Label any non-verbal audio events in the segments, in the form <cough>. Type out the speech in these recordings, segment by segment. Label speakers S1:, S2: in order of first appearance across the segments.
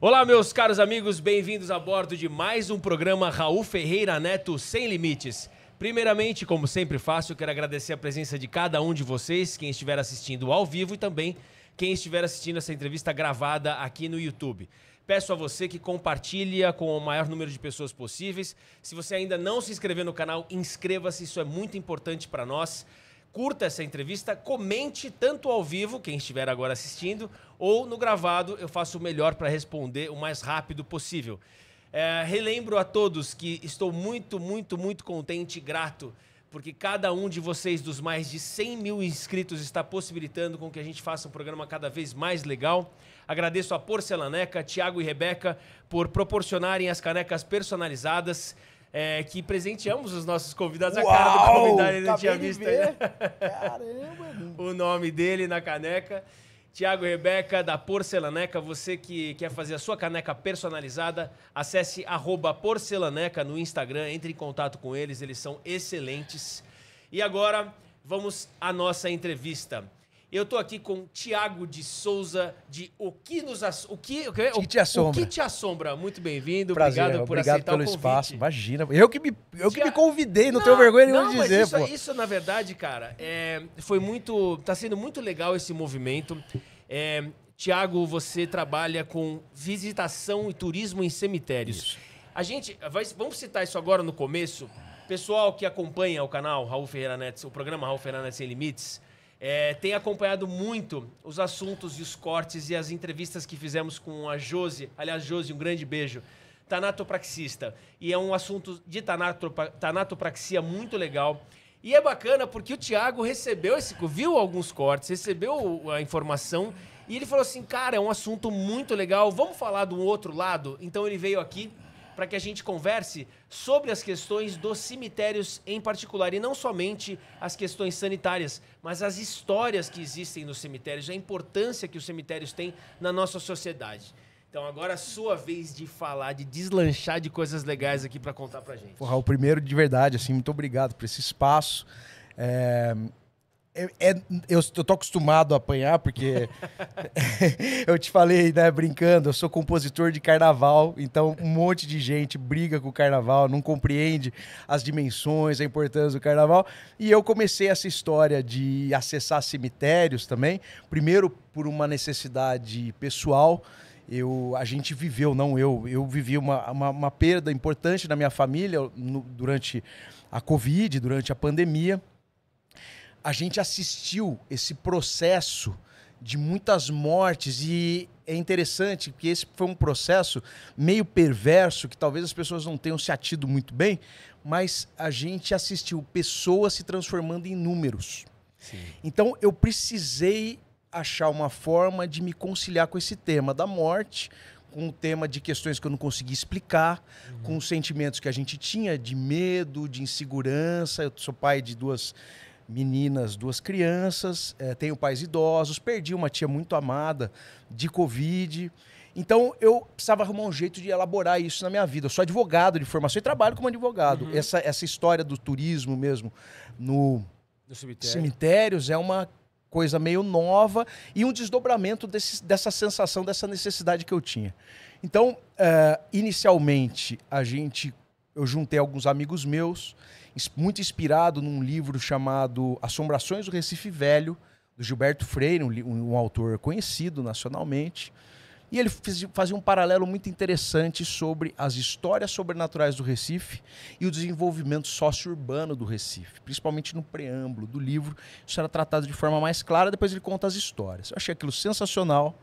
S1: Olá, meus caros amigos, bem-vindos a bordo de mais um programa Raul Ferreira Neto Sem Limites. Primeiramente, como sempre faço, quero agradecer a presença de cada um de vocês, quem estiver assistindo ao vivo e também quem estiver assistindo essa entrevista gravada aqui no YouTube. Peço a você que compartilhe com o maior número de pessoas possíveis. Se você ainda não se inscreveu no canal, inscreva-se, isso é muito importante para nós curta essa entrevista, comente tanto ao vivo, quem estiver agora assistindo, ou no gravado, eu faço o melhor para responder o mais rápido possível. É, relembro a todos que estou muito, muito, muito contente e grato, porque cada um de vocês, dos mais de 100 mil inscritos, está possibilitando com que a gente faça um programa cada vez mais legal. Agradeço a Porcelaneca, Tiago e Rebeca por proporcionarem as canecas personalizadas é, que presenteamos os nossos convidados. Uau, a cara do convidado ele não tinha visto ainda. Caramba! É <laughs> o nome dele na caneca. Tiago Rebeca, da Porcelaneca. Você que quer fazer a sua caneca personalizada, acesse porcelaneca no Instagram, entre em contato com eles, eles são excelentes. E agora, vamos à nossa entrevista. Eu tô aqui com Tiago de Souza, de O que nos Ass... o que, o que, o que te assombra. O que
S2: te assombra. Muito bem-vindo. Obrigado por obrigado aceitar pelo o convite. espaço. Imagina. Eu que me, eu Tia... que me convidei, não, não tenho vergonha nenhuma de dizer, isso, pô. Isso,
S1: na verdade, cara, é, foi muito. Tá sendo muito legal esse movimento. É, Tiago, você trabalha com visitação e turismo em cemitérios. Isso. A gente. Vai, vamos citar isso agora no começo. Pessoal que acompanha o canal Raul Ferreira Neto, o programa Raul Ferreira Neto Sem Limites, é, tem acompanhado muito os assuntos e os cortes e as entrevistas que fizemos com a Josi. Aliás, Josi, um grande beijo. Tanatopraxista. E é um assunto de tanatopraxia muito legal. E é bacana porque o Thiago recebeu esse, viu alguns cortes, recebeu a informação e ele falou assim: cara, é um assunto muito legal, vamos falar do outro lado? Então ele veio aqui para que a gente converse sobre as questões dos cemitérios em particular e não somente as questões sanitárias, mas as histórias que existem nos cemitérios, a importância que os cemitérios têm na nossa sociedade. Então agora é a sua vez de falar, de deslanchar de coisas legais aqui para contar para gente.
S2: Porra, o primeiro de verdade, assim, muito obrigado por esse espaço. É, é, é, eu, estou tô acostumado a apanhar, porque <laughs> <laughs> eu te falei, né, brincando, eu sou compositor de carnaval, então um monte de gente briga com o carnaval, não compreende as dimensões, a importância do carnaval. E eu comecei essa história de acessar cemitérios também, primeiro por uma necessidade pessoal. Eu, a gente viveu, não eu, eu vivi uma, uma, uma perda importante na minha família no, durante a Covid, durante a pandemia a gente assistiu esse processo de muitas mortes e é interessante que esse foi um processo meio perverso que talvez as pessoas não tenham se atido muito bem, mas a gente assistiu pessoas se transformando em números. Sim. Então eu precisei achar uma forma de me conciliar com esse tema da morte, com o tema de questões que eu não conseguia explicar, uhum. com os sentimentos que a gente tinha de medo, de insegurança. Eu sou pai de duas meninas, duas crianças, é, tenho pais idosos, perdi uma tia muito amada de Covid. Então eu precisava arrumar um jeito de elaborar isso na minha vida. Eu sou advogado de formação e trabalho como advogado. Uhum. Essa, essa história do turismo mesmo no, cemitério. cemitérios é uma coisa meio nova e um desdobramento desse, dessa sensação, dessa necessidade que eu tinha. Então, uh, inicialmente, a gente eu juntei alguns amigos meus, muito inspirado num livro chamado Assombrações do Recife Velho, do Gilberto Freire, um, um autor conhecido nacionalmente. E ele fazia um paralelo muito interessante sobre as histórias sobrenaturais do Recife e o desenvolvimento socio-urbano do Recife, principalmente no preâmbulo do livro. Isso era tratado de forma mais clara, depois ele conta as histórias. Eu achei aquilo sensacional.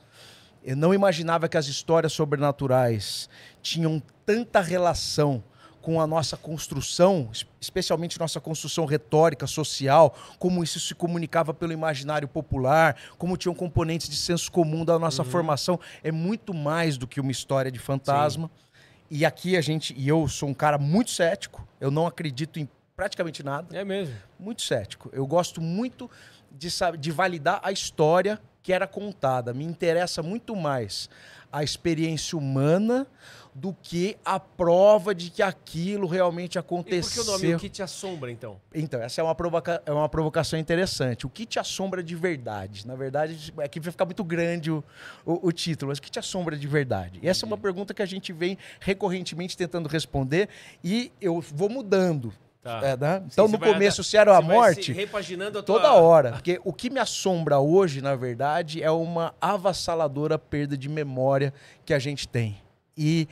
S2: Eu não imaginava que as histórias sobrenaturais tinham tanta relação com a nossa construção, especialmente nossa construção retórica, social, como isso se comunicava pelo imaginário popular, como tinham componentes de senso comum da nossa uhum. formação, é muito mais do que uma história de fantasma. Sim. E aqui a gente, e eu sou um cara muito cético, eu não acredito em praticamente nada. É mesmo. Muito cético. Eu gosto muito de, de validar a história que era contada. Me interessa muito mais a experiência humana do que a prova de que aquilo realmente aconteceu. E por que o nome O Que Te Assombra, então? Então, essa é uma, provoca é uma provocação interessante. O que te assombra de verdade? Na verdade, aqui é vai ficar muito grande o, o, o título, mas o que te assombra de verdade? E essa é uma pergunta que a gente vem recorrentemente tentando responder e eu vou mudando. Tá. É, né? Então, Sim, no começo, se era a morte, a tua... toda hora. Porque o que me assombra hoje, na verdade, é uma avassaladora perda de memória que a gente tem. E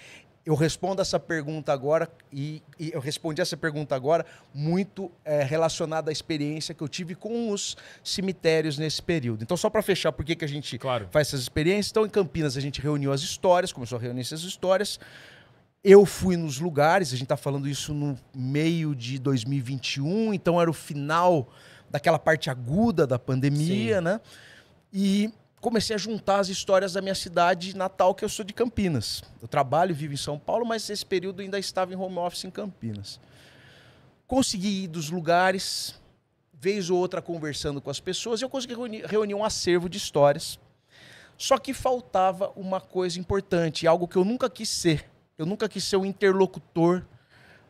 S2: eu respondo essa pergunta agora, e, e, eu respondi essa pergunta agora muito é, relacionada à experiência que eu tive com os cemitérios nesse período. Então, só para fechar, por que, que a gente claro. faz essas experiências? Então, em Campinas, a gente reuniu as histórias, começou a reunir essas histórias. Eu fui nos lugares, a gente está falando isso no meio de 2021, então era o final daquela parte aguda da pandemia, Sim. né? E comecei a juntar as histórias da minha cidade natal, que eu sou de Campinas. Eu trabalho e vivo em São Paulo, mas esse período ainda estava em home office em Campinas. Consegui ir dos lugares, vez ou outra conversando com as pessoas, e eu consegui reunir, reunir um acervo de histórias. Só que faltava uma coisa importante, algo que eu nunca quis ser. Eu nunca quis ser o um interlocutor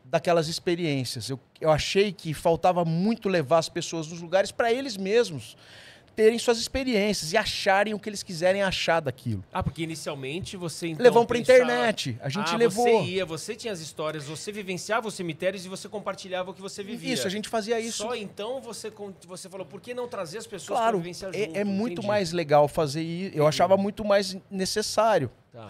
S2: daquelas experiências. Eu, eu achei que faltava muito levar as pessoas nos lugares para eles mesmos terem suas experiências e acharem o que eles quiserem achar daquilo.
S1: Ah, porque inicialmente você então, para pra pensava... internet. A gente ah, levou. Você ia, você tinha as histórias, você vivenciava os cemitérios e você compartilhava o que você vivia. Isso, a gente fazia isso. Só então você, você falou, por que não trazer as pessoas claro, vivenciar junto? É, é muito Entendi. mais
S2: legal fazer isso. Eu achava muito mais necessário. Tá.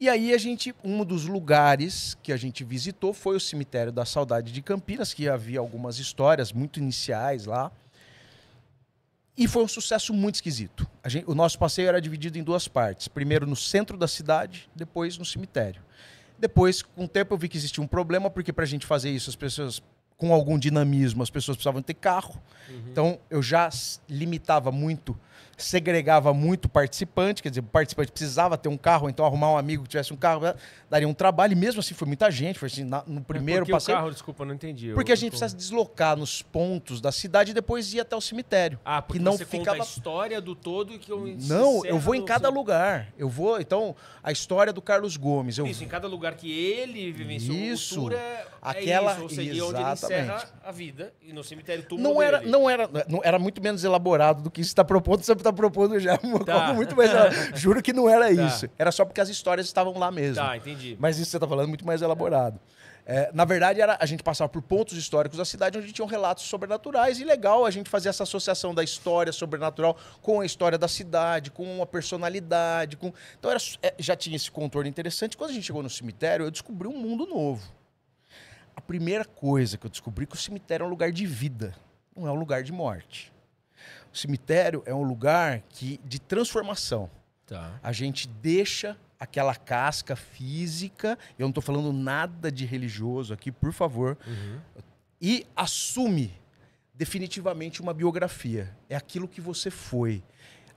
S2: E aí a gente, um dos lugares que a gente visitou foi o cemitério da Saudade de Campinas, que havia algumas histórias muito iniciais lá. E foi um sucesso muito esquisito. Gente, o nosso passeio era dividido em duas partes. Primeiro no centro da cidade, depois no cemitério. Depois, com o tempo, eu vi que existia um problema, porque para a gente fazer isso, as pessoas com algum dinamismo, as pessoas precisavam ter carro. Uhum. Então, eu já limitava muito segregava muito participante, quer dizer, o participante precisava ter um carro, então arrumar um amigo que tivesse um carro daria um trabalho, e mesmo assim foi muita gente, foi assim, na, no primeiro Mas passeio. o carro,
S1: desculpa, não entendi. Porque eu, a
S2: gente precisasse precisava deslocar nos pontos da cidade e depois ir até o cemitério. Ah, porque que não você ficava... a
S1: história do todo que eu Não, eu vou em
S2: cada seu... lugar. Eu vou, então, a história do Carlos Gomes. Eu... Isso, em
S1: cada lugar que ele vivenciou isso, cultura, é aquela... é isso, ou seja, Exatamente. onde ele encerra a vida, e no cemitério, tudo não era,
S2: Não era, não era muito menos elaborado do que está propondo você tá propondo já uma tá. coisa muito mais. <laughs> Juro que não era tá. isso. Era só porque as histórias estavam lá mesmo. Tá, entendi. Mas isso você tá falando é muito mais elaborado. É, na verdade, era a gente passava por pontos históricos da cidade onde tinham relatos sobrenaturais e legal a gente fazer essa associação da história sobrenatural com a história da cidade, com a personalidade. Com... Então era, é, já tinha esse contorno interessante. Quando a gente chegou no cemitério, eu descobri um mundo novo. A primeira coisa que eu descobri é que o cemitério é um lugar de vida, não é um lugar de morte. O cemitério é um lugar que de transformação. Tá. A gente deixa aquela casca física, eu não estou falando nada de religioso aqui, por favor, uhum. e assume definitivamente uma biografia. É aquilo que você foi.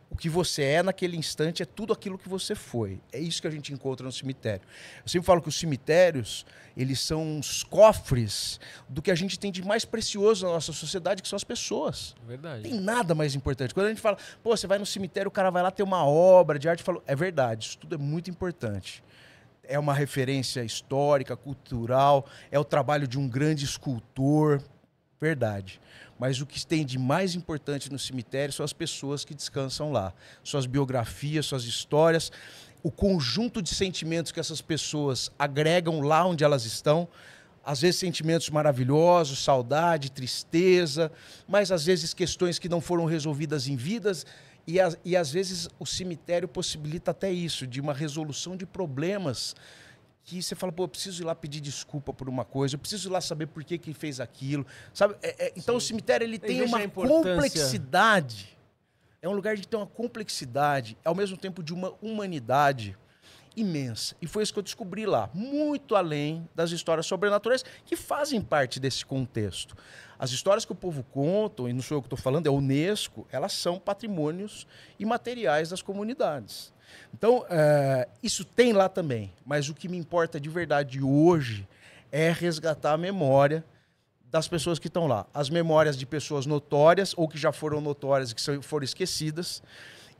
S2: O que você é naquele instante é tudo aquilo que você foi. É isso que a gente encontra no cemitério. Eu sempre falo que os cemitérios, eles são os cofres do que a gente tem de mais precioso na nossa sociedade, que são as pessoas. Verdade. Tem nada mais importante. Quando a gente fala, pô, você vai no cemitério, o cara vai lá ter uma obra de arte, Falou, é verdade, isso tudo é muito importante é uma referência histórica, cultural, é o trabalho de um grande escultor. Verdade. Mas o que tem de mais importante no cemitério são as pessoas que descansam lá, suas biografias, suas histórias, o conjunto de sentimentos que essas pessoas agregam lá onde elas estão. Às vezes sentimentos maravilhosos, saudade, tristeza, mas às vezes questões que não foram resolvidas em vidas e, e às vezes o cemitério possibilita até isso, de uma resolução de problemas que você fala, pô, eu preciso ir lá pedir desculpa por uma coisa, eu preciso ir lá saber por que, que fez aquilo, sabe? É, é, então Sim. o cemitério ele tem uma complexidade. É um lugar de ter uma complexidade, ao mesmo tempo de uma humanidade imensa. E foi isso que eu descobri lá, muito além das histórias sobrenaturais que fazem parte desse contexto. As histórias que o povo conta, e não sou eu que estou falando, é a Unesco, elas são patrimônios imateriais das comunidades. Então, eh, isso tem lá também. Mas o que me importa de verdade hoje é resgatar a memória das pessoas que estão lá. As memórias de pessoas notórias ou que já foram notórias e que foram esquecidas.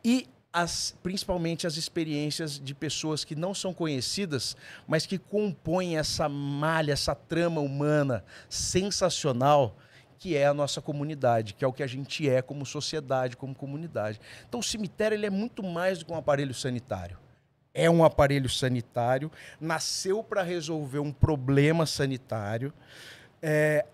S2: E as, principalmente as experiências de pessoas que não são conhecidas, mas que compõem essa malha, essa trama humana sensacional que é a nossa comunidade, que é o que a gente é como sociedade, como comunidade. Então, o cemitério ele é muito mais do que um aparelho sanitário. É um aparelho sanitário, nasceu para resolver um problema sanitário, é,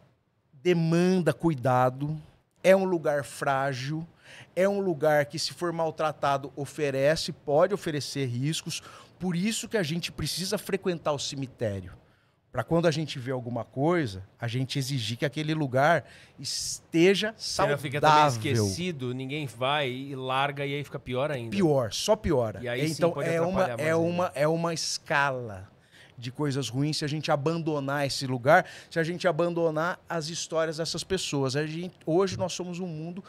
S2: demanda cuidado, é um lugar frágil, é um lugar que, se for maltratado, oferece, pode oferecer riscos. Por isso que a gente precisa frequentar o cemitério para quando a gente vê alguma coisa, a gente exigir que aquele lugar esteja saudável. Fica também esquecido,
S1: ninguém vai e larga e aí fica pior ainda. Pior,
S2: só piora. E aí, então sim, é uma é uma é uma escala de coisas ruins se a gente abandonar esse lugar, se a gente abandonar as histórias dessas pessoas. A gente, hoje nós somos um mundo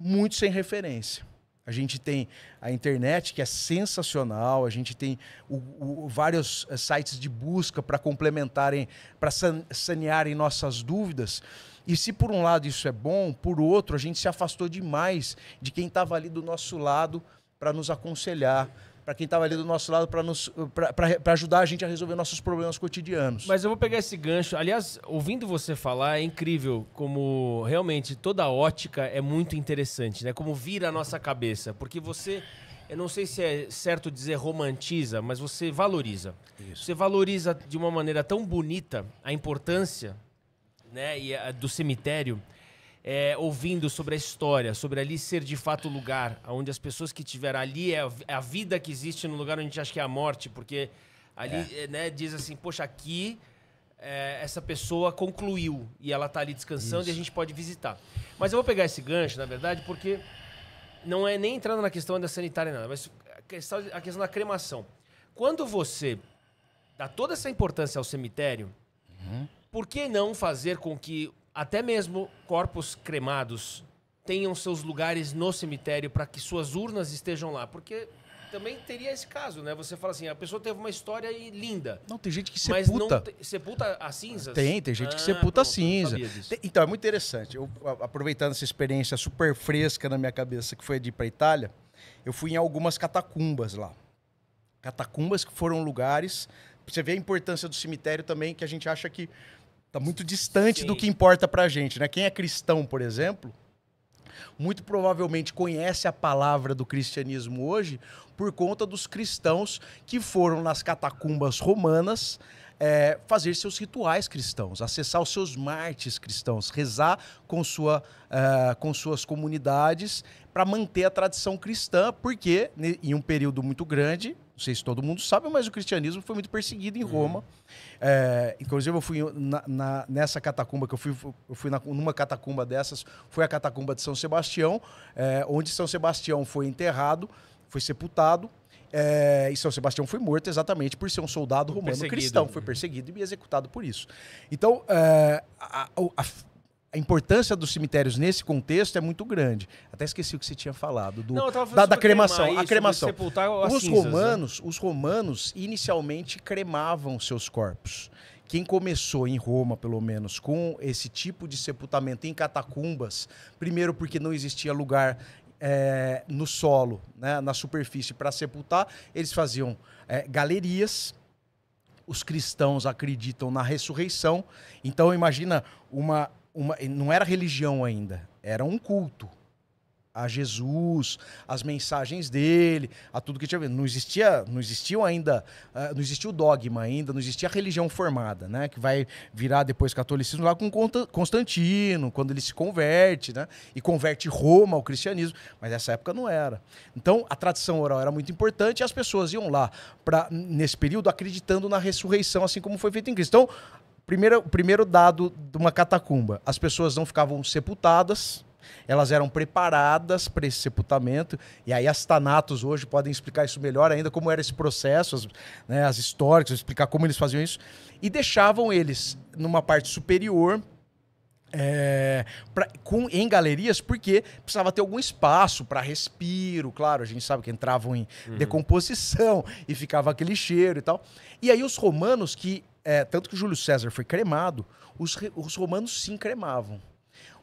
S2: muito sem referência. A gente tem a internet, que é sensacional, a gente tem o, o, vários eh, sites de busca para complementarem, para sanearem nossas dúvidas. E se por um lado isso é bom, por outro, a gente se afastou demais de quem estava ali do nosso lado para nos aconselhar, para quem estava ali do nosso lado para ajudar a gente a resolver nossos problemas cotidianos.
S1: Mas eu vou pegar esse gancho. Aliás, ouvindo você falar, é incrível como realmente toda ótica é muito interessante, né? Como vira a nossa cabeça. Porque você, eu não sei se é certo dizer romantiza, mas você valoriza. Isso. Você valoriza de uma maneira tão bonita a importância né, e a, do cemitério é, ouvindo sobre a história, sobre ali ser de fato o lugar, onde as pessoas que tiveram ali é a, é a vida que existe no lugar onde a gente acha que é a morte, porque ali é. é né, diz assim, poxa, aqui é, essa pessoa concluiu e ela está ali descansando Isso. e a gente pode visitar. Mas eu vou pegar esse gancho, na verdade, porque não é nem entrando na questão da sanitária nada, mas a questão, a questão da cremação. Quando você dá toda essa importância ao cemitério, uhum. por que não fazer com que até mesmo corpos cremados tenham seus lugares no cemitério para que suas urnas estejam lá, porque também teria esse caso, né? Você fala assim, a pessoa teve uma história linda. Não,
S2: tem gente que sepulta. Mas não sepulta as cinzas? Tem, tem gente ah, que sepulta a cinza. Então, é muito interessante. Eu, aproveitando essa experiência super fresca na minha cabeça, que foi de ir para Itália, eu fui em algumas catacumbas lá. Catacumbas que foram lugares... Você vê a importância do cemitério também, que a gente acha que Tá muito distante Sim. do que importa pra gente, né? Quem é cristão, por exemplo, muito provavelmente conhece a palavra do cristianismo hoje por conta dos cristãos que foram nas catacumbas romanas é, fazer seus rituais cristãos, acessar os seus martes cristãos, rezar com, sua, é, com suas comunidades para manter a tradição cristã, porque né, em um período muito grande, não sei se todo mundo sabe, mas o cristianismo foi muito perseguido em Roma. Uhum. É, inclusive, eu fui na, na, nessa catacumba que eu fui, eu fui na, numa catacumba dessas, foi a catacumba de São Sebastião, é, onde São Sebastião foi enterrado, foi sepultado, é, e São Sebastião foi morto exatamente por ser um soldado foi romano cristão, foi perseguido e executado por isso. Então, é, a, a, a, importância dos cemitérios nesse contexto é muito grande. Até esqueci o que você tinha falado do, Não, da, da cremação. a cremação. Sepultar, os cinzas, né? romanos, né? os romanos inicialmente cremavam seus corpos quem começou em Roma, pelo menos, com esse tipo de sepultamento em catacumbas, primeiro porque não existia lugar é, no solo, né, na superfície para sepultar, eles faziam é, galerias. Os cristãos acreditam na ressurreição. Então imagina uma, uma não era religião ainda, era um culto a Jesus, as mensagens dele, a tudo que tinha. Não existia, não existiu ainda, ah, não existia o dogma ainda, não existia a religião formada, né? Que vai virar depois catolicismo lá com Constantino, quando ele se converte, né? E converte Roma ao cristianismo, mas nessa época não era. Então a tradição oral era muito importante e as pessoas iam lá para nesse período acreditando na ressurreição, assim como foi feito em Cristo. Então primeiro, primeiro dado de uma catacumba, as pessoas não ficavam sepultadas elas eram preparadas para esse sepultamento, e aí as Tanatos hoje podem explicar isso melhor ainda, como era esse processo, as, né, as históricas, explicar como eles faziam isso, e deixavam eles numa parte superior é, pra, com, em galerias, porque precisava ter algum espaço para respiro, claro, a gente sabe que entravam em uhum. decomposição e ficava aquele cheiro e tal. E aí os romanos que, é, tanto que Júlio César foi cremado, os, os romanos sim cremavam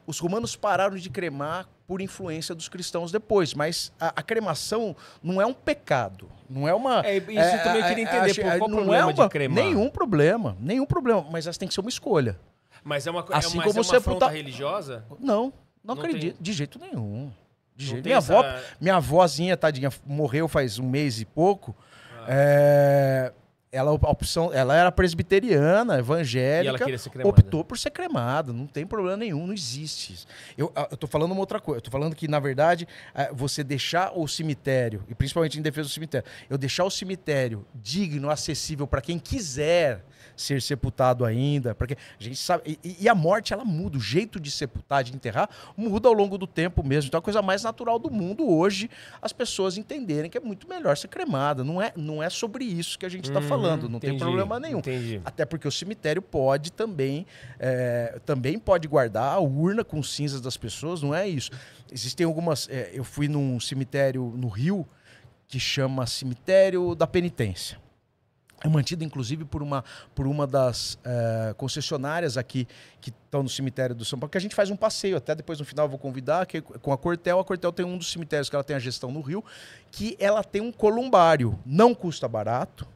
S2: os romanos pararam de cremar por influência dos cristãos depois, mas a, a cremação não é um pecado, não é uma. É, isso é, eu também queria entender. É, acho, qual não é, é uma, de cremar? Nenhum problema, nenhum problema. Mas essa tem que ser uma escolha.
S1: Mas é uma coisa. É assim é, como é uma religiosa? Não, não, não acredito
S2: tem... de jeito nenhum. De jeito... Minha essa... avó, minha avózinha tadinha morreu faz um mês e pouco. Ah. É ela, opção, ela era presbiteriana, evangélica, optou por ser cremada. Não tem problema nenhum, não existe isso. Eu, eu tô falando uma outra coisa. Eu tô falando que, na verdade, é, você deixar o cemitério, e principalmente em defesa do cemitério, eu deixar o cemitério digno, acessível para quem quiser ser sepultado ainda, porque a gente sabe. E, e, a morte, ela muda, o jeito de sepultar, de enterrar, muda ao longo do tempo mesmo. Então, é a coisa mais natural do mundo hoje, as pessoas entenderem que é muito melhor ser cremada. Não é, não é sobre isso que a gente está hum, falando, não entendi, tem problema nenhum. Entendi. Até porque o cemitério pode também, é, também pode guardar a urna com cinzas das pessoas, não é isso. Existem algumas. É, eu fui num cemitério no Rio que chama Cemitério da Penitência é mantida inclusive por uma, por uma das uh, concessionárias aqui que estão no cemitério do São Paulo, que a gente faz um passeio, até depois no final vou convidar, que com a Cortel, a Cortel tem um dos cemitérios que ela tem a gestão no Rio, que ela tem um columbário, não custa barato,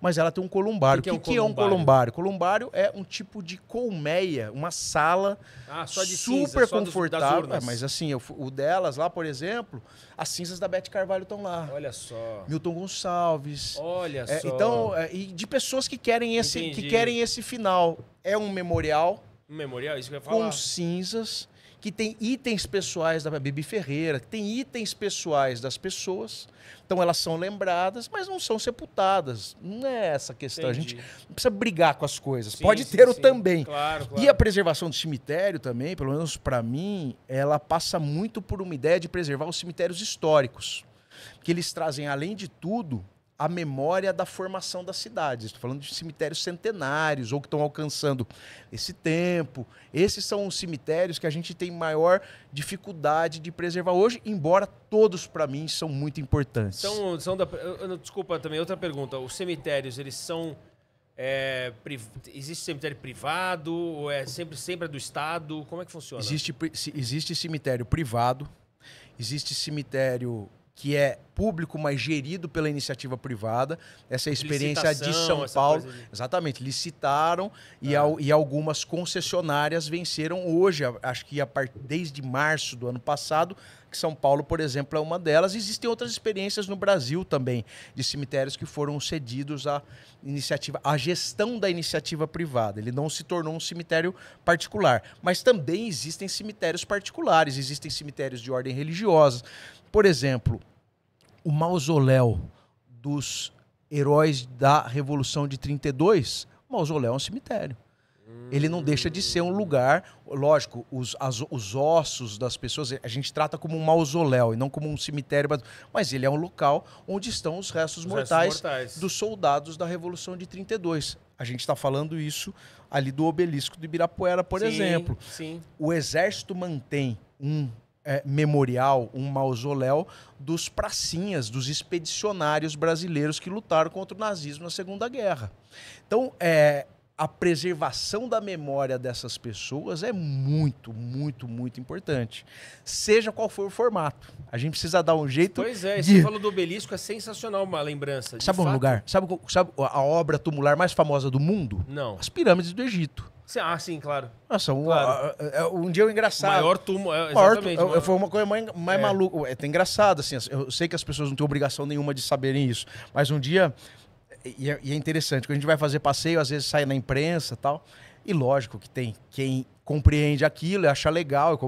S2: mas ela tem um columbário. O que, que, é que, é, um que columbário? é um columbário? Columbário é um tipo de colmeia, uma sala ah, super cinza, confortável. Dos, é, mas assim, o delas lá, por exemplo, as cinzas da Bete Carvalho estão lá. Olha só. Milton Gonçalves. Olha é, só. Então, é, e de pessoas que querem esse, que querem esse final. É um memorial. Um memorial, isso que eu ia falar. Com cinzas que tem itens pessoais da Bibi Ferreira, que tem itens pessoais das pessoas. Então elas são lembradas, mas não são sepultadas. Não é essa a questão. Entendi. A gente não precisa brigar com as coisas. Sim, Pode sim, ter o sim. também. Claro, claro. E a preservação do cemitério também, pelo menos para mim, ela passa muito por uma ideia de preservar os cemitérios históricos. Que eles trazem, além de tudo, a memória da formação das cidades. Estou falando de cemitérios centenários ou que estão alcançando esse tempo. Esses são os cemitérios que a gente tem maior dificuldade de preservar hoje, embora todos para mim são muito importantes.
S1: São, são da, desculpa também outra pergunta. Os cemitérios eles são é, Existe cemitério privado? Ou é sempre, sempre é do Estado? Como é que funciona? Existe,
S2: existe cemitério privado, existe cemitério que é público, mas gerido pela iniciativa privada. Essa é a experiência Licitação, de São Paulo. De... Exatamente, licitaram ah. e, al, e, algumas concessionárias venceram hoje, acho que part... desde março do ano passado, que São Paulo, por exemplo, é uma delas. Existem outras experiências no Brasil também, de cemitérios que foram cedidos à iniciativa, à gestão da iniciativa privada. Ele não se tornou um cemitério particular. Mas também existem cemitérios particulares, existem cemitérios de ordem religiosa. Por exemplo, o mausoléu dos heróis da Revolução de 32, o mausoléu é um cemitério. Ele não deixa de ser um lugar, lógico, os, as, os ossos das pessoas a gente trata como um mausoléu e não como um cemitério, mas, mas ele é um local onde estão os restos, os mortais, restos mortais dos soldados da Revolução de 32. A gente está falando isso ali do obelisco do Ibirapuera, por sim, exemplo. Sim. O exército mantém um é, memorial, um mausoléu dos pracinhas, dos expedicionários brasileiros que lutaram contra o nazismo na Segunda Guerra. Então, é, a preservação da memória dessas pessoas é muito, muito, muito importante. Seja qual for o formato. A gente precisa dar um jeito. Pois é, de... você falou
S1: do obelisco, é sensacional uma lembrança. Sabe fato. um lugar?
S2: Sabe, sabe a obra tumular mais famosa do mundo? Não. As pirâmides do Egito. Ah, sim, claro. Nossa, um, claro. É um dia é engraçado. O maior túmulo, é, Maior, maior. Foi uma coisa mais, mais é. maluca. É, engraçado, assim. Eu sei que as pessoas não têm obrigação nenhuma de saberem isso. Mas um dia... E é, e é interessante, quando a gente vai fazer passeio, às vezes sai na imprensa e tal. E lógico que tem quem compreende aquilo, e acha legal,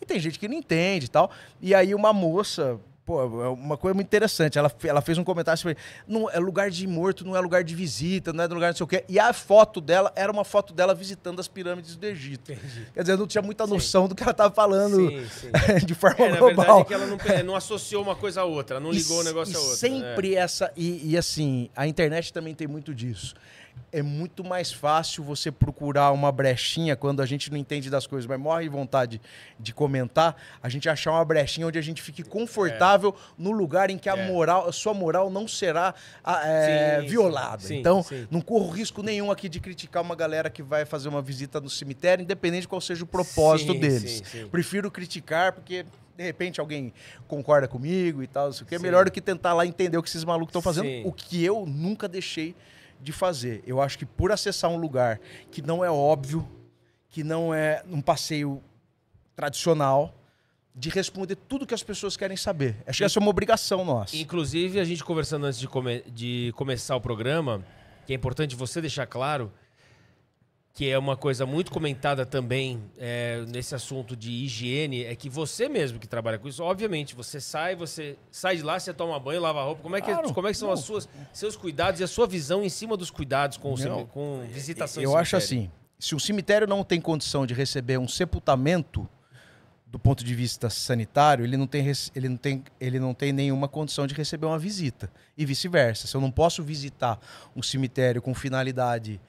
S2: e tem gente que não entende e tal. E aí uma moça Pô, é uma coisa muito interessante. Ela, ela fez um comentário sobre. Não, é lugar de morto, não é lugar de visita, não é lugar não sei o quê. E a foto dela era uma foto dela visitando as pirâmides do Egito. Entendi. Quer dizer, não tinha muita noção sim. do que ela estava falando sim, <laughs> sim. É, de forma é, global. É que ela não, não, associou uma
S1: coisa a outra, não ligou o negócio a outra. Sempre
S2: é. essa. E, e assim, a internet também tem muito disso é muito mais fácil você procurar uma brechinha quando a gente não entende das coisas, mas morre vontade de comentar, a gente achar uma brechinha onde a gente fique confortável é. no lugar em que a é. moral, a sua moral não será ah, é, sim, violada. Sim, então, sim. não corro risco nenhum aqui de criticar uma galera que vai fazer uma visita no cemitério, independente de qual seja o propósito deles. Prefiro criticar porque de repente alguém concorda comigo e tal, isso que é melhor do que tentar lá entender o que esses malucos estão fazendo, o que eu nunca deixei de fazer. Eu acho que por acessar um lugar que não é óbvio, que não é um passeio tradicional, de responder tudo que as pessoas querem saber. Acho que essa é uma obrigação nossa.
S1: Inclusive, a gente conversando antes de, come de começar o programa, que é importante você deixar claro que é uma coisa muito comentada também é, nesse assunto de higiene, é que você mesmo que trabalha com isso, obviamente, você sai, você sai de lá, você toma banho, lava a roupa. Como é que, é, claro, como é que são as suas, seus cuidados e a sua visão em cima dos cuidados com, o não, com visitação? Eu, eu acho assim,
S2: se o cemitério não tem condição de receber um sepultamento do ponto de vista sanitário, ele não tem, ele não tem, ele não tem nenhuma condição de receber uma visita. E vice-versa. Se eu não posso visitar um cemitério com finalidade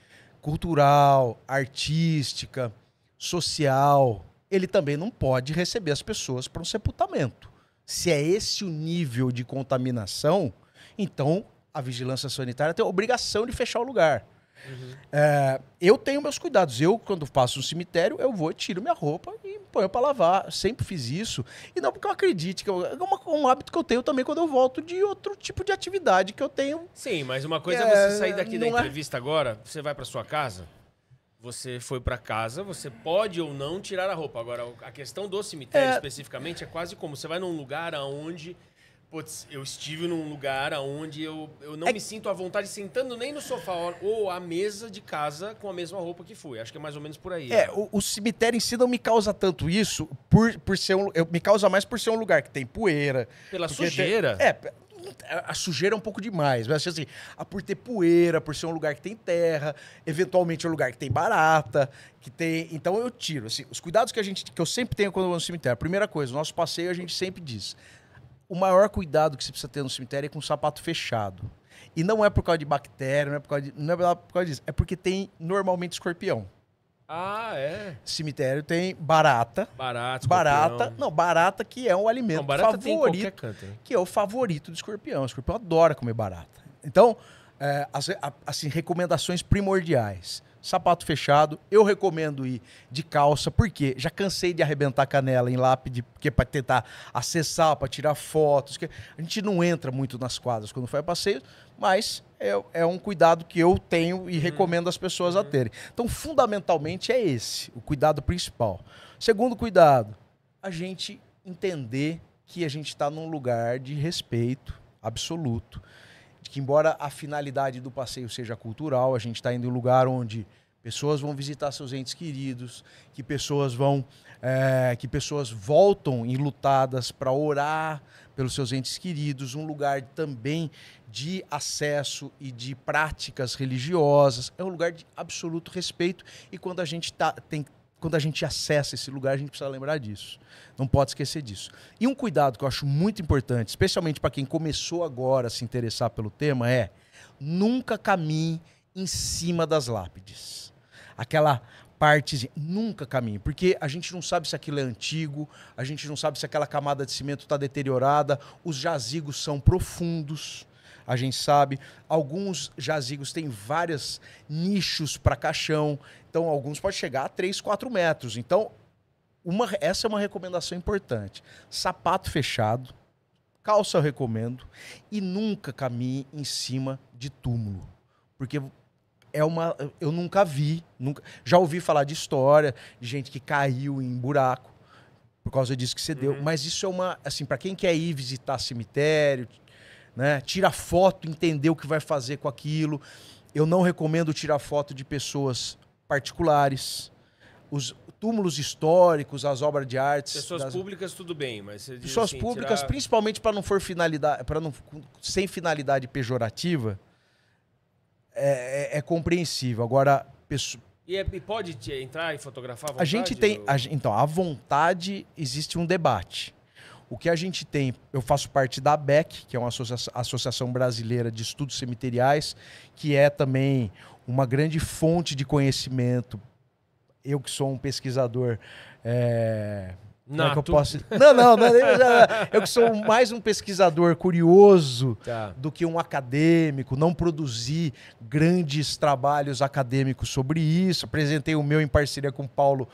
S2: cultural, artística, social, ele também não pode receber as pessoas para um sepultamento. Se é esse o nível de contaminação, então a vigilância sanitária tem a obrigação de fechar o lugar. Uhum. É, eu tenho meus cuidados. Eu, quando passo no cemitério, eu vou, tiro minha roupa e ponho para lavar. Sempre fiz isso. E não porque eu acredite, que eu, é uma, um hábito que eu tenho também quando eu volto de outro tipo de atividade que eu tenho. Sim, mas uma coisa é, é você sair daqui da é. entrevista
S1: é... agora, você vai para sua casa, você foi para casa, você pode ou não tirar a roupa. Agora, a questão do cemitério é. especificamente é quase como você vai num lugar aonde putz, eu estive num lugar onde eu, eu não é... me sinto à vontade sentando nem no sofá ou à mesa de casa com a mesma roupa que fui. Acho que é mais ou menos por aí. É,
S2: o, o, cemitério em si não me causa tanto isso, por, por ser um, eu, me causa mais por ser um lugar que tem poeira. Pela sujeira? Tem, é, a sujeira é um pouco demais, mas assim, a por ter poeira, por ser um lugar que tem terra, eventualmente é um lugar que tem barata, que tem. Então eu tiro. Assim, os cuidados que a gente. que eu sempre tenho quando eu vou no cemitério. A primeira coisa, o nosso passeio a gente sempre diz o maior cuidado que você precisa ter no cemitério é com o sapato fechado. E não é por causa de bactéria, não é por causa, de, não é por causa disso. É porque tem normalmente escorpião. Ah, é? Cemitério tem barata.
S1: Barata, Barata.
S2: Não, barata que é um alimento não, barata favorito. Canto, né? que é o favorito do escorpião. O escorpião adora comer barata. Então, é, assim, recomendações primordiais sapato fechado. Eu recomendo ir de calça, porque já cansei de arrebentar canela em lápide, porque para tentar acessar, para tirar fotos. a gente não entra muito nas quadras quando faz passeio, mas é, é, um cuidado que eu tenho e uhum. recomendo as pessoas uhum. a terem. Então, fundamentalmente, é esse o cuidado principal. Segundo cuidado, a gente entender que a gente está num lugar de respeito absoluto de que embora a finalidade do passeio seja cultural, a gente está indo em um lugar onde pessoas vão visitar seus entes queridos, que pessoas vão, é, que pessoas voltam enlutadas para orar pelos seus entes queridos, um lugar também de acesso e de práticas religiosas, é um lugar de absoluto respeito e quando a gente tá, tem quando a gente acessa esse lugar, a gente precisa lembrar disso. Não pode esquecer disso. E um cuidado que eu acho muito importante, especialmente para quem começou agora a se interessar pelo tema, é nunca caminhe em cima das lápides. Aquela parte Nunca caminhe, porque a gente não sabe se aquilo é antigo, a gente não sabe se aquela camada de cimento está deteriorada, os jazigos são profundos. A gente sabe, alguns jazigos têm vários nichos para caixão, então, alguns podem chegar a 3, 4 metros. Então, uma, essa é uma recomendação importante. Sapato fechado, calça eu recomendo, e nunca caminhe em cima de túmulo. Porque é uma. Eu nunca vi, nunca, já ouvi falar de história, de gente que caiu em buraco por causa disso que você uhum. deu. Mas isso é uma. Assim, para quem quer ir visitar cemitério, né, tira foto, entender o que vai fazer com aquilo. Eu não recomendo tirar foto de pessoas particulares, os túmulos históricos, as obras de artes. Pessoas das...
S1: públicas, tudo bem, mas. Pessoas assim, públicas, tirar...
S2: principalmente para não for finalidade. para não sem finalidade pejorativa, é, é, é compreensível. Agora, pessoas.
S1: E, é, e, pode entrar e fotografar à vontade? A gente tem.
S2: Ou... A, então, à vontade existe um debate. O que a gente tem, eu faço parte da ABEC, que é uma associação brasileira de estudos cemiteriais, que é também uma grande fonte de conhecimento. Eu que sou um pesquisador. É... Não, é que eu posso... não, não, não, eu que sou mais um pesquisador curioso tá. do que um acadêmico, não produzi grandes trabalhos acadêmicos sobre isso. Apresentei o meu em parceria com o Paulo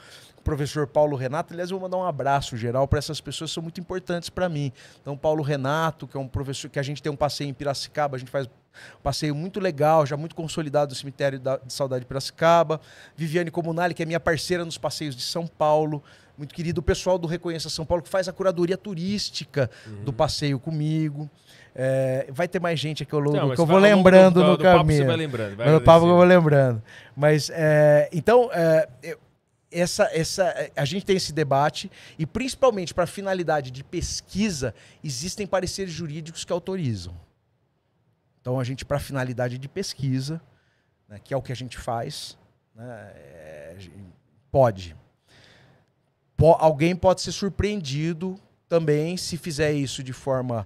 S2: professor Paulo Renato. Aliás, eu vou mandar um abraço geral para essas pessoas que são muito importantes para mim. Então, Paulo Renato, que é um professor que a gente tem um passeio em Piracicaba, a gente faz um passeio muito legal, já muito consolidado do cemitério da, de Saudade de Piracicaba. Viviane Comunale, que é minha parceira nos passeios de São Paulo. Muito querido o pessoal do Reconheça São Paulo, que faz a curadoria turística uhum. do passeio comigo. É, vai ter mais gente aqui ao longo Não, que eu tá vou lembrando do, do, no caminho. Papo você vai lembrando. Vai no papo eu vou lembrando. Mas, é, então, é, eu, essa, essa, a gente tem esse debate e, principalmente para finalidade de pesquisa, existem pareceres jurídicos que autorizam. Então, a gente, para finalidade de pesquisa, né, que é o que a gente faz, né, é, pode. alguém pode ser surpreendido também se fizer isso de forma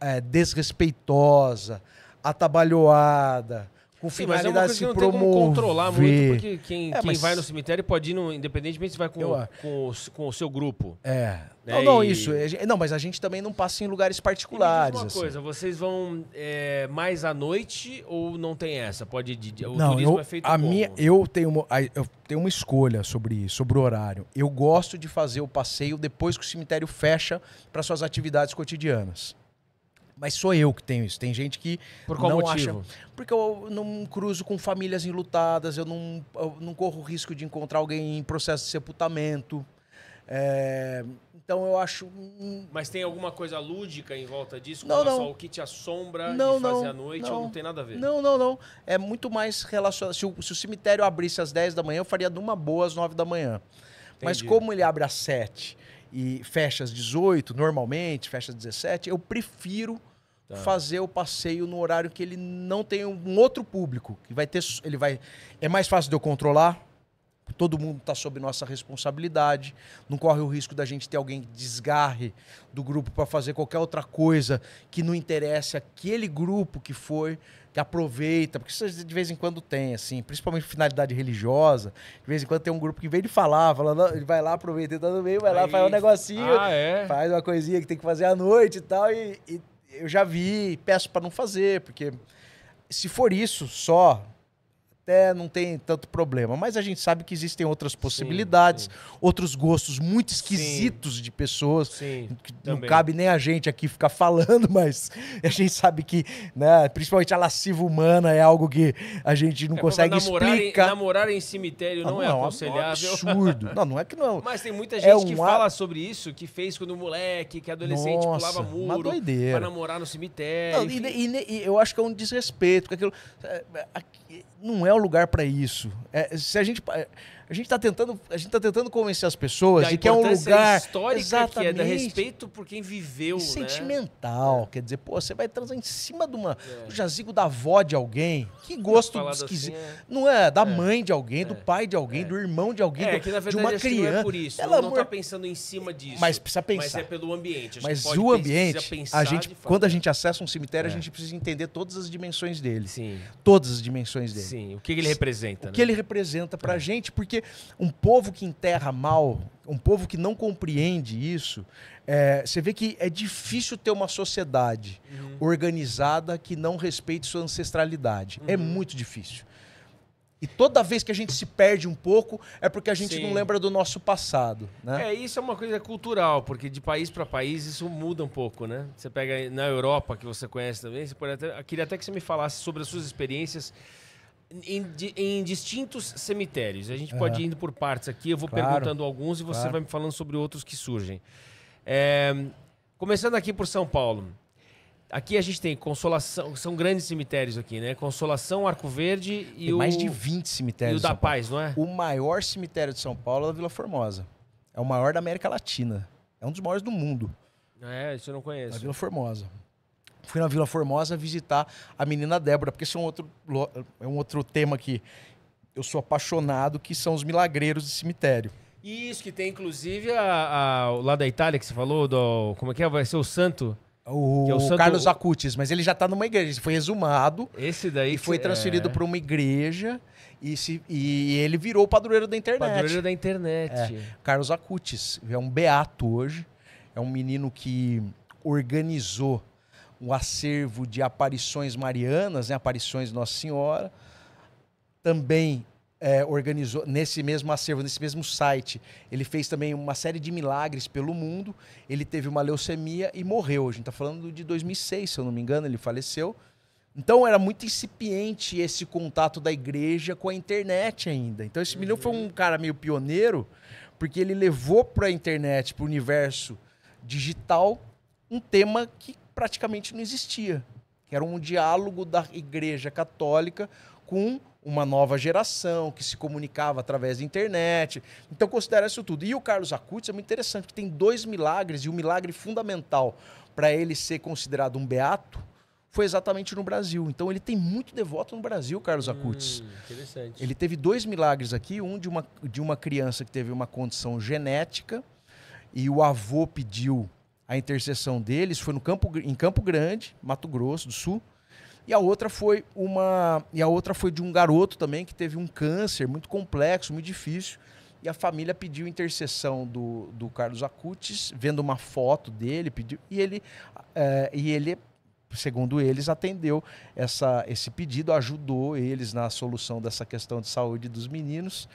S2: é, desrespeitosa, atabalhoada, com Sim, mas é uma coisa que não tem como controlar muito, porque quem, é, quem mas... vai no
S1: cemitério pode ir, no, independentemente se vai com, Eu...
S2: com, com, o seu grupo. É. Né? Não, não, e... isso. É, não, mas a gente também não passa em lugares particulares. uma assim. coisa,
S1: vocês vão é, mais à noite ou não tem essa? Pode ir O não, turismo eu, é feito a como?
S2: minha eu tenho, uma, eu tenho uma escolha sobre isso, sobre o horário. Eu gosto de fazer o passeio depois que o cemitério fecha para suas atividades cotidianas. Mas sou eu que tenho isso. Tem gente que Por qual não motivo? acha. Porque eu não cruzo com famílias enlutadas, eu não, eu não corro risco de encontrar alguém em processo de sepultamento. É, então eu acho.
S1: Mas tem alguma coisa lúdica em volta
S2: disso? Não, não. Só o
S1: que te assombra não, de fazer não, à noite não. ou não tem nada a ver? Não,
S2: não, não. É muito mais relacionado. Se o, se o cemitério abrisse às 10 da manhã, eu faria de uma boa às 9 da manhã. Entendi. Mas como ele abre às 7 e fecha às 18, normalmente, fecha às 17, eu prefiro Tá. fazer o passeio no horário que ele não tem um outro público. Que vai ter, ele vai, é mais fácil de eu controlar. Todo mundo está sob nossa responsabilidade. Não corre o risco da gente ter alguém que desgarre do grupo para fazer qualquer outra coisa que não interesse aquele grupo que foi, que aproveita, porque isso de vez em quando tem, assim, principalmente finalidade religiosa. De vez em quando tem um grupo que, vem de falar, ele vai lá, aproveita todo meio, vai lá, faz um negocinho, ah, é? faz uma coisinha que tem que fazer à noite e tal, e, e eu já vi, peço para não fazer, porque se for isso só, até não tem tanto problema. Mas a gente sabe que existem outras possibilidades, sim, sim. outros gostos muito esquisitos sim. de pessoas. que não cabe nem a gente aqui ficar <laughs> falando, mas a gente sabe que, né, principalmente a lasciva humana é algo que a gente não é, consegue namorar explicar. Em,
S1: namorar em cemitério não, é ah, não é aconselhável. É um absurdo. <laughs> não, não é que não. É mas
S2: tem muita é gente é um que fala
S1: sobre isso, que fez quando moleque, que adolescente Nossa, pulava muro pra namorar no cemitério. Não, e,
S2: e, e, eu acho que é um desrespeito. Aquilo, não é o lugar para isso. É, se a gente a gente está tentando, a gente tá tentando convencer as pessoas da de que é um lugar histórico, exatamente, que é da respeito
S1: por quem viveu, e né? sentimental,
S2: é. quer dizer, pô, você vai transar em cima de uma é. do jazigo da avó de alguém. Que gosto assim, esquisito. Assim, é... Não é da é. mãe de alguém, do é. pai de alguém, do irmão de alguém, do, que, verdade, de uma criança. Não é por isso. Ela não está pensando em cima disso. Mas precisa pensar. Mas é pelo ambiente. Mas o ambiente, a gente, quando a gente acessa um cemitério, a gente precisa entender todas as dimensões dele. Sim. Todas as dimensões dele. Sim. O que ele representa? O né? que ele representa pra gente, porque um povo que enterra mal, um povo que não compreende isso, é, você vê que é difícil ter uma sociedade uhum. organizada que não respeite sua ancestralidade. É uhum. É muito difícil. E toda vez que a gente se perde um pouco, é porque a gente Sim. não lembra do nosso passado, né?
S1: É, isso é uma coisa cultural, porque de país para país isso muda um pouco, né? Você pega na Europa, que você conhece também, você pode até, queria até que você me falasse sobre as suas experiências em, em, distintos cemitérios. A gente pode ir indo por partes aqui. Eu vou claro, perguntando alguns e você claro. vai me falando sobre outros que surgem. É, começando aqui por São Paulo. Aqui a gente tem Consolação, são grandes cemitérios aqui, né? Consolação, Arco Verde e tem o. Mais de 20 cemitérios. E o da Paz, não é?
S2: O maior cemitério de São Paulo é da Vila Formosa. É o maior da América Latina. É um dos maiores do mundo.
S1: É, isso eu não conheço. A Vila
S2: Formosa fui na Vila Formosa visitar a menina Débora, porque isso é um outro, é um outro tema que eu sou apaixonado, que são os milagreiros de cemitério.
S1: Isso, que tem inclusive a, a, lá da Itália que você falou, do, como é que é? Vai ser o santo... O, é o santo... Carlos
S2: Acutis, mas ele já está numa igreja, ele foi exumado. Esse daí. E foi transferido é... para uma igreja e, se, e ele virou o padroeiro da internet. Padroeiro da internet. É. Carlos Acutis, é um beato hoje, é um menino que organizou um acervo de aparições marianas, né, aparições Nossa Senhora. Também é, organizou, nesse mesmo acervo, nesse mesmo site, ele fez também uma série de milagres pelo mundo. Ele teve uma leucemia e morreu. A gente está falando de 2006, se eu não me engano, ele faleceu. Então era muito incipiente esse contato da igreja com a internet ainda. Então esse menino foi um cara meio pioneiro, porque ele levou para a internet, para o universo digital, um tema que praticamente não existia. Era um diálogo da Igreja Católica com uma nova geração que se comunicava através da internet. Então, considera isso tudo. E o Carlos Acutis é muito interessante, porque tem dois milagres, e o um milagre fundamental para ele ser considerado um beato foi exatamente no Brasil. Então, ele tem muito devoto no Brasil, Carlos hum, Acutis. Hum, interessante. Ele teve dois milagres aqui: um de uma, de uma criança que teve uma condição genética, e o avô pediu a intercessão deles foi no campo, em Campo Grande, Mato Grosso do Sul. E a outra foi uma e a outra foi de um garoto também que teve um câncer muito complexo, muito difícil. E a família pediu intercessão do, do Carlos Acutis, vendo uma foto dele, pediu e ele é, e ele segundo eles atendeu essa, esse pedido, ajudou eles na solução dessa questão de saúde dos meninos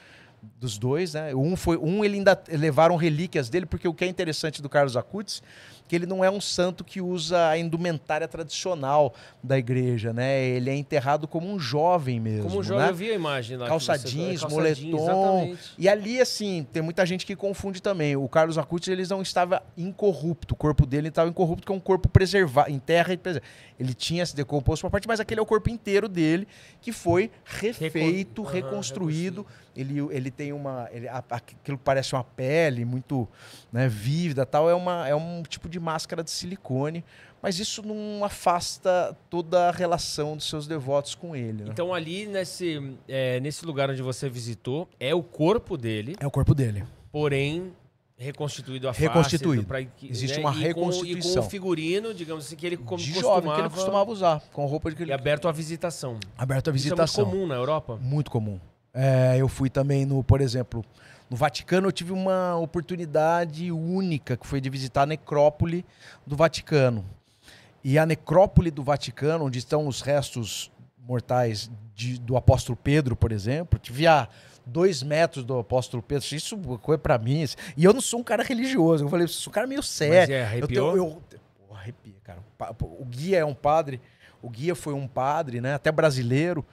S2: dos dois, né? Um foi um ele ainda levaram relíquias dele porque o que é interessante do Carlos Acutis que ele não é um santo que usa a indumentária tradicional da igreja, né? Ele é enterrado como um jovem mesmo. Como um né? jovem, né? eu vi
S1: a imagem lá. Calça jeans, Calça moletom. Jeans,
S2: e ali, assim, tem muita gente que confunde também. O Carlos Acutis, ele não estava incorrupto. O corpo dele estava incorrupto, que é um corpo preservado, em terra e preservado. Ele tinha se decomposto uma parte, mas aquele é o corpo inteiro dele, que foi refeito, Recon... reconstruído ele, ele tem uma. Ele, aquilo parece uma pele muito né, vívida tal. É, uma, é um tipo de máscara de silicone. Mas isso não afasta toda a relação dos seus devotos com ele. Né?
S1: Então, ali nesse, é, nesse lugar onde você visitou, é o corpo dele. É o corpo dele. Porém, reconstituído a reconstituído. face. Pra, né, Existe né? uma e reconstituição. Com, e com o figurino, digamos assim, que ele de costumava... Jovem, que ele costumava usar, com roupa de que ele... E aberto à visitação. Aberto à visitação. Isso é muito comum na Europa?
S2: Muito comum. É, eu fui também no, por exemplo, no Vaticano eu tive uma oportunidade única, que foi de visitar a necrópole do Vaticano. E a necrópole do Vaticano, onde estão os restos mortais de, do apóstolo Pedro, por exemplo, tive a dois metros do apóstolo Pedro. Isso foi para mim. Assim. E eu não sou um cara religioso. Eu falei, sou um cara meio sério. Mas é, arrepiou? Eu, tenho, eu, Pô, arrepia, cara. O guia é um padre. O guia foi um padre, né? Até brasileiro.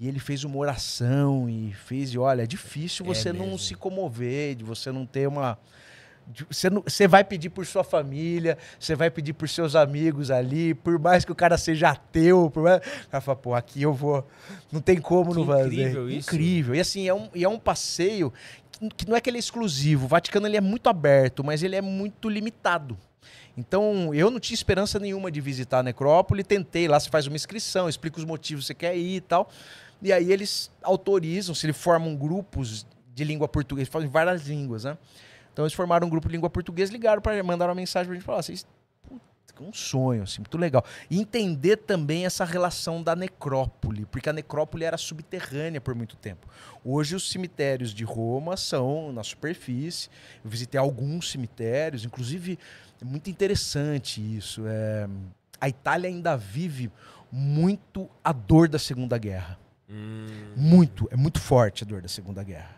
S2: E ele fez uma oração e fez, e olha, é difícil é você é não se comover, de você não ter uma. Você, não, você vai pedir por sua família, você vai pedir por seus amigos ali, por mais que o cara seja ateu, por mais... cara fala, pô, aqui eu vou. Não tem como, não fazer Incrível isso. Incrível. E assim, é um, é um passeio que não é que ele é exclusivo. O Vaticano ele é muito aberto, mas ele é muito limitado. Então, eu não tinha esperança nenhuma de visitar a necrópole, tentei lá, você faz uma inscrição, explica os motivos que você quer ir e tal. E aí eles autorizam, se eles formam grupos de língua portuguesa, fazem várias línguas, né? Então eles formaram um grupo de língua portuguesa, ligaram para mandar uma mensagem pra gente falar, ah, vocês um sonho, assim, muito legal. E entender também essa relação da necrópole, porque a necrópole era subterrânea por muito tempo. Hoje os cemitérios de Roma são na superfície. Eu visitei alguns cemitérios, inclusive é muito interessante isso. É... A Itália ainda vive muito a dor da Segunda Guerra. Hum. Muito, é muito forte a dor da Segunda Guerra.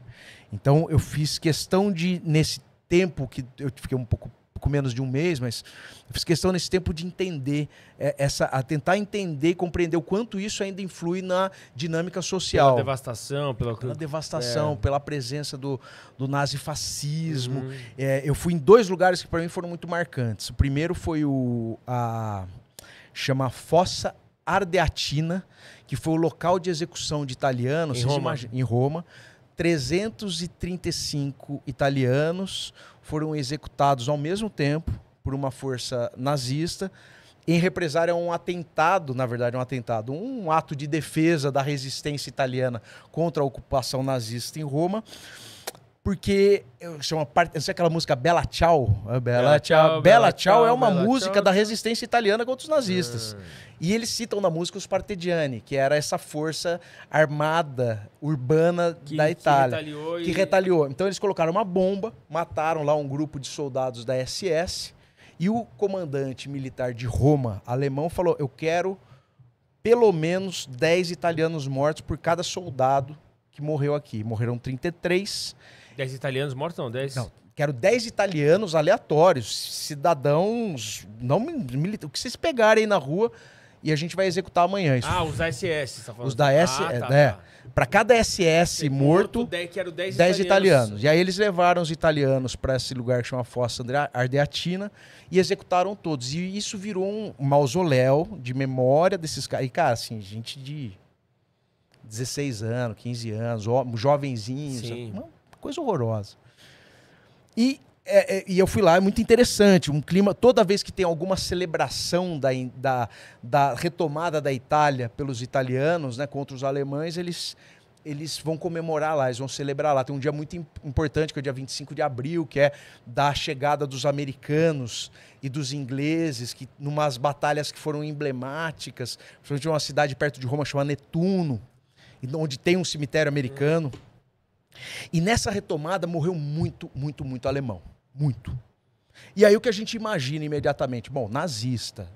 S2: Então eu fiz questão de, nesse tempo que eu fiquei um pouco menos de um mês, mas fiz questão nesse tempo de entender é, essa, a tentar entender e compreender o quanto isso ainda influi na dinâmica social. Pela devastação, pela, pela devastação, é. pela presença do, do nazifascismo. Uhum. É, eu fui em dois lugares que para mim foram muito marcantes. O primeiro foi o a chama Fossa Ardeatina, que foi o local de execução de italianos em, Roma. Imaginam, em Roma. 335 italianos foram executados ao mesmo tempo por uma força nazista em represária a um atentado, na verdade, um atentado, um ato de defesa da resistência italiana contra a ocupação nazista em Roma porque chama parte, sei aquela música Bella Ciao é, Bella Ciao Bela Ciao é uma Bella música Ciao. da resistência italiana contra os nazistas. É. E eles citam na música os Partigiani, que era essa força armada urbana que, da Itália, que retaliou, que e... retaliou. Então eles colocaram uma bomba, mataram lá um grupo de soldados da SS e o comandante militar de Roma, alemão, falou: "Eu quero pelo menos 10 italianos mortos por cada soldado que morreu aqui. Morreram 33
S1: 10 italianos mortos, não, 10. Não,
S2: quero 10 italianos aleatórios, cidadãos, não militares, o que vocês pegarem na rua e a gente vai executar amanhã. Isso. Ah, os
S1: da SS, tá falando? Os assim. da SS, ah, é, tá, né? Tá.
S2: Para cada SS Tem morto, 10, quero italianos. italianos. E aí eles levaram os italianos para esse lugar que chama Fossa Ardeatina e executaram todos. E isso virou um mausoléu de memória desses caras. E, cara, assim, gente de 16 anos, 15 anos, jo jovenzinhos. Sim coisa horrorosa. E, é, é, e eu fui lá, é muito interessante. Um clima, toda vez que tem alguma celebração da, da, da retomada da Itália pelos italianos né, contra os alemães, eles eles vão comemorar lá, eles vão celebrar lá. Tem um dia muito importante, que é o dia 25 de abril, que é da chegada dos americanos e dos ingleses, que numas batalhas que foram emblemáticas, tem uma cidade perto de Roma chamada Netuno, onde tem um cemitério americano. E nessa retomada morreu muito, muito, muito alemão. Muito. E aí o que a gente imagina imediatamente? Bom, nazista.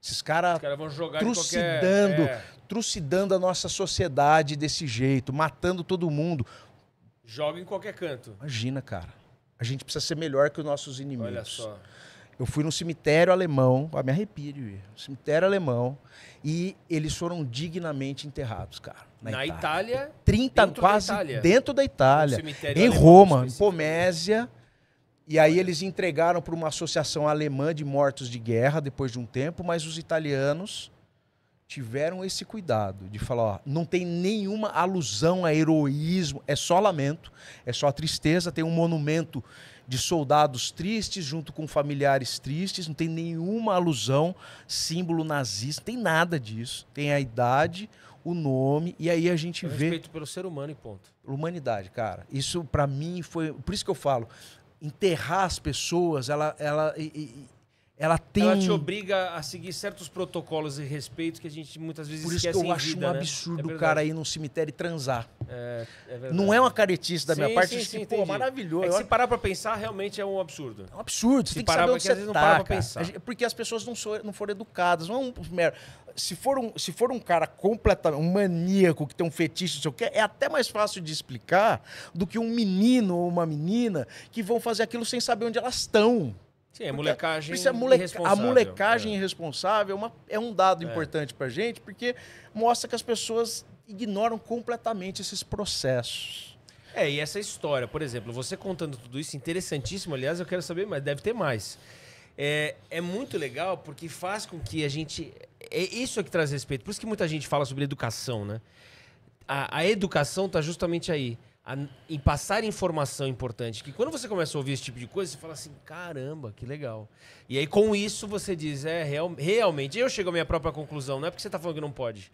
S2: Esses
S1: caras cara trucidando, qualquer... é.
S2: trucidando a nossa sociedade desse jeito, matando todo mundo. Joga em qualquer canto. Imagina, cara. A gente precisa ser melhor que os nossos inimigos. Olha só. Eu fui num cemitério alemão, ah, me arrepio de ver. um cemitério alemão, e eles foram dignamente enterrados, cara. Na, na
S1: Itália, Itália
S2: 30 dentro quase da Itália. dentro da Itália, em Roma, em Pomésia. E aí eles entregaram para uma associação alemã de mortos de guerra depois de um tempo, mas os italianos tiveram esse cuidado de falar, ó, não tem nenhuma alusão a heroísmo, é só lamento, é só tristeza, tem um monumento de soldados tristes junto com familiares tristes, não tem nenhuma alusão, símbolo nazista, não tem nada disso. Tem a idade, o nome, e aí a gente é vê. Respeito pelo ser humano e ponto. Humanidade, cara. Isso para mim foi. Por isso que eu falo, enterrar as pessoas, ela. ela e, e, ela tem. Ela te
S1: obriga a seguir certos protocolos e respeitos que a gente muitas vezes Por isso que eu acho vida, um né? absurdo é o cara
S2: ir num cemitério e transar. É,
S1: é não é uma caretice da sim, minha parte, sim, sim, tipo, pô, maravilhoso. É que se parar pra pensar, realmente é um absurdo. É um absurdo. Você se tem que parar, saber onde você tá, não para pra tá, pensar.
S2: Porque as pessoas não, so, não foram educadas. Não é se, for um, se for um cara completamente, um maníaco que tem um fetiche, não sei o que, é até mais fácil de explicar do que um menino ou uma menina que vão fazer aquilo sem saber onde elas estão.
S1: Sim, a é molecagem isso é moleca irresponsável. A molecagem
S2: é. irresponsável é, uma, é um dado é. importante para gente, porque mostra que as pessoas ignoram completamente esses processos. É, e essa história, por exemplo, você contando tudo isso, interessantíssimo,
S1: aliás, eu quero saber mais, deve ter mais. É, é muito legal porque faz com que a gente. É, é isso é que traz respeito. Por isso que muita gente fala sobre educação, né? A, a educação está justamente aí a, em passar informação importante. Que quando você começa a ouvir esse tipo de coisa, você fala assim: caramba, que legal. E aí com isso você diz: é, real, realmente. Eu chego à minha própria conclusão. Não é porque você está falando que não pode.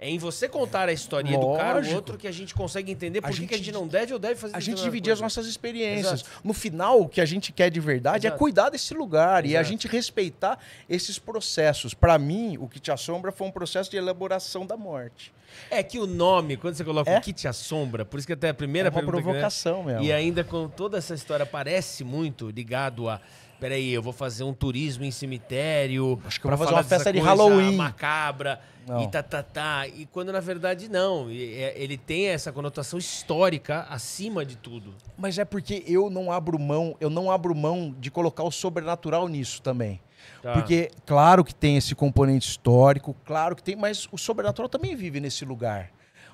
S1: É em você contar a história do cara, o outro, que a gente consegue entender por a que, gente, que a gente não deve ou deve fazer A gente dividir as nossas experiências. Exato.
S2: No final, o que a gente quer de verdade é Exato. é cuidar desse lugar Exato. e a gente respeitar esses processos. Para mim, o que te assombra foi um processo de elaboração da morte.
S1: É que o nome, quando você coloca é? o que te assombra, por isso que até a primeira é uma provocação que, né? mesmo. E
S2: ainda com toda essa história parece
S1: muito ligado a peraí, eu vou fazer um turismo em cemitério. Acho que eu vou fazer uma festa de Halloween. Macabra não. e tá, tá, tá. E quando na verdade não. É, ele tem essa conotação histórica acima de tudo.
S2: Mas é porque eu não abro mão, eu não abro mão de colocar o sobrenatural nisso também. Tá. Porque, claro que tem esse componente histórico, claro que tem, mas o sobrenatural também vive nesse lugar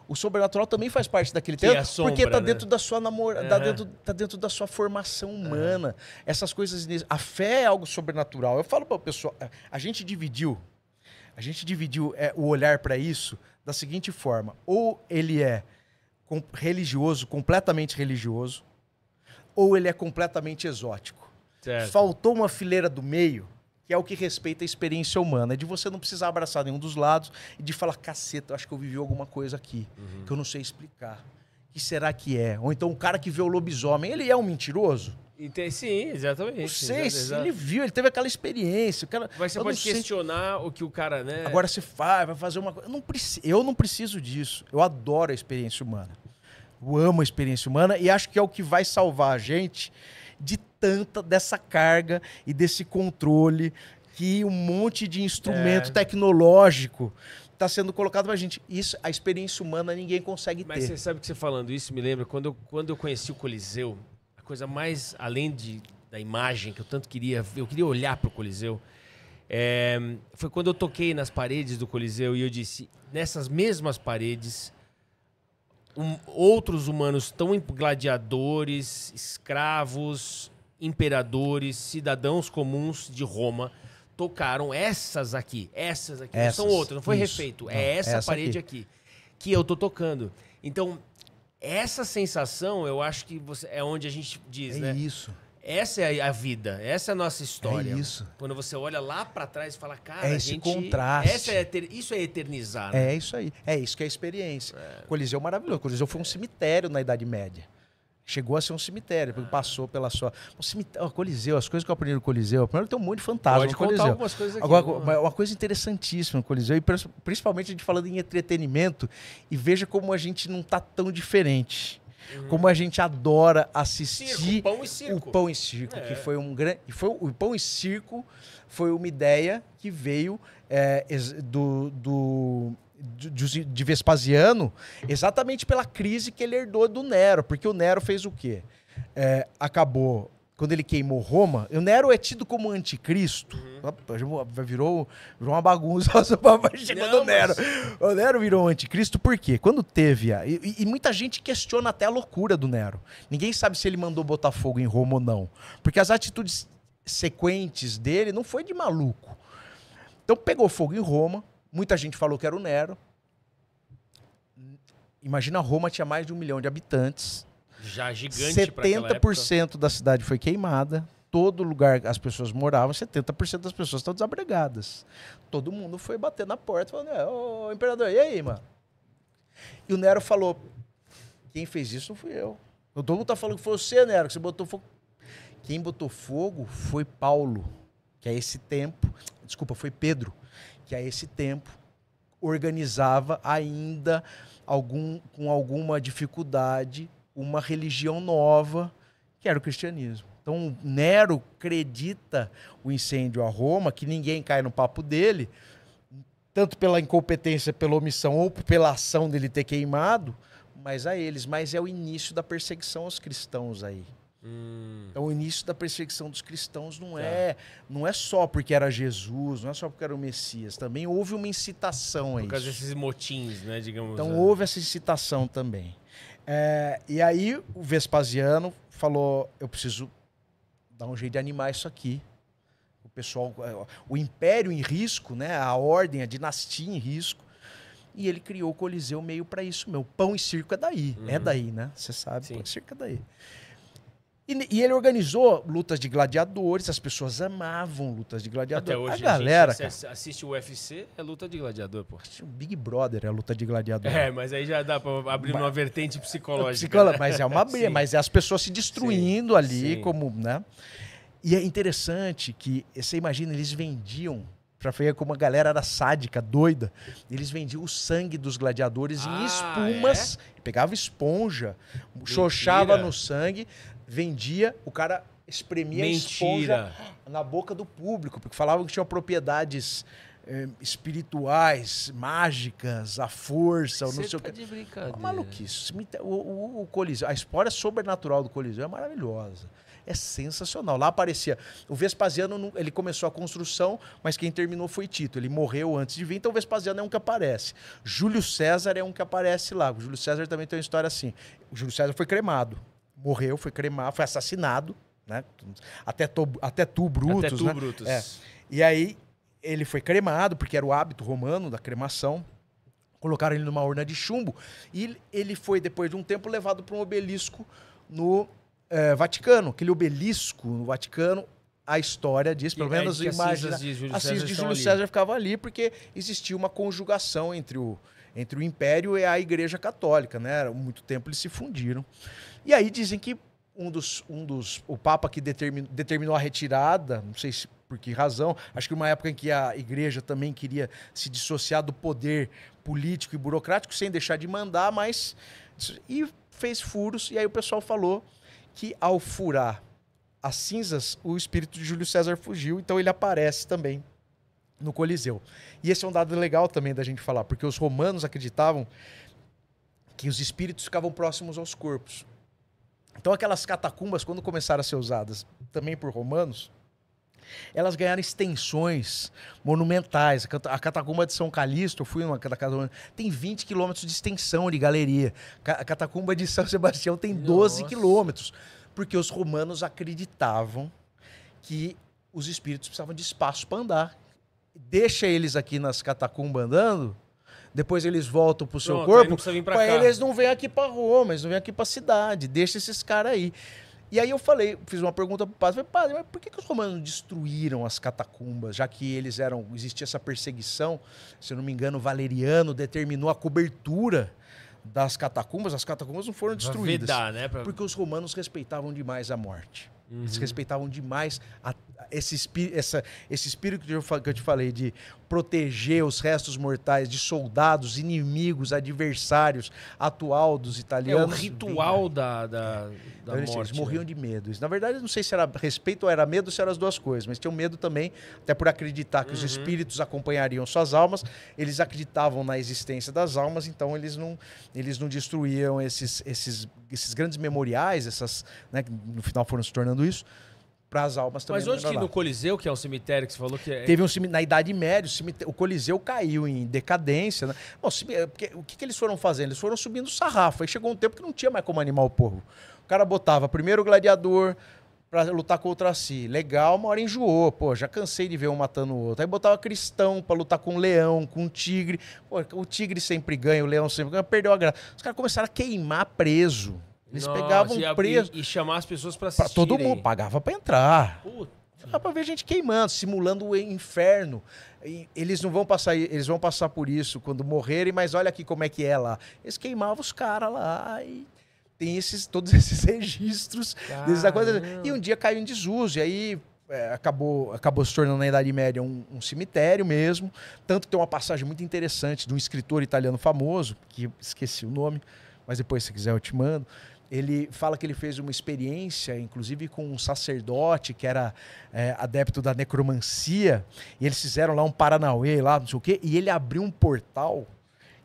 S2: o sobrenatural também faz parte daquele tempo, é sombra, porque está né? dentro da sua namora, tá é. tá dentro, tá dentro da sua formação é. humana. Essas coisas, a fé é algo sobrenatural. Eu falo para o pessoal, é, a gente dividiu, a gente dividiu é, o olhar para isso da seguinte forma: ou ele é com, religioso, completamente religioso, ou ele é completamente exótico. Certo. Faltou uma fileira do meio que é o que respeita a experiência humana. É de você não precisar abraçar nenhum dos lados e de falar, caceta, acho que eu vivi alguma coisa aqui uhum. que eu não sei explicar. O que será que é? Ou então o cara que vê o lobisomem, ele é um mentiroso? Tem,
S1: sim, exatamente. Não sei ele
S2: viu, ele teve aquela experiência. O cara, Mas você pode
S1: questionar sei. o que o cara, né? Agora você
S2: faz, vai fazer uma coisa. Eu não, preci... eu não preciso disso. Eu adoro a experiência humana. Eu amo a experiência humana e acho que é o que vai salvar a gente de tanta dessa carga e desse controle que um monte de instrumento é. tecnológico está sendo colocado para a gente. Isso, a experiência humana ninguém consegue Mas ter. Mas você
S1: sabe que você falando isso me lembra quando eu, quando eu conheci o Coliseu, a coisa mais além de, da imagem que eu tanto queria, eu queria olhar para o Coliseu. É, foi quando eu toquei nas paredes do Coliseu e eu disse: nessas mesmas paredes um, outros humanos tão gladiadores, escravos, imperadores, cidadãos comuns de Roma tocaram essas aqui, essas aqui, essas, não são outras, não foi isso, refeito, é não, é essa, essa parede aqui. aqui. que eu tô tocando. Então, essa sensação, eu acho que você, é onde a gente diz, é né? É isso. Essa
S2: é a vida, essa é a nossa história. É isso.
S1: Quando você olha lá para trás e fala, cara, é esse gente, contraste. Essa é eter, isso é eternizar. Né? É
S2: isso aí. É isso que é a experiência. É. Coliseu é maravilhoso. Coliseu foi um cemitério na Idade Média. Chegou a ser um cemitério, porque é. passou pela sua. O cemitério, Coliseu, as coisas que eu aprendi no Coliseu. Primeiro tem um monte de fantasma. Pode contar Coliseu. algumas coisas aqui. Agora, uma coisa interessantíssima no Coliseu, e principalmente a gente falando em entretenimento, e veja como a gente não está tão diferente. Uhum. Como a gente adora assistir circo, pão e circo. o Pão e Circo, é. que foi um grande, foi o Pão e Circo foi uma ideia que veio é, do, do de, de Vespasiano, exatamente pela crise que ele herdou do Nero, porque o Nero fez o quê? É, acabou quando ele queimou Roma, o Nero é tido como anticristo. Uhum. Virou, virou uma bagunça <laughs> o Nero. Mas... O Nero virou um anticristo por quê? Quando teve a... E, e, muita gente questiona até a loucura do Nero. Ninguém sabe se ele mandou botar fogo em Roma ou não. Porque as atitudes sequentes dele não foi de maluco. Então pegou fogo em Roma, muita gente falou que era o Nero. Imagina, Roma tinha mais de um milhão de habitantes já gigante 70% da cidade foi queimada. Todo lugar as pessoas moravam, 70% das pessoas estão desabregadas. Todo mundo foi bater na porta falando: é, Ô, imperador, e aí, mano? E o Nero falou: Quem fez isso não fui eu. Então, todo mundo tá falando que foi você, Nero, que você botou fogo. Quem botou fogo foi Paulo, que a esse tempo, desculpa, foi Pedro, que a esse tempo organizava ainda algum, com alguma dificuldade uma religião nova, que era o cristianismo. Então, Nero acredita o incêndio a Roma, que ninguém cai no papo dele, tanto pela incompetência, pela omissão ou pela ação dele ter queimado, mas a eles. Mas é o início da perseguição aos cristãos aí. Hum. Então, o início da perseguição dos cristãos não é. é não é só porque era Jesus, não é só porque era o Messias. Também houve uma incitação Por a isso. Por causa
S1: desses motins, né, digamos. Então, assim.
S2: houve essa incitação também. É, e aí o Vespasiano falou: eu preciso dar um jeito de animar isso aqui. O pessoal, é, o império em risco, né? A ordem, a dinastia em risco. E ele criou o Coliseu meio para isso, meu. Pão e circo é daí, é uhum. é daí, né? Você sabe, Sim. pão e circo é daí. E, e, ele organizou lutas de gladiadores, as pessoas amavam lutas de gladiadores Até hoje, a galera. A gente,
S1: cara, assiste o UFC, é luta de gladiador, pô. O Big
S2: Brother é luta de gladiador. É,
S1: mas aí já dá pra abrir mas, uma vertente psicológica. Psicolo, né? Mas é uma briga, <laughs> mas
S2: é as pessoas se destruindo sim, ali, sim. como, né? E é interessante que, você imagina, eles vendiam para feia como a galera era sádica, doida. Eles vendiam o sangue dos gladiadores ah, em espumas, é? pegava esponja, Mentira. xoxava no sangue, vendia, o cara espremia Mentira. a esponja na boca do público, porque falavam que tinha propriedades eh, espirituais, mágicas, a força, Você não sei tá o que. De é brincadeira. maluquice. O, o, o Coliseu, a história sobrenatural do Coliseu é maravilhosa. É sensacional. Lá aparecia. O Vespasiano, ele começou a construção, mas quem terminou foi Tito. Ele morreu antes de vir, então o Vespasiano é um que aparece. Júlio César é um que aparece lá. O Júlio César também tem uma história assim. O Júlio César foi cremado morreu, foi cremado, foi assassinado, né? Até tu, até tu Brutus, até tu, né? Brutus. É. E aí ele foi cremado, porque era o hábito romano da cremação. Colocaram ele numa urna de chumbo e ele foi depois de um tempo levado para um obelisco no é, Vaticano, aquele obelisco no Vaticano a história diz, pelo é menos é imagens, Assis de Júlio, Assis César, de Júlio César ficava ali porque existia uma conjugação entre o, entre o Império e a Igreja Católica, né? muito tempo eles se fundiram. E aí dizem que um dos, um dos o Papa que determinou a retirada, não sei se, por que razão, acho que uma época em que a igreja também queria se dissociar do poder político e burocrático, sem deixar de mandar, mas. E fez furos, e aí o pessoal falou que ao furar as cinzas, o espírito de Júlio César fugiu, então ele aparece também no Coliseu. E esse é um dado legal também da gente falar, porque os romanos acreditavam que os espíritos ficavam próximos aos corpos. Então, aquelas catacumbas, quando começaram a ser usadas também por romanos, elas ganharam extensões monumentais. A catacumba de São Calixto, eu fui numa catacumba, tem 20 quilômetros de extensão de galeria. A catacumba de São Sebastião tem 12 quilômetros. Porque os romanos acreditavam que os espíritos precisavam de espaço para andar. Deixa eles aqui nas catacumbas andando, depois eles voltam pro seu Pronto, corpo. eles não vêm aqui para Roma, eles não vêm aqui para cidade. Deixa esses caras aí. E aí eu falei, fiz uma pergunta pro padre, falei, padre, mas por que, que, os romanos destruíram as catacumbas, já que eles eram, existia essa perseguição, se eu não me engano, Valeriano determinou a cobertura das catacumbas, as catacumbas não foram destruídas. né? Pra... Porque os romanos respeitavam demais a morte. Uhum. Eles respeitavam demais a, esse, essa, esse espírito que eu, que eu te falei de proteger os restos mortais de soldados, inimigos, adversários, atual dos italianos. É o ritual da, da, é. da eles, morte. Eles morriam né? de medo. Na verdade, não sei se era respeito ou era medo, se eram as duas coisas, mas tinham medo também, até por acreditar que uhum. os espíritos acompanhariam suas almas, eles acreditavam na existência das almas, então eles não, eles não destruíam esses, esses esses grandes memoriais, essas, né, que no final foram se tornando isso, para as almas também. Mas hoje né, que lá. no
S1: Coliseu, que é um cemitério que você falou que é... Teve um cemitério,
S2: na Idade Média, o, o, Coliseu caiu em decadência. Né? Bom, é, porque, o que, que eles foram fazendo? Eles foram subindo sarrafo. Aí chegou um tempo que não tinha mais como animar o povo. O cara botava primeiro o gladiador, para lutar contra si. Legal, uma hora enjoou, pô, já cansei de ver um matando o outro. Aí botava cristão para lutar com um leão, com um tigre. Pô, o tigre sempre ganha, o leão sempre ganha, perdeu a graça. Os caras começaram a queimar preso. Eles Nossa, pegavam e, preso. E, e chamar as pessoas para assistir. Todo mundo pagava para entrar. Puta. Dá pra ver gente queimando, simulando o inferno. E eles não vão passar, eles vão passar por isso quando morrerem, mas olha aqui como é que é lá. Eles queimavam os caras lá e tem esses, todos <laughs> esses registros Caramba. coisa. E um dia caiu em desuso, e aí é, acabou, acabou se tornando na Idade Média um, um, cemitério mesmo. Tanto que tem uma passagem muito interessante de um escritor italiano famoso, que esqueci o nome, mas depois, se quiser, eu te mando. Ele fala que ele fez uma experiência, inclusive com um sacerdote que era é, adepto da necromancia, e eles fizeram lá um Paranauê, lá, não sei o quê, e ele abriu um portal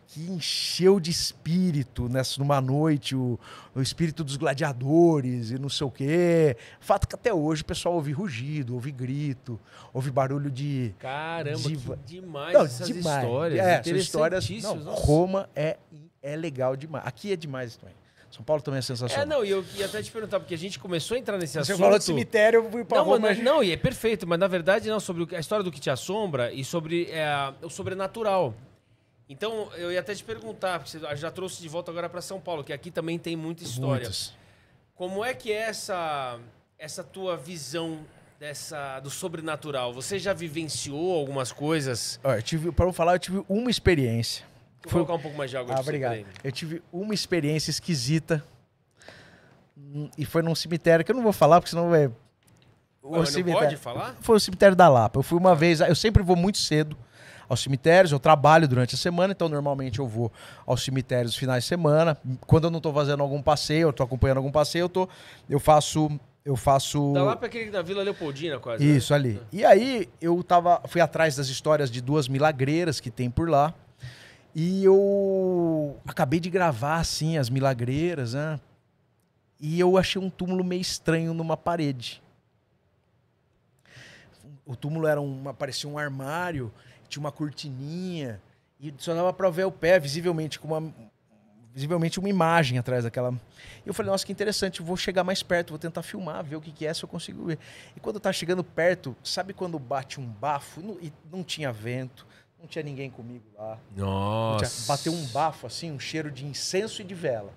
S2: que encheu de espírito nessa, numa noite, o, o espírito dos gladiadores e não sei o quê. Fato que até hoje o pessoal ouve rugido, ouve grito, ouve barulho de. Caramba, de... demais não, essas demais. histórias. É, essas histórias. Não, Roma é, é legal demais. Aqui é demais também. São Paulo também é sensacional. É,
S1: não, e eu ia até te perguntar, porque a gente começou a entrar nesse Você assunto. Você falou de cemitério, eu fui pra não, Roma. Mas... Não, e é perfeito, mas na verdade, não, sobre a história do que te assombra e sobre é, o sobrenatural. Então, eu ia até te perguntar, porque você já trouxe de volta agora para São Paulo, que aqui também tem muita história. Muitos. Como é que é essa, essa tua visão dessa do sobrenatural? Você já vivenciou algumas coisas?
S2: para eu falar, eu tive uma experiência. Vou Foi... colocar um pouco mais de água. Ah, obrigado. Eu tive uma experiência esquisita hum, e foi num cemitério que eu não vou falar porque senão é o cemitério. Não pode falar? Foi o cemitério da Lapa. Eu fui uma ah. vez, eu sempre vou muito cedo aos cemitérios. Eu trabalho durante a semana, então normalmente eu vou aos cemitérios finais de semana. Quando eu não estou fazendo algum passeio, eu estou acompanhando algum passeio, eu, tô, eu faço eu faço. Tá lá para
S1: aquele da Vila Leopoldina, quase. Né? Isso, né? ali.
S2: E aí eu tava, fui atrás das histórias de duas milagreiras que tem por lá. E eu acabei de gravar, assim, as milagreiras, né? E eu achei um túmulo meio estranho numa parede. O túmulo era um parecia um armário tinha uma cortininha e só dava para ver o pé visivelmente com uma visivelmente uma imagem atrás daquela. e Eu falei, nossa, que interessante, vou chegar mais perto, vou tentar filmar, ver o que, que é, se eu consigo ver. E quando tá chegando perto, sabe quando bate um bafo? E não tinha vento, não tinha ninguém comigo lá. Nossa. Tinha... Bateu um bafo, assim, um cheiro de incenso e de vela.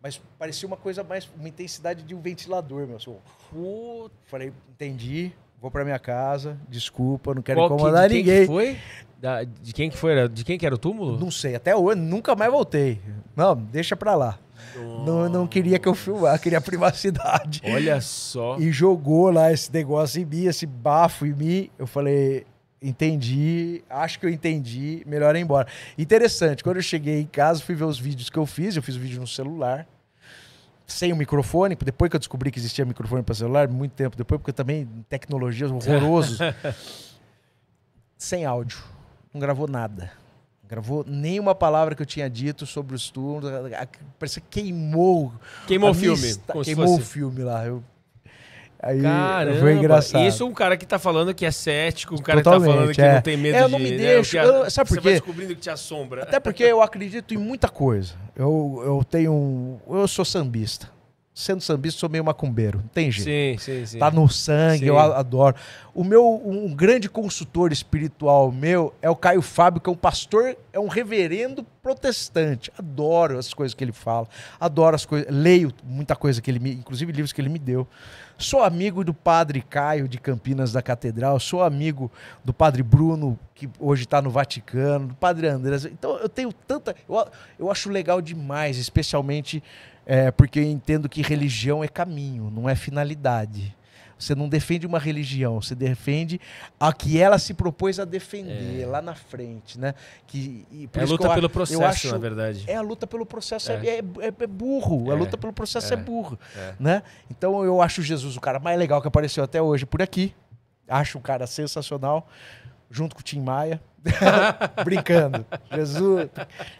S2: Mas parecia uma coisa mais, uma intensidade de um ventilador, meu senhor. Assim, falei, entendi. Vou para minha casa, desculpa, não quero Qual incomodar que, de ninguém. Quem que foi? Da, de quem que foi? De quem que era o túmulo? Não sei, até hoje nunca mais voltei. Não, deixa para lá. Não, não queria que eu filmasse, queria privacidade. Olha só. E jogou lá esse negócio em mim, esse bafo em mim. Eu falei, entendi, acho que eu entendi, melhor ir embora. Interessante, quando eu cheguei em casa, fui ver os vídeos que eu fiz, eu fiz o vídeo no celular sem o microfone, depois que eu descobri que existia microfone para celular, muito tempo depois, porque também tecnologias horrorosas. <laughs> sem áudio. Não gravou nada. Não gravou nenhuma palavra que eu tinha dito sobre o estudo. Parece que queimou. Queimou o filme. Queimou o filme lá. Eu Aí Caramba, foi engraçado. Isso
S1: é um cara que tá falando que é cético, um cara Totalmente, que tá falando que é. não tem medo é, eu não de, me né, deixo. Né, eu, a, sabe por quê? Você vai descobrindo que te assombra. Até porque eu
S2: acredito em muita coisa. Eu, eu tenho. eu sou sambista. Sendo sambista, sou meio macumbeiro. Não tem jeito. Sim, sim, sim. Tá no sangue, sim. eu adoro. O meu, um grande consultor espiritual meu é o Caio Fábio, que é um pastor, é um reverendo protestante. Adoro as coisas que ele fala. Adoro as coisas. Leio muita coisa que ele me. Inclusive livros que ele me deu. Sou amigo do padre Caio de Campinas da Catedral, sou amigo do padre Bruno, que hoje está no Vaticano, do padre André. Então eu tenho tanta. Eu, eu acho legal demais, especialmente é, porque eu entendo que religião é caminho, não é finalidade. Você não defende uma religião, você defende a que ela se propôs a defender é. lá na frente, né? Que, e é a luta eu, pelo processo, acho, na verdade. É a luta pelo processo, é, é, é burro. A luta pelo processo é, burro, né? Então eu acho Jesus o cara mais legal que apareceu até hoje por aqui. Acho um cara sensacional junto com o Tim Maia. <laughs> Brincando. Jesus,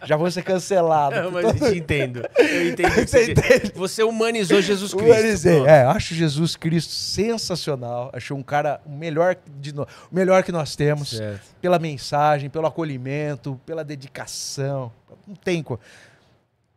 S2: já vou ser cancelado. Não, mas eu te entendo. Eu entendo. Você, entende? você humanizou Jesus Cristo. Humanizei. É, acho Jesus Cristo sensacional. Acho um cara o melhor, de no... melhor que nós temos. Certo. Pela mensagem, pelo acolhimento, pela dedicação. Não tem como.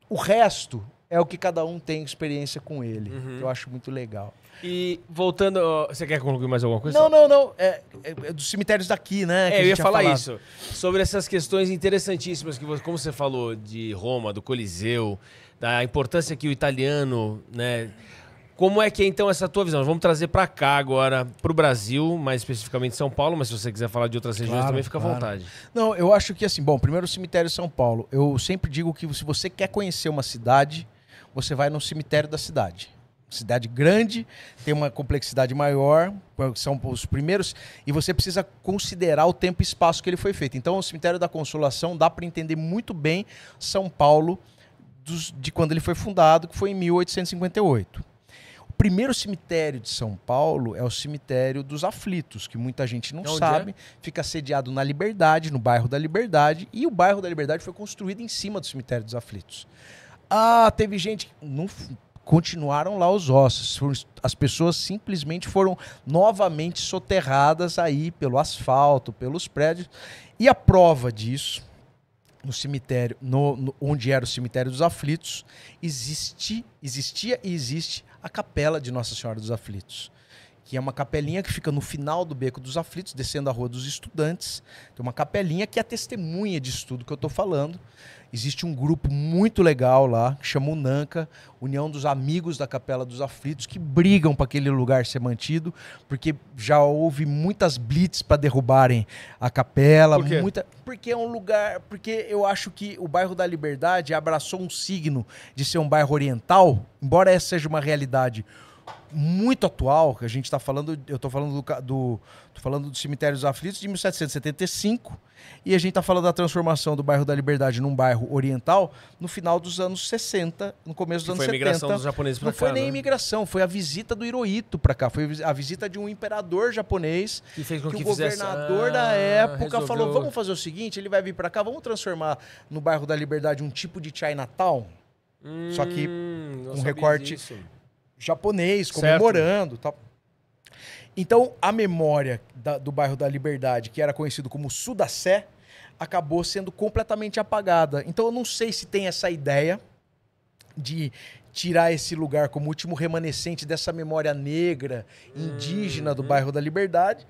S2: O resto é o que cada um tem experiência com ele. Uhum. Que eu acho muito legal. E
S1: voltando. Você quer concluir mais alguma coisa?
S2: Não, não, não. É, é, é dos cemitérios daqui, né? É, eu ia falar falado. isso. Sobre essas
S1: questões interessantíssimas que você, como você falou, de Roma, do Coliseu, da importância que o italiano, né? Como é que é então essa tua visão? Vamos trazer para cá agora, para o Brasil, mais especificamente São Paulo, mas se você quiser falar de outras regiões também fica claro. à vontade.
S2: Não, eu acho que assim, bom, primeiro o cemitério de São Paulo. Eu sempre digo que se você quer conhecer uma cidade, você vai no cemitério da cidade cidade grande, tem uma complexidade maior, são os primeiros, e você precisa considerar o tempo e espaço que ele foi feito. Então, o Cemitério da Consolação dá para entender muito bem São Paulo dos, de quando ele foi fundado, que foi em 1858. O primeiro cemitério de São Paulo é o cemitério dos aflitos, que muita gente não Onde é? sabe. É? Fica sediado na Liberdade, no bairro da Liberdade, e o bairro da Liberdade foi construído em cima do cemitério dos aflitos. Ah, teve gente. Não, continuaram lá os ossos. As pessoas simplesmente foram novamente soterradas aí pelo asfalto, pelos prédios. E a prova disso, no cemitério, no, no, onde era o cemitério dos aflitos, existe, existia e existe a capela de Nossa Senhora dos Aflitos que é uma capelinha que fica no final do Beco dos Aflitos, descendo a Rua dos Estudantes. Tem uma capelinha que é testemunha disso tudo que eu estou falando. Existe um grupo muito legal lá, que chama Nanca, União dos Amigos da Capela dos Aflitos, que brigam para aquele lugar ser mantido, porque já houve muitas blitz para derrubarem a capela. Por quê? Muita... Porque é um lugar. Porque eu acho que o bairro da Liberdade abraçou um signo de ser um bairro oriental, embora essa seja uma realidade muito atual, que a gente está falando, eu estou falando do, do, falando do Cemitério dos Aflitos de 1775, e a gente está falando da transformação do bairro da Liberdade num bairro oriental no final dos anos 60, no começo dos anos 70. Foi a imigração dos japoneses para cá. Não foi nem né? imigração, foi a visita do Hirohito para cá, foi a visita de um imperador japonês que, fez com que, que o governador essa... da época Resolveu. falou: "Vamos fazer o seguinte, ele vai vir para cá, vamos transformar no bairro da Liberdade um tipo de Chinatown". Hum, só que um recorte disso japonês comemorando Então, a memória da, do bairro da Liberdade, que era conhecido como Sudacé, acabou sendo completamente apagada. Então, eu não sei se tem essa ideia de tirar esse lugar como último remanescente dessa memória negra, hum, indígena do uhum. bairro da Liberdade.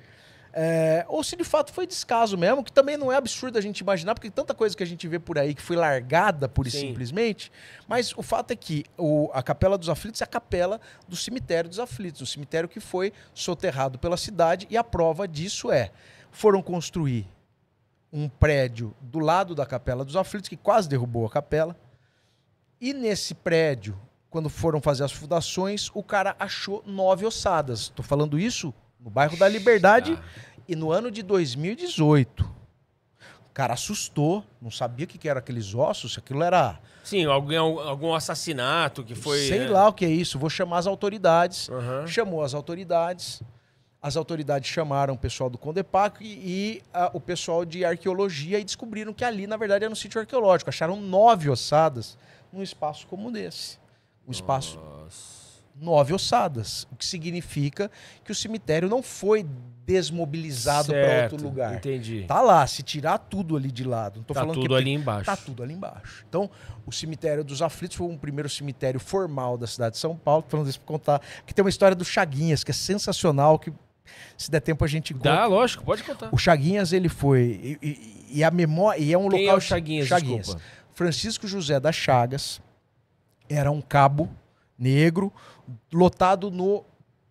S2: É, ou se de fato foi descaso mesmo, que também não é absurdo a gente imaginar, porque tanta coisa que a gente vê por aí que foi largada pura e Sim. simplesmente. Mas o fato é que o, a Capela dos Aflitos é a capela do cemitério dos aflitos, o cemitério que foi soterrado pela cidade, e a prova disso é: foram construir um prédio do lado da Capela dos Aflitos, que quase derrubou a capela, e nesse prédio. Quando foram fazer as fundações, o cara achou nove ossadas. Estou falando isso no bairro da Liberdade. E no ano de 2018. O cara assustou, não sabia o que, eram era aqueles ossos, aquilo era.
S1: Sim, algum algum assassinato que foi. Sei é... lá
S2: o que é isso, vou chamar as autoridades. Uhum. Chamou as autoridades. As autoridades chamaram o pessoal do Condepac e, e a, ah, o pessoal de arqueologia e descobriram que ali, na verdade, era um sítio arqueológico. Acharam nove ossadas num espaço como esse. Um espaço Nossa nove ossadas, o que significa que o cemitério não foi desmobilizado para outro lugar. Entendi. Tá lá, se tirar tudo ali de lado. Não tô tá falando tudo que ali embaixo. Tá tudo ali embaixo. Então, o cemitério dos aflitos foi um primeiro cemitério formal da cidade de São Paulo. Estou falando isso para contar. Que tem uma história do Chaguinhas, que é sensacional, que se der tempo a gente conta. Dá, lógico, pode contar. O Chaguinhas, ele foi. E, e, e a memória. E é um Quem é local. É o Chaguinhas, Chaguinhas. Francisco José das Chagas era um cabo negro lotado no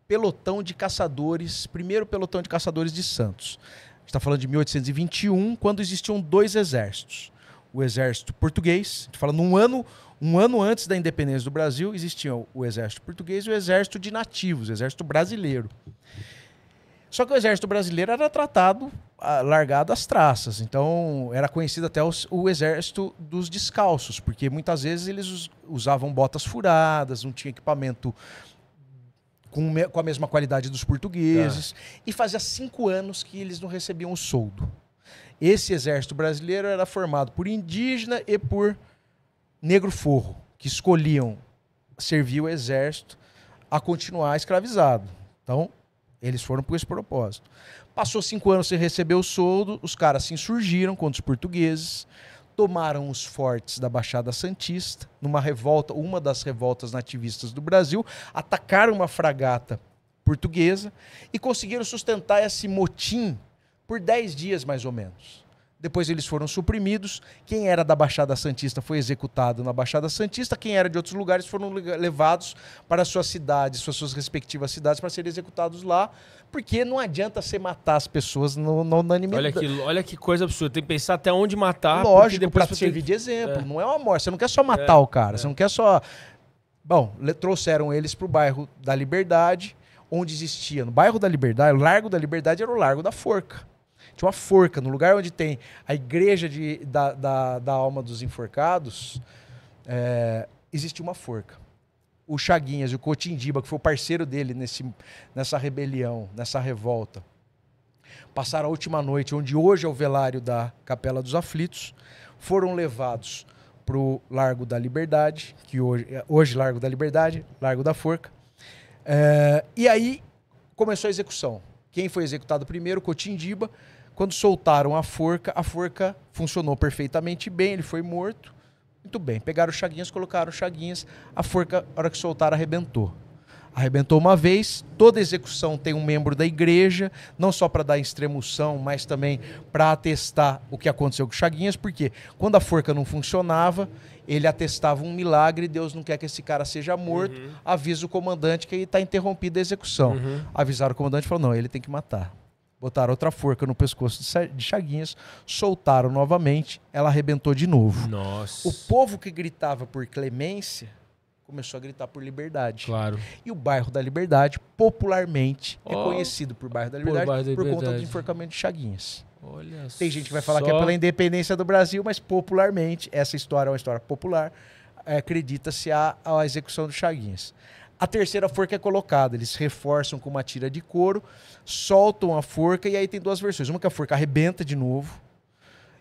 S2: pelotão de caçadores, primeiro pelotão de caçadores de Santos. A gente está falando de 1821, quando existiam dois exércitos. O exército português, a gente fala num ano, um ano antes da independência do Brasil, existiam o exército português e o exército de nativos, o exército brasileiro. Só que o exército brasileiro era tratado ah, largado às traças. Então, era conhecido até os, o exército dos descalços, porque muitas vezes eles usavam botas furadas, não tinha equipamento com, com a mesma qualidade dos portugueses. Ah. E fazia cinco anos que eles não recebiam o soldo. Esse exército brasileiro era formado por indígena e por negro forro, que escolhiam servir o exército a continuar escravizado. Então, eles foram por esse propósito. Passou cinco anos sem receber o soldo, os caras se insurgiram contra os portugueses, tomaram os fortes da Baixada Santista, numa revolta, uma das revoltas nativistas do Brasil, atacaram uma fragata portuguesa e conseguiram sustentar esse motim por dez dias mais ou menos depois eles foram suprimidos. Quem era da Baixada Santista foi executado na Baixada Santista, quem era de outros lugares foram levados para suas cidades, suas, suas respectivas cidades, para serem executados lá, porque não adianta você matar as pessoas no, no unanimidade. Olha
S1: que, olha que coisa absurda, tem que pensar até onde matar. Lógico, para servir de exemplo, é.
S2: não é uma morte, você não quer só matar é, o cara, é. você não quer só... Bom, trouxeram eles para o bairro da Liberdade, onde existia, no bairro da Liberdade, o Largo da Liberdade era o Largo da Forca. Tinha uma forca no lugar onde tem a igreja de, da, da, da alma dos enforcados. É, existia uma forca. O Chaguinhas e o Cotindiba, que foi o parceiro dele nesse, nessa rebelião, nessa revolta, passaram a última noite, onde hoje é o velário da Capela dos Aflitos, foram levados para o Largo da Liberdade, que hoje, é, hoje Largo da Liberdade, Largo da Forca. É, e aí começou a execução. Quem foi executado primeiro? Cotindiba quando soltaram a forca, a forca funcionou perfeitamente bem, ele foi morto. Muito bem. Pegaram o Chaguinhas, colocaram o Chaguinhas, a forca, na hora que soltaram, arrebentou. Arrebentou uma vez, toda execução tem um membro da igreja, não só para dar extremoção, mas também para atestar o que aconteceu com o Chaguinhas, porque quando a forca não funcionava, ele atestava um milagre, Deus não quer que esse cara seja morto, uhum. avisa o comandante que está interrompida a execução. Uhum. Avisaram o comandante e falou: não, ele tem que matar botaram outra forca no pescoço de Chaguinhas, soltaram novamente, ela arrebentou de novo. Nossa. O povo que gritava por clemência começou a gritar por liberdade. Claro. E o bairro da Liberdade, popularmente, oh. é conhecido por bairro da Liberdade por, da liberdade. por conta do enforcamento de Chaguinhas. Olha Tem gente que vai falar só. que é pela independência do Brasil, mas popularmente, essa história é uma história popular, acredita-se a, a execução do Chaguinhas. A terceira forca é colocada, eles reforçam com uma tira de couro, soltam a forca e aí tem duas versões. Uma que a forca arrebenta de novo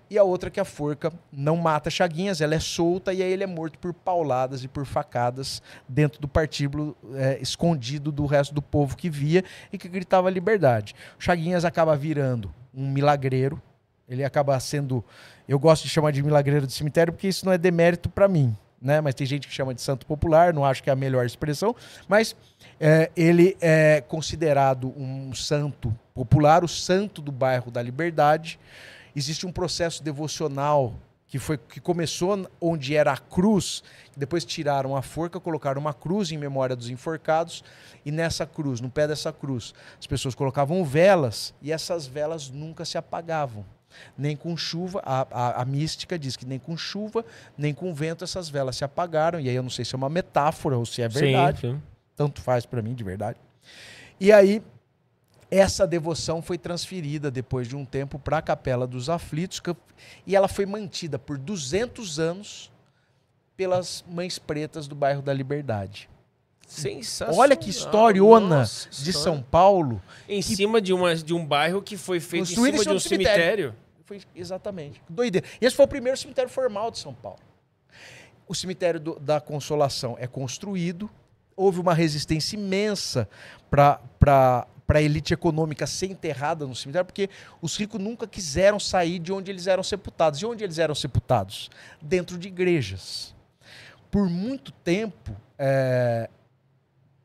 S2: e a outra que a forca não mata chaguinhas, ela é solta e aí ele é morto por pauladas e por facadas dentro do partíbulo é, escondido do resto do povo que via e que gritava liberdade. O chaguinhas acaba virando um milagreiro, ele acaba sendo, eu gosto de chamar de milagreiro de cemitério porque isso não é demérito para mim né? Mas tem gente que chama de santo popular, não acho que é a melhor expressão, mas é, ele é considerado um santo popular, o santo do bairro da Liberdade. Existe um processo devocional que foi que começou onde era a cruz, depois tiraram a forca, colocaram uma cruz em memória dos enforcados, e nessa cruz, no pé dessa cruz, as pessoas colocavam velas e essas velas nunca se apagavam. Nem com chuva, a, a, a, mística diz que nem com chuva, nem com vento essas velas se apagaram. E aí eu não sei se é uma metáfora ou se é verdade. Sim, sim. Tanto faz para mim, de verdade. E aí essa devoção foi transferida depois de um tempo para a Capela dos Aflitos e ela foi mantida por 200 anos pelas mães pretas do bairro da Liberdade. Sensacional. Olha que historiona Nossa, de São Paulo. Em que... cima
S1: de, uma, de um bairro que foi feito Construído em cima, em cima de um cemitério. cemitério.
S2: Foi, exatamente. Doideira. Esse foi o primeiro cemitério formal de São Paulo. O cemitério do, da Consolação é construído. Houve uma resistência imensa para para a elite econômica ser enterrada no cemitério, porque os ricos nunca quiseram sair de onde eles eram sepultados. E onde eles eram sepultados? Dentro de igrejas. Por muito tempo, é,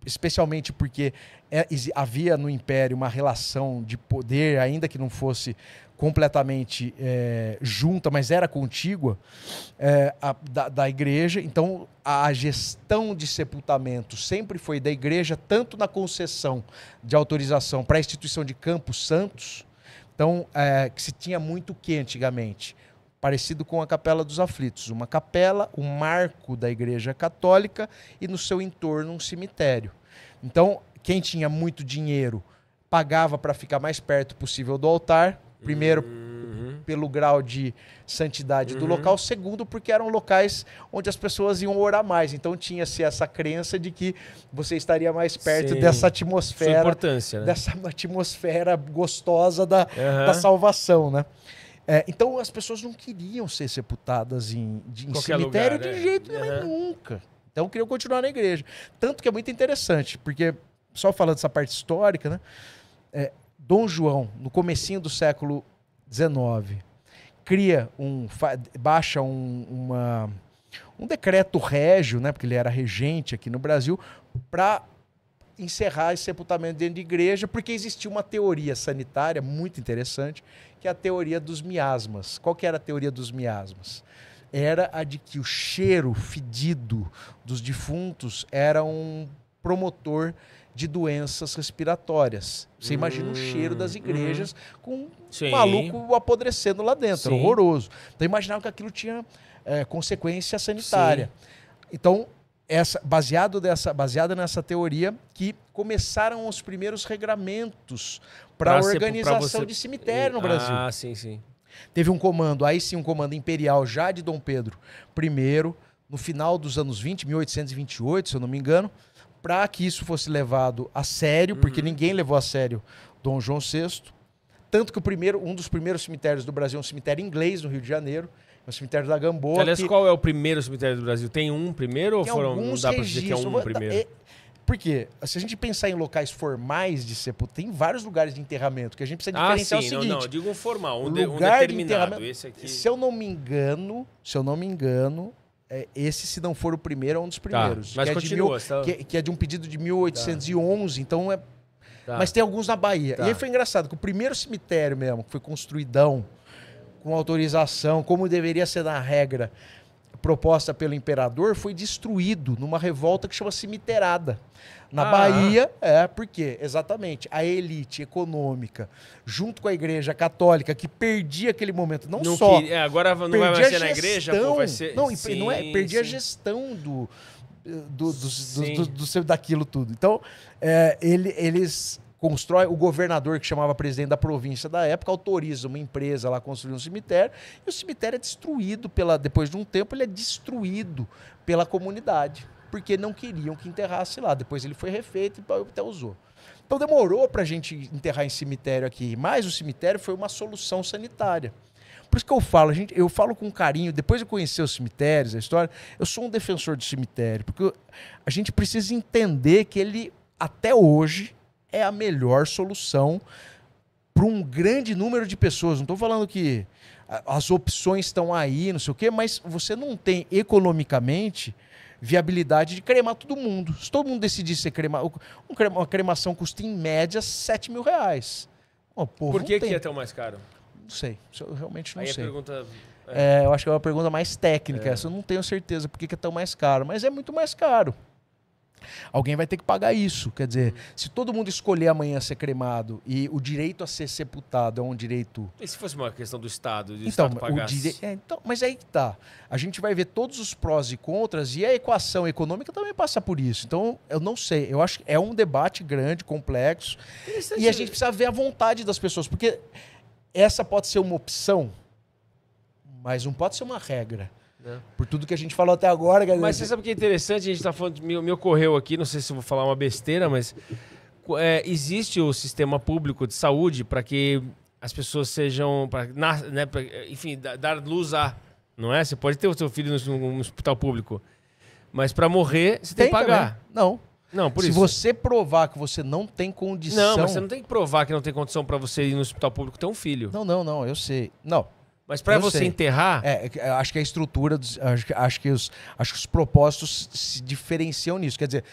S2: especialmente porque é, havia no Império uma relação de poder, ainda que não fosse completamente é, junta, mas era contígua é, a, da, da, igreja. Então, a gestão de sepultamento sempre foi da igreja, tanto na concessão de autorização para a instituição de Campos Santos, então, é, que se tinha muito que antigamente parecido com a Capela dos Aflitos, uma capela, o um marco da Igreja Católica e no seu entorno um cemitério. Então, quem tinha muito dinheiro pagava para ficar mais perto possível do altar, primeiro uhum. pelo grau de santidade uhum. do local, segundo porque eram locais onde as pessoas iam orar mais. Então tinha-se essa crença de que você estaria mais perto Sim. dessa atmosfera, né? dessa atmosfera gostosa da, uhum. da salvação, né? É, então as pessoas não queriam ser sepultadas em, de, em cemitério lugar, de é. jeito nenhum, uhum. nunca. Então queriam continuar na igreja. Tanto que é muito interessante, porque, só falando dessa parte histórica, né? É, Dom João, no comecinho do século XIX, cria um. baixa um, uma, um decreto régio, né? Porque ele era regente aqui no Brasil, para encerrar esse sepultamento dentro de igreja, porque existia uma teoria sanitária muito interessante, que é a teoria dos miasmas. Qual que era a teoria dos miasmas? Era a de que o cheiro fedido dos defuntos era um promotor de doenças respiratórias. Você hum, imagina o cheiro das hum, uhum. igrejas hum. com um maluco apodrecendo lá dentro, Sim. horroroso. Então imaginava que aquilo tinha é, consequência sanitária. Sim. Então, essa, baseado dessa, baseada nessa teoria, que começaram os primeiros regramentos para a organização você... de cemitério no Brasil. Ah, sim, sim. Teve um comando, aí sim, um comando imperial já de Dom Pedro I, no final dos anos 20, 1828, se eu não me engano, para que isso fosse levado a sério, uhum. porque ninguém levou a sério Dom João VI. Tanto que o primeiro, um dos primeiros cemitérios do Brasil, é um cemitério inglês no Rio de Janeiro, no cemitério da Gamboa. Aliás, que...
S1: qual é o primeiro cemitério do Brasil? Tem um primeiro tem ou foram? Não dá para dizer que é um primeiro. É...
S2: Porque se a gente pensar em locais formais de sepultura, tem vários lugares de enterramento que a gente precisa ah, diferenciar ah, sim, o seguinte. Não, não, digo um formal, um, de, um determinado. De esse aqui... Se eu não me engano, se eu não me engano, é, esse, se não for o primeiro, é um dos tá, primeiros. Tá, mas que é continua. É mil, tá... que, que, é de um pedido de 1811, tá. então é... Tá. Mas tem alguns na Bahia. E tá. aí foi engraçado, que o primeiro cemitério mesmo, que foi construidão com autorização, como deveria ser na regra proposta pelo imperador, foi destruído numa revolta que chama Cimiterada. Na ah. Bahia, é, porque exatamente a elite econômica, junto com a igreja católica, que perdia aquele momento, não, não só. Que, é, agora não vai mais ser na igreja, pô, vai ser. Não, sim, não é, perdia a gestão do. Eh, do, do, do, do, daquilo tudo. Então, é, ele, eles constrói o governador que chamava presidente da província da época autoriza uma empresa lá construir um cemitério e o cemitério é destruído pela depois de um tempo ele é destruído pela comunidade porque não queriam que enterrasse lá depois ele foi refeito e até usou então demorou para a gente enterrar em cemitério aqui mas o cemitério foi uma solução sanitária por isso que eu falo, gente, eu falo com carinho, depois de conhecer os cemitérios, a história, eu sou um defensor do cemitério, porque a gente precisa entender que ele, até hoje, é a melhor solução para um grande número de pessoas. Não estou falando que as opções estão aí, não sei o quê, mas você não tem economicamente viabilidade de cremar todo mundo. Se todo mundo decidir ser cremado, uma cremação custa em média 7 mil reais. Oh, Por que, que é tão mais caro? Não sei, eu realmente não aí sei. A pergunta... É-, é, eu acho que é uma pergunta mais técnica, é. essa eu não tenho certeza porque que é tão mais caro, mas é muito mais caro. Alguém vai ter que pagar isso. Quer dizer, se todo mundo escolher amanhã ser cremado e o direito a ser sepultado é um direito.
S1: E se fosse uma questão do Estado, de então, Estado dire... É,
S2: então, mas aí que tá. A gente vai ver todos os prós e contras e a equação econômica também passa por isso. Então, eu não sei. Eu acho que é um debate grande, complexo. É e a gente precisa ver a vontade das pessoas, porque essa pode ser uma opção, mas não pode ser uma regra. Não. Né? Por tudo que a gente falou até agora. Galera. Mas você sabe
S1: o que é interessante? A gente tá falando. Me, me ocorreu aqui, não sei se vou falar uma besteira, mas é, existe o sistema público de saúde para que as pessoas sejam. Pra, na, né, pra, enfim, dar luz a. Não é? Você pode ter o seu filho no hospital público. Mas para morrer, você tem, tem que pagar. Também.
S2: Não. Não, por Se isso. você provar que você não tem condição. Não, mas você não tem
S1: que provar que não tem condição para você ir no hospital público ter um filho. Não, não, não, eu sei. Não, mas para você sei.
S2: enterrar. É, é, é, acho que a estrutura, dos, acho, que, acho, que os, acho que os propósitos se diferenciam nisso. Quer dizer,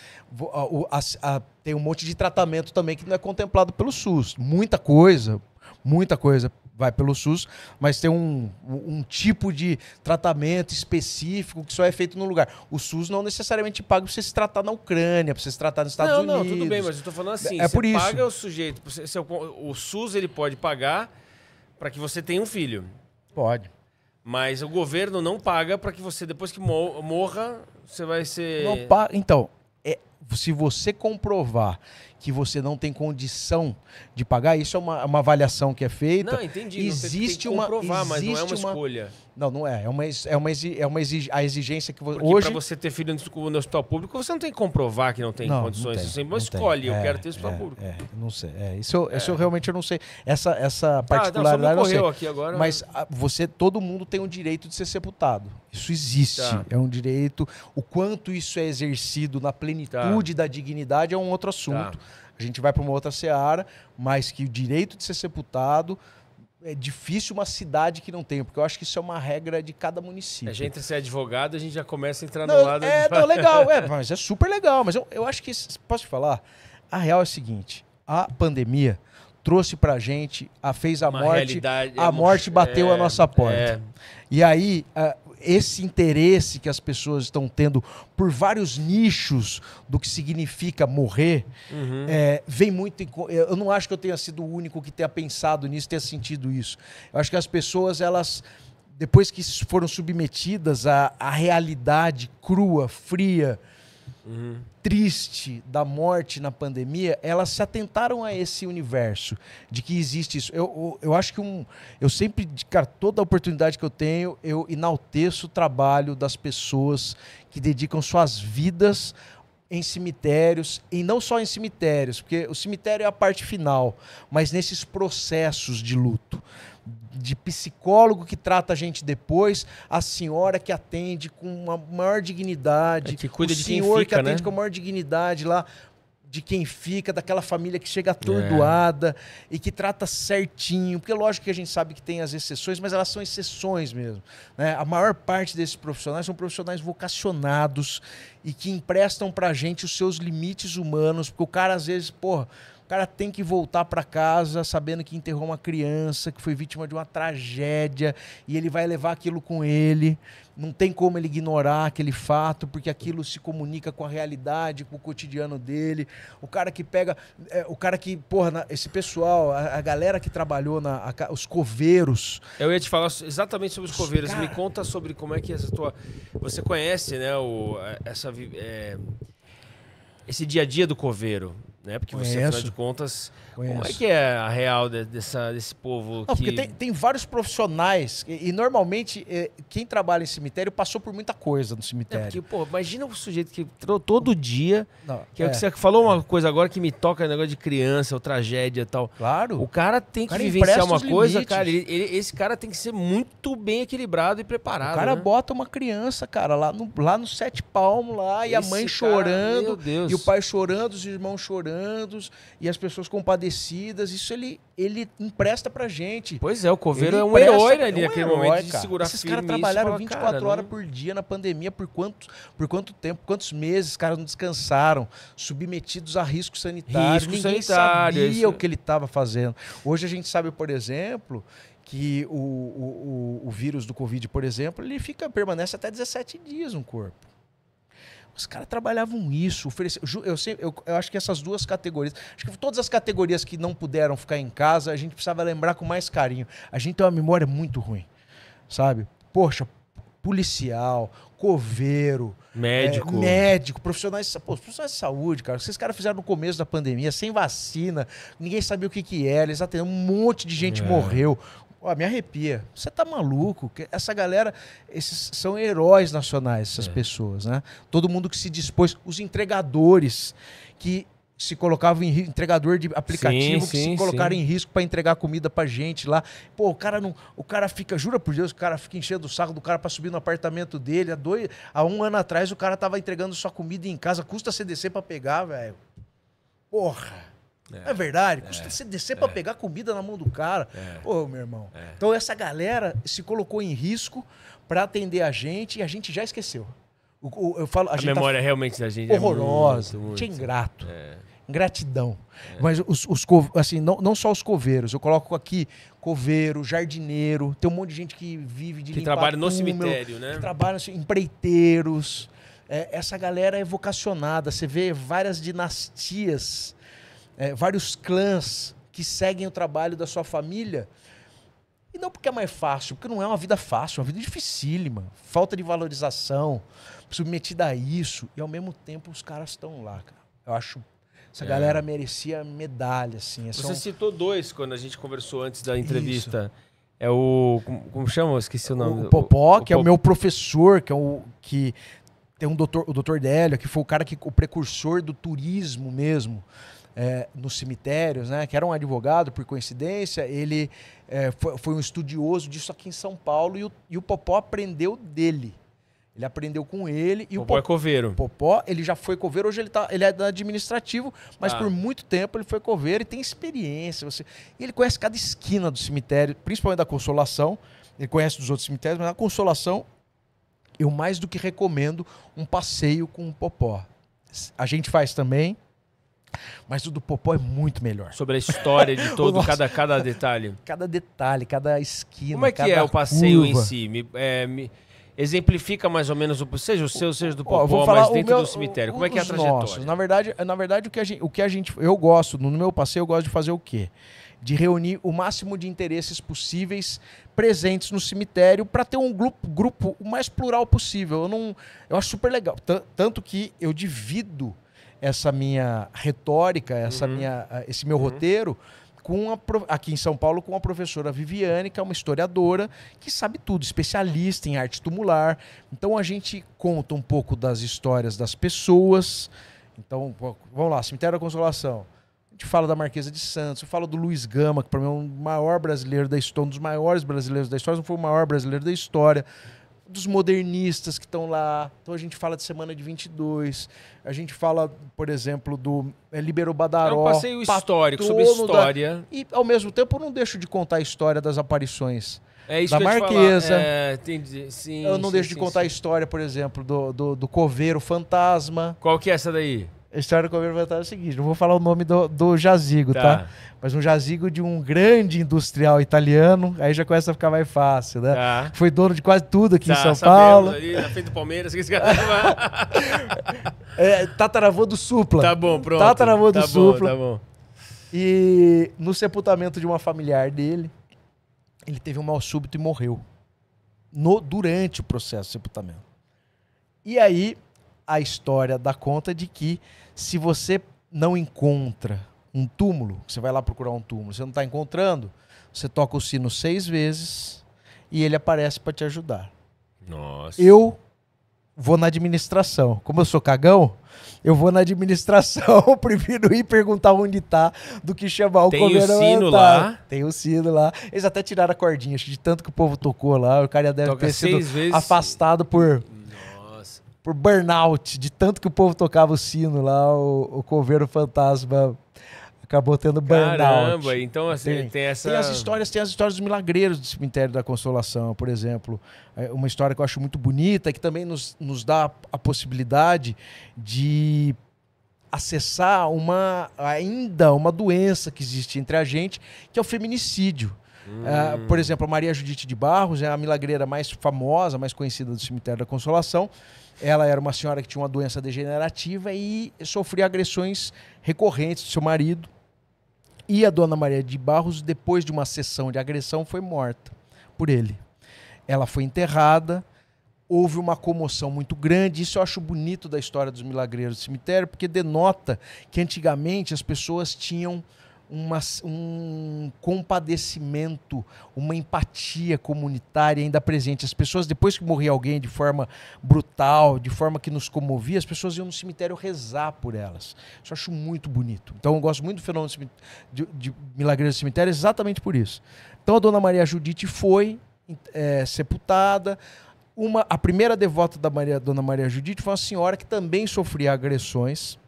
S2: a, a, tem um monte de tratamento também que não é contemplado pelo SUS. Muita coisa, muita coisa vai pelo SUS, mas tem um, um tipo de tratamento específico que só é feito no lugar. O SUS não necessariamente paga para você se tratar na Ucrânia, para você se tratar nos Estados não, Unidos. Não, tudo bem, mas eu estou falando assim, é por isso. paga
S1: o sujeito, o SUS ele pode pagar para que você tenha um filho. Pode. Mas o governo não paga para que você, depois que morra, você vai ser. Não
S2: Então, é, se você comprovar que você não tem condição de pagar, isso é uma, uma avaliação que é feita. Não, entendi. Existe não tem, tem que comprovar, uma, existe mas não é uma escolha. Uma não, não é. É uma, é uma, é uma exig, a exigência que você. hoje... para você ter filho no hospital público, você não tem que
S1: comprovar que não tem não, condições. Assim. Não tem, você não escolhe, tem. eu é, quero ter hospital é, público. É, não
S2: sei. É, isso, eu, isso eu é. realmente eu não sei. Essa, essa particularidade ah, não, eu não sei. Agora, mas a, ah, você, todo mundo tem o direito de ser sepultado. Isso existe. Tá. É um direito. O quanto isso é exercido na plenitude tá. da dignidade é um outro tá. assunto. Tá. A gente vai para uma outra seara, mas que o direito de ser sepultado é difícil uma cidade que não tem, porque eu acho que isso é uma regra de cada município. A é, gente ser
S1: é advogado, a gente já começa a entrar não, no lado... É, de... não, legal, é, <laughs>
S2: mas é super legal. Mas eu, eu acho que, posso te falar? A real é a seguinte, a pandemia trouxe pra gente, a fez a uma morte, a é, morte bateu é, a nossa porta. É. E aí, esse interesse que as pessoas estão tendo por vários nichos do que significa morrer uhum. é, vem muito. Eu não acho que eu tenha sido o único que tenha pensado nisso, tenha sentido isso. Eu acho que as pessoas, elas depois que foram submetidas à, à realidade crua, fria, triste da morte na pandemia, elas se atentaram a esse universo de que existe isso. Eu, eu, eu acho que um, eu sempre, cara, toda oportunidade que eu tenho, eu enalteço o trabalho das pessoas que dedicam suas vidas em cemitérios, e não só em cemitérios, porque o cemitério é a parte final, mas nesses processos de luto de psicólogo que trata a gente depois, a senhora que atende com a maior dignidade, é que cuida o de senhor fica, que né? atende né? com a maior dignidade lá, de quem fica, daquela família que chega atordoada é. e que trata certinho. Porque lógico que a gente sabe que tem as exceções, mas elas são exceções mesmo. Né? A maior parte desses profissionais são profissionais vocacionados e que emprestam pra gente os seus limites humanos, porque o cara às vezes, porra cara tem que voltar para casa sabendo que enterrou uma criança, que foi vítima de uma tragédia, e ele vai levar aquilo com ele. Não tem como ele ignorar aquele fato, porque aquilo se comunica com a realidade, com o cotidiano dele. O cara que pega. É, o cara que, porra, na, esse pessoal, a, a, galera que trabalhou na. A, os coveiros.
S1: Eu ia te falar exatamente sobre os coveiros. Cara... Me conta sobre como é que essa tua. Você conhece, né, o, essa. É, esse dia a dia do coveiro né? Porque Conheço. você, afinal de contas, Conheço. como é que é a real de, dessa, desse povo? Não, que... porque tem,
S2: tem vários profissionais e, e normalmente é, quem trabalha em cemitério passou por muita coisa no cemitério. É porque, pô, imagina o sujeito que todo dia, Não, que é, é, que você
S1: falou uma coisa agora que me toca, negócio de criança, ou tragédia e tal. Claro. O cara tem que cara que vivenciar uma coisa, limites. cara, ele,
S2: ele, esse cara tem que ser muito bem equilibrado e preparado. O cara né? bota uma criança, cara, lá no, lá no sete palmo lá, esse e a mãe cara, chorando, e o pai chorando, os irmãos chorando e as pessoas compadecidas. Isso ele, ele empresta pra gente. Pois é, o coveiro ele é um herói né, ali é um momento de segurar Esses caras trabalharam 24 cara, horas por dia na pandemia por quanto, por quanto tempo, quantos meses, caras não descansaram, submetidos a risco sanitário. Risco Ninguém sanitário, sabia isso. o que ele estava fazendo. Hoje a gente sabe, por exemplo, que o, o, o, o, vírus do Covid, por exemplo, ele fica permanece até 17 dias no corpo. Os caras trabalhavam isso, ofereciam. Eu, sempre, eu, eu, acho que essas duas categorias, acho que todas as categorias que não puderam ficar em casa, a gente precisava lembrar com mais carinho. A gente tem uma memória muito ruim, sabe? Poxa, policial, coveiro, médico, é, médico, profissionais, pô, profissionais de saúde, cara. Vocês caras fizeram no começo da pandemia, sem vacina, ninguém sabia o que que era, eles atenderam, um monte de gente é. morreu. Ó, me arrepia. Você tá maluco? Essa galera, esses são heróis nacionais, essas é. pessoas, né? Todo mundo que se dispôs, os entregadores que se colocavam em entregador de aplicativo, sim, que sim, se colocaram sim. em risco para entregar comida pra gente lá. Pô, o cara não, o cara fica, jura por Deus, o cara fica enchendo o saco do cara para subir no apartamento dele. Há dois, há um ano atrás o cara tava entregando sua comida em casa, custa CDC para pegar, velho. Porra. É, é verdade, custa é, você descer é, para pegar comida na mão do cara. É, Ô, meu irmão. É. Então, essa galera se colocou em risco para atender a gente e a gente já esqueceu. O, o, eu falo, a, a tá memória tá realmente da gente horrorosa, é horrorosa. muito. É ingrato. ingratidão. Mas os, os assim, não, não só os coveiros, eu coloco aqui coveiro, jardineiro, tem um monte de gente que vive de Que trabalha no cemitério, né? Que trabalha assim, empreiteiros. essa galera é vocacionada. Você vê várias dinastias é, vários clãs que seguem o trabalho da sua família. E não porque é mais fácil, porque não é uma vida fácil, é uma vida dificílima. Falta de valorização, submetida a isso. E ao mesmo tempo os caras estão lá, cara. Eu acho. Essa é. galera merecia medalha, assim. É Você um...
S1: citou dois quando a gente conversou antes da entrevista. Isso. É o. Como, como chama? Eu esqueci o nome. O Popó, o, que o é o meu
S2: professor, que é o. que tem um doutor, o doutor Délio, que foi o cara que. o precursor do turismo mesmo é, nos cemitérios, né? Que era um advogado, por coincidência, ele é, foi, foi, um estudioso disso aqui em São Paulo e o, e o Popó aprendeu dele. Ele aprendeu com ele e Popó o Popó é coveiro. Popó, ele já foi coveiro, hoje ele, tá, ele é administrativo, mas ah. por muito tempo ele foi coveiro e tem experiência. Você, e ele conhece cada esquina do cemitério, principalmente da Consolação. Ele conhece dos outros cemitérios, mas na Consolação eu mais do que recomendo um passeio com o Popó. A gente faz também, mas o do Popó é muito melhor. Sobre
S1: a história de <laughs> todo, cada, cada detalhe.
S2: Cada detalhe, cada esquina. Como é que é o passeio curva. em
S1: si? Me, é, me, exemplifica mais ou menos, o, seja o seu, seja do Popó, vou falar mas dentro meu, do cemitério. Como é que é a trajetória? Nossos.
S2: Na verdade, na verdade o, que a gente, o que a gente. Eu gosto, no meu passeio, eu gosto de fazer o quê? De reunir o máximo de interesses possíveis presentes no cemitério para ter um grupo, grupo o mais plural possível. Eu, não, eu acho super legal. Tanto que eu divido essa minha retórica, essa uhum. minha, ah, esse meu uhum. roteiro com a, aqui em São Paulo com a professora Viviane, que é uma historiadora que sabe tudo, especialista em arte tumular. Então a gente conta um pouco das histórias das pessoas. Então, vamos lá, Cemitério da Consolação. A gente fala da Marquesa de Santos, eu falo do Luiz Gama, que para mim é um maior brasileiro da história, um dos maiores brasileiros da história, não foi o maior brasileiro da história dos modernistas que estão lá. Então a gente fala de Semana de 22, a gente fala, por exemplo, do é, Libero Badaró. É um passeio histórico, sobre história. Da... E, ao mesmo tempo, eu não deixo de contar a história das aparições. É isso da que Marquesa. É,
S1: Sim, eu não sim, deixo sim, de contar sim. a
S2: história, por exemplo, do, do, do Coveiro Fantasma. Qual que é essa daí? a história do governo Plantar é o seguinte: não vou falar o nome do, do jazigo, tá. tá. Mas um jazigo de um grande industrial italiano, aí já começa a ficar mais fácil, né? Tá. Foi dono de quase tudo aqui tá, em São sabendo, Paulo. Ali
S1: na frente do Palmeiras, que esse cara.
S2: <laughs> é, tataravô do Supla. Tá bom, pronto. Tataravô do tá Supla. Tá bom. E no sepultamento de uma familiar dele, ele teve um mal súbito e morreu. No, durante o processo de sepultamento. E aí, a história dá conta de que se você não encontra um túmulo, você vai lá procurar um túmulo, você não está encontrando, você toca o sino seis vezes e ele aparece para te ajudar. Nossa. Eu vou na administração. Como eu sou cagão, eu vou na administração, <laughs> prefiro ir perguntar onde tá do que chamar o Tem o sino lá. Tem o sino lá. Eles até tiraram a cordinha, de tanto que o povo tocou lá, o cara deve Toca ter sido vezes... afastado por por burnout, de tanto que o povo tocava o sino lá, o, o coveiro fantasma acabou tendo burnout. Caramba, então assim, tem, tem, essa... Tem as histórias, tem as histórias dos milagreiros do Cemitério da Consolação, por exemplo. É uma história que eu acho muito bonita, que também nos, nos dá a possibilidade de acessar uma ainda uma doença que existe entre a gente, que é o feminicídio. Hum. Uh, por exemplo, a Maria Judite de Barros é a milagreira mais famosa, mais conhecida do Cemitério da Consolação. Ela era uma senhora que tinha uma doença degenerativa e sofria agressões recorrentes do seu marido. E a dona Maria de Barros, depois de uma sessão de agressão, foi morta por ele. Ela foi enterrada, houve uma comoção muito grande. Isso eu acho bonito da história dos milagreiros do cemitério, porque denota que antigamente as pessoas tinham uma, um compadecimento, uma empatia comunitária ainda presente. As pessoas, depois que morria alguém de forma brutal, de forma que nos comovia, as pessoas iam no cemitério rezar por elas. Isso eu acho muito bonito. Então eu gosto muito do fenômeno de, de do Cemitério exatamente por isso. Então a Dona Maria Judite foi é, sepultada. Uma, a primeira devota da Maria, Dona Maria Judite foi uma senhora que também sofria agressões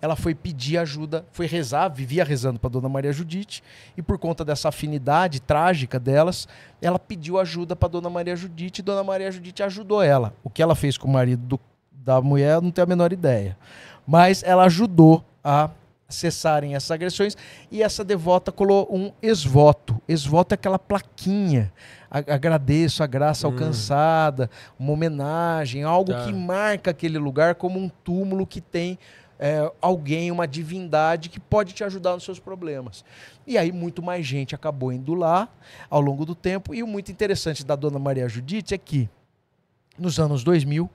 S2: ela foi pedir ajuda, foi rezar, vivia rezando para Dona Maria Judite, e por conta dessa afinidade trágica delas, ela pediu ajuda para Dona Maria Judite, e Dona Maria Judite ajudou ela. O que ela fez com o marido do, da mulher, eu não tenho a menor ideia. Mas ela ajudou a cessarem essas agressões. E essa devota colou um esvoto. Esvoto é aquela plaquinha. A agradeço a graça hum. alcançada, uma homenagem, algo tá. que marca aquele lugar como um túmulo que tem é, alguém, uma divindade que pode te ajudar nos seus problemas. E aí muito mais gente acabou indo lá ao longo do tempo. E o muito interessante da Dona Maria Judite é que, nos anos 2000,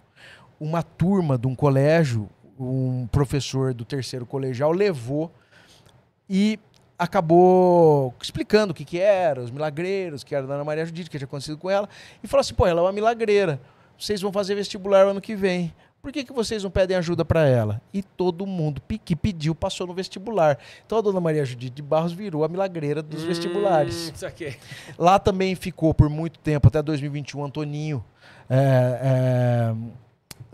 S2: uma turma de um colégio, um professor do terceiro colegial levou e acabou explicando o que, que era, os milagreiros, que era a Dona Maria Judite, que tinha acontecido com ela, e falou assim, pô, ela é uma milagreira, vocês vão fazer vestibular ano que vem. Por que, que vocês não pedem ajuda para ela? E todo mundo que pediu passou no vestibular. Então a dona Maria Judite de Barros virou a milagreira dos hum, vestibulares. Lá também ficou por muito tempo, até 2021, Antoninho. É, é,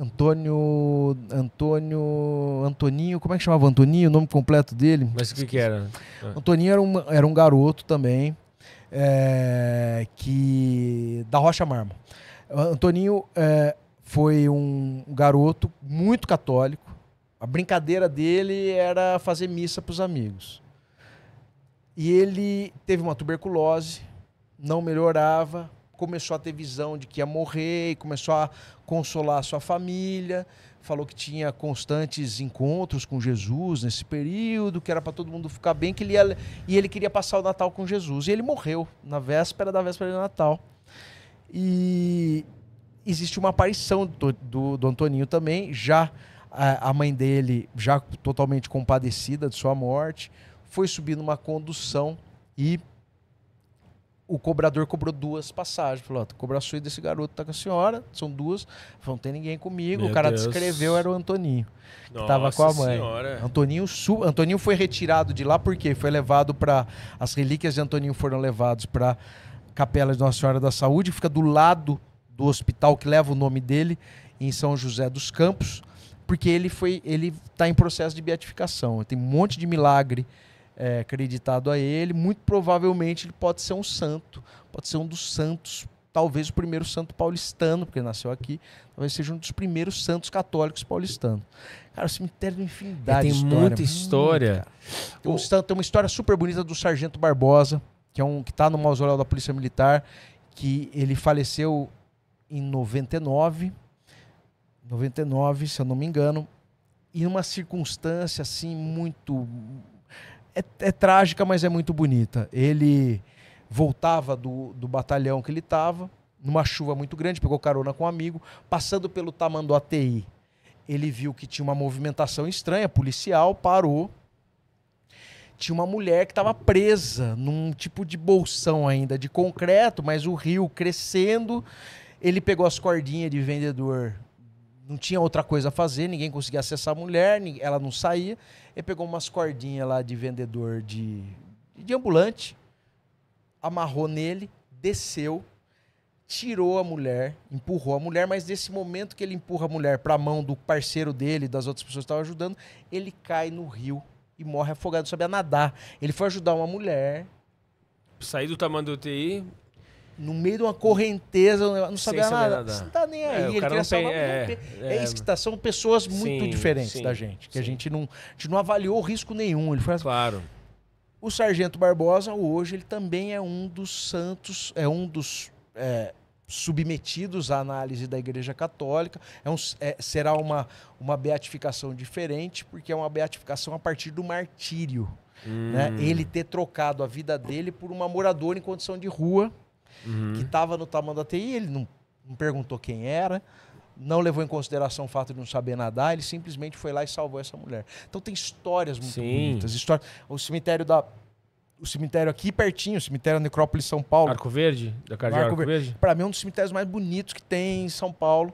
S2: Antônio. Antônio. Antoninho. Como é que chamava Antoninho? O nome completo dele? Mas o que, que era? Ah. Antoninho era um, era um garoto também. É, que da Rocha Marmo. Antoninho é, foi um garoto muito católico. A brincadeira dele era fazer missa para os amigos. E ele teve uma tuberculose, não melhorava, começou a ter visão de que ia morrer, começou a consolar a sua família, falou que tinha constantes encontros com Jesus nesse período, que era para todo mundo ficar bem, que ele ia, e ele queria passar o Natal com Jesus. E ele morreu na véspera da véspera de Natal. E existe uma aparição do, do, do Antoninho também, já a, a mãe dele, já totalmente compadecida de sua morte, foi subir numa condução e o cobrador cobrou duas passagens. Falou: oh, a sua desse garoto tá com a senhora, são duas. Falou, não tem ninguém comigo. Meu o cara Deus. descreveu, era o Antoninho, que Nossa tava com a mãe. Antoninho, su... Antoninho foi retirado de lá porque foi levado para. As relíquias de Antoninho foram levados para Capela de Nossa Senhora da Saúde, fica do lado do hospital que leva o nome dele em São José dos Campos, porque ele foi ele está em processo de beatificação. Tem um monte de milagre é, acreditado a ele. Muito provavelmente ele pode ser um santo, pode ser um dos santos, talvez o primeiro santo paulistano, porque nasceu aqui, talvez seja um dos primeiros santos católicos paulistanos. Cara, o cemitério de infinidade. tem história, muita história. tem, um, tem uma história super bonita do Sargento Barbosa, que é um que está no mausoléu da Polícia Militar, que ele faleceu em 99, 99, se eu não me engano, e uma circunstância assim muito é, é, trágica, mas é muito bonita. Ele voltava do, do batalhão que ele estava, numa chuva muito grande, pegou carona com um amigo, passando pelo Tamanduá TI. Ele viu que tinha uma movimentação estranha, policial, parou. Tinha uma mulher que estava presa num tipo de bolsão ainda de concreto, mas o rio crescendo ele pegou as cordinhas de vendedor. Não tinha outra coisa a fazer, ninguém conseguia acessar a mulher, ela não saía. Ele pegou umas cordinhas lá de vendedor de, de ambulante, amarrou nele, desceu, tirou a mulher, empurrou a mulher, mas nesse momento que ele empurra a mulher para a mão do parceiro dele, das outras pessoas que estavam ajudando, ele cai no rio e morre afogado, não sabia nadar. Ele foi ajudar uma mulher. Sair do tamanho do UTI, no meio de uma correnteza, não sabia nada. Você não tá nem é, aí. É, ele queria salvar, é, é, é, isso que tá. São pessoas muito sim, diferentes sim, da gente. Que a gente não, a gente não avaliou risco nenhum. Ele faz... Assim. Claro. O Sargento Barbosa, hoje, ele também é um dos santos, é um dos é, submetidos à análise da Igreja Católica. É um, é, será uma, uma beatificação diferente, porque é uma beatificação a partir do martírio. Né? Hum. Né? Ele ter trocado a vida dele por uma moradora em condição de rua uhum. que estava no tamanho da TI, ele não, não perguntou quem era, não levou em consideração o fato de não saber nadar, ele simplesmente foi lá e salvou essa mulher. Então tem histórias muito Sim. bonitas. Histórias, o cemitério da. O cemitério aqui pertinho, o cemitério da Necrópole São Paulo. Arco Verde, da Cardeal Arco, Arco Verde. Para mim é um dos cemitérios mais bonitos que tem em São Paulo,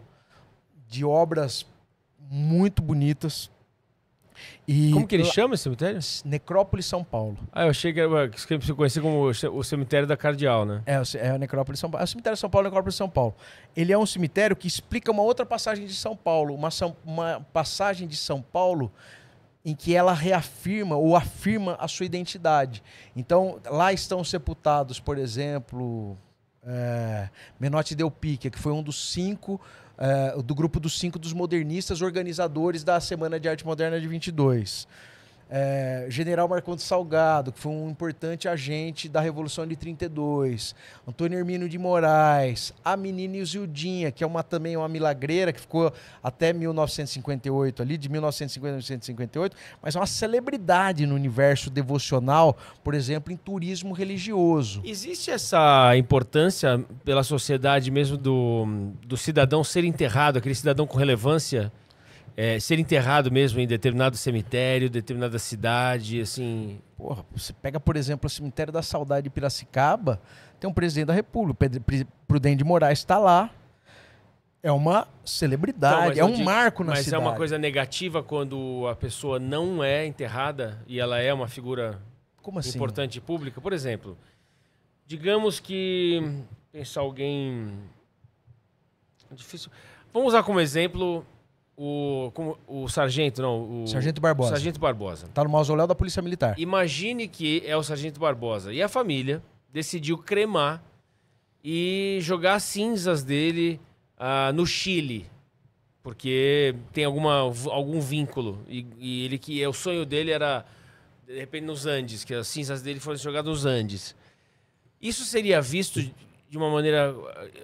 S2: de obras muito bonitas. E como que ele chama esse cemitério? Necrópolis São Paulo.
S1: Ah, eu achei que era, você
S2: conhecia como o cemitério da Cardeal, né? É, é o Necrópolis São Paulo. É o cemitério de São Paulo, Necrópolis São Paulo. Ele é um cemitério que explica uma outra passagem de São Paulo, uma, uma passagem de São Paulo em que ela reafirma ou afirma a sua identidade. Então, lá estão sepultados, por exemplo, é, Menotti Del Pique, que foi um dos cinco eh, do grupo dos cinco dos modernistas organizadores da Semana de Arte Moderna de 22 é, General Marcondes Salgado, que foi um importante agente da Revolução de 32, Antônio Hermino de Moraes, a menina Isildinha, que é uma também uma milagreira que ficou até 1958 ali, de 1950 a 1958, mas é uma celebridade no universo devocional, por exemplo, em turismo religioso.
S1: Existe essa importância pela sociedade mesmo do, do cidadão ser enterrado, aquele cidadão com relevância? é, ser enterrado mesmo em determinado cemitério, determinada cidade, assim. Porra,
S2: você pega, por exemplo, o cemitério da Saudade de Piracicaba, tem um presidente da República, Prudente de Moraes está lá. É uma celebridade, então, é não, é um digo, marco na mas cidade. Mas é uma
S1: coisa negativa quando a pessoa não é enterrada e ela é uma figura assim? importante pública? Por exemplo, digamos que pensar alguém difícil. Vamos usar como exemplo o, com o sargento, não. O, sargento Barbosa. Sargento Barbosa.
S2: Tá no mausoléu da Polícia Militar.
S1: Imagine que é o sargento Barbosa. E a família decidiu cremar e jogar as cinzas dele ah, no Chile. Porque tem alguma, algum vínculo. E, e ele que. É, o sonho dele era, de repente, nos Andes, que as cinzas dele foram jogadas nos Andes. Isso seria visto de uma maneira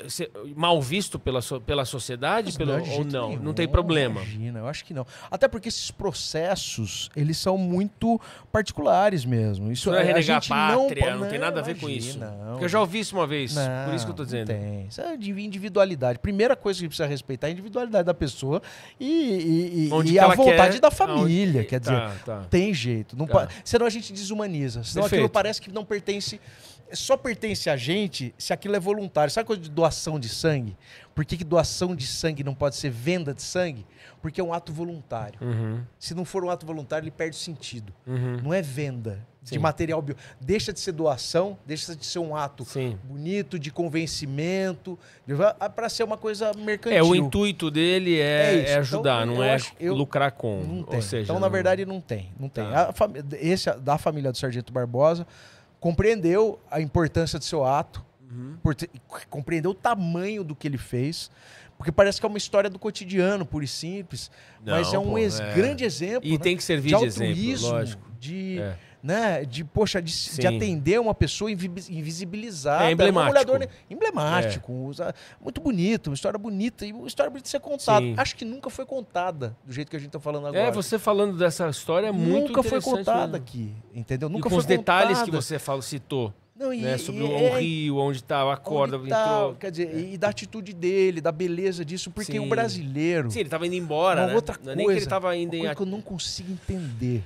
S1: eh, mal visto pela, so, pela sociedade, pelo, não, é ou não? Nenhum, não tem problema.
S2: Imagina, eu acho que não. Até porque esses processos, eles são muito particulares mesmo. Isso, isso é renegar a, a pátria, não, não, tem nada a ver com isso. Não. Porque eu já ouvi isso uma vez, não, por isso que eu tô dizendo. tem. Isso é de individualidade. Primeira coisa que precisa respeitar é a individualidade da pessoa e, e, e, e a vontade quer, da família. Onde, quer dizer, tá, tá. tem jeito. Não tá. Senão a gente desumaniza. Senão Perfeito. aquilo parece que não pertence só pertence a gente se aquilo é voluntário. Sabe a coisa de doação de sangue? Por que, que, doação de sangue não pode ser venda de sangue? Porque é um ato voluntário. Uhum. Se não for um ato voluntário, ele perde sentido. Uhum. Não é venda Sim. de material bio. Deixa de ser doação, deixa de ser um ato Sim. bonito, de convencimento, ah, para ser uma coisa mercantil. É, o
S1: intuito dele é, é, é então, ajudar, então, não é lucrar com. Ou seja, então, não... na verdade,
S2: não tem. Não tem. Tá. A, esse da família do Sargento Barbosa compreendeu a importância do seu ato, uhum. compreendeu o tamanho do que ele fez, porque parece que é uma história do cotidiano, pura e simples, Não, mas é um pô, ex, é. grande exemplo. E né? tem que servir de, de exemplo, lógico. De, é né? De, poxa, de, de atender uma pessoa invisibilizada. É né, emblemático. Um emblemático. É. Muito bonito, uma história bonita. E uma história bonita de ser contada. Sim. Acho que nunca foi contada do jeito que a gente está falando é, agora. É, você
S1: falando dessa história é muito Nunca foi contada mesmo. aqui, entendeu? Nunca e com foi os detalhes que você falou, citou. Não, né, e, né? Sobre é o rio, onde tá, a corda, onde tá,
S2: Quer dizer, é. e da atitude dele, da beleza disso, porque Sim. o brasileiro. Sim, ele estava indo embora. Uma né? outra coisa. Não é nem que ele estava indo em. que eu não consigo entender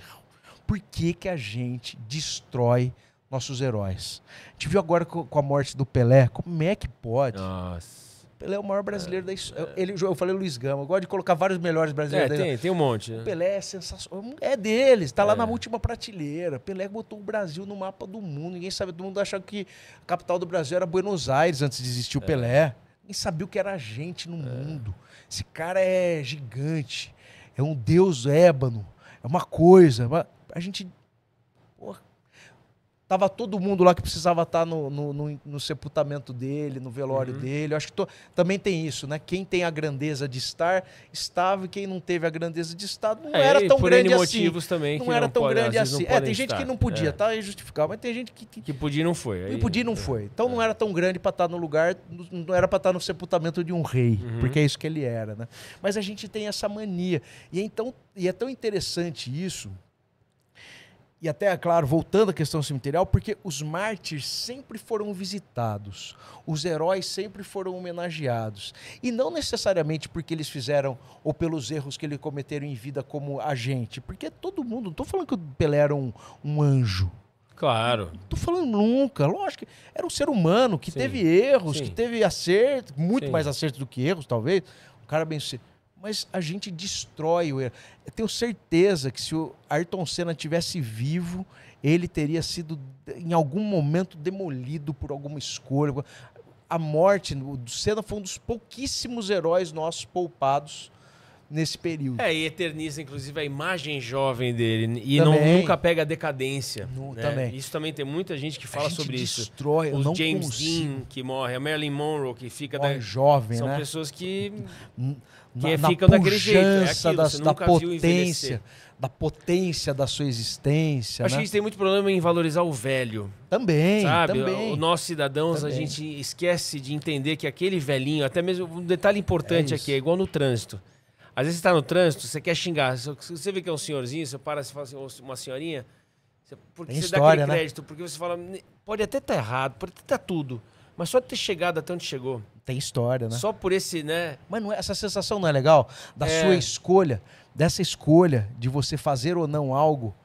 S2: por que, que a gente destrói nossos heróis? A gente viu agora com a morte do Pelé, como é que pode? Nossa. Pelé é o maior brasileiro é, da história. É. Ele, eu falei Luiz Gama, eu gosto de colocar vários melhores brasileiros. É, tem, tem um monte. Né? Pelé é sensacional. É deles, está é. lá na é. última prateleira. Pelé botou o Brasil no mapa do mundo. Ninguém sabe, todo mundo achava que a capital do Brasil era Buenos Aires antes de existir o é. Pelé. Ninguém sabia o que era a gente no é. mundo. Esse cara é gigante, é um deus ébano, é uma coisa. Mas a gente. Porra, tava todo mundo lá que precisava estar tá no, no, no, no sepultamento dele, no velório uhum. dele. Eu acho que tô, também tem isso, né? Quem tem a grandeza de estar, estava, e quem não teve a grandeza de estar, não é, era tão grande N assim. Também não era não tão pode, grande assim. É, tem gente que não podia, é. tá? e é justificar mas tem gente que. Que,
S1: que podia e não foi. que podia e não é. foi. Então
S2: não é. era tão grande para estar tá no lugar, não era para estar tá no sepultamento de um rei, uhum. porque é isso que ele era, né? Mas a gente tem essa mania. E é então, e é tão interessante isso e até, é claro, voltando à questão cemiterial, porque os mártires sempre foram visitados, os heróis sempre foram homenageados. E não necessariamente porque eles fizeram ou pelos erros que eles cometeram em vida como agente, porque todo mundo, não estou falando que o Pelé era um, um anjo. Claro. Não tô falando nunca. Lógico que era um ser humano que Sim. teve erros, Sim. que teve acerto, muito Sim. mais acerto do que erros, talvez. Um cara bem sucedido. Mas a gente destrói o Eu tenho certeza que se o Ayrton Senna tivesse vivo, ele teria sido, em algum momento, demolido por alguma escolha. A morte do Senna foi um dos pouquíssimos heróis nossos poupados nesse período. É,
S1: e eterniza, inclusive, a imagem jovem dele. E não, nunca pega a decadência. né? também. Isso também tem muita gente que fala gente sobre destrói, isso. O James consigo. Dean, que morre, a Marilyn Monroe, que fica morre da... jovem, São né? pessoas que. Hum na, que na fica daquele jeito, é da potência,
S2: da potência da sua existência. Acho né? que a gente
S1: tem muito problema em valorizar o velho. Também, sabe? Também. Nós cidadãos também. a gente esquece de entender que aquele velhinho, até mesmo um detalhe importante é aqui, é igual no trânsito. Às vezes você está no trânsito, você quer xingar, você vê que é um senhorzinho, você para, você fala assim, uma senhorinha, você, porque tem você história, dá aquele né? crédito, né? porque você fala, pode até estar tá errado, pode até estar tá tudo. Mas só de ter chegado até onde chegou.
S2: Tem história, né? Só
S1: por esse, né?
S2: Mas não é, essa sensação não é legal? Da é... sua escolha, dessa escolha de você fazer ou não algo,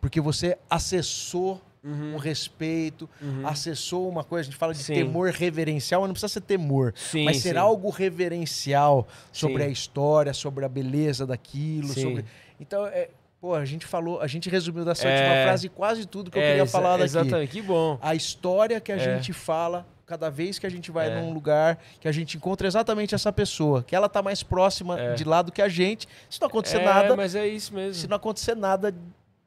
S2: porque você acessou uhum. um respeito, uhum. acessou uma coisa, a gente fala de sim. temor reverencial, mas não precisa ser temor, sim, mas ser sim. algo reverencial sobre a história, sobre a beleza daquilo, sobre... Então, é, Pô, a gente falou, a gente resumiu dessa é, última frase quase tudo que eu é, queria falar daqui. Exatamente, que bom. A história que a é. gente fala cada vez que a gente vai é. num lugar que a gente encontra exatamente essa pessoa, que ela tá mais próxima é. de lá do que a gente. Se não acontecer é, nada. Mas é isso mesmo. Se não acontecer nada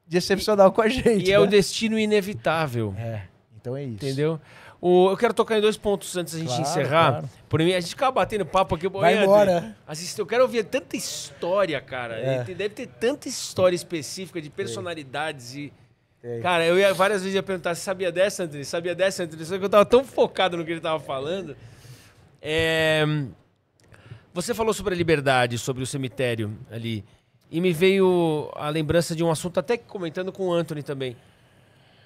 S2: de excepcional e, com a gente. E né? é o né?
S1: destino inevitável. É. Então é isso. Entendeu? O, eu quero tocar em dois pontos antes da gente claro, encerrar. Claro. Por mim, a gente acaba batendo papo aqui. Vai embora. Assiste, eu quero ouvir tanta história, cara. É. Deve ter tanta história específica de personalidades e Cara, eu ia várias vezes ia perguntar, você sabia dessa, André? Sabia dessa, André? Só que eu tava tão focado no que ele tava falando. É... Você falou sobre a liberdade, sobre o cemitério ali. E me veio a lembrança de um assunto, até comentando com o Anthony também.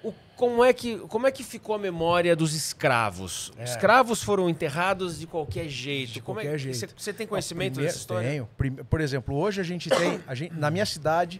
S1: O, como, é que, como é que ficou a memória dos escravos? É. Escravos foram enterrados de qualquer jeito. De como é qualquer é, jeito. Você, tem conhecimento dessa história? Tenho.
S2: Por exemplo, hoje a gente tem... A gente, na minha <coughs> cidade,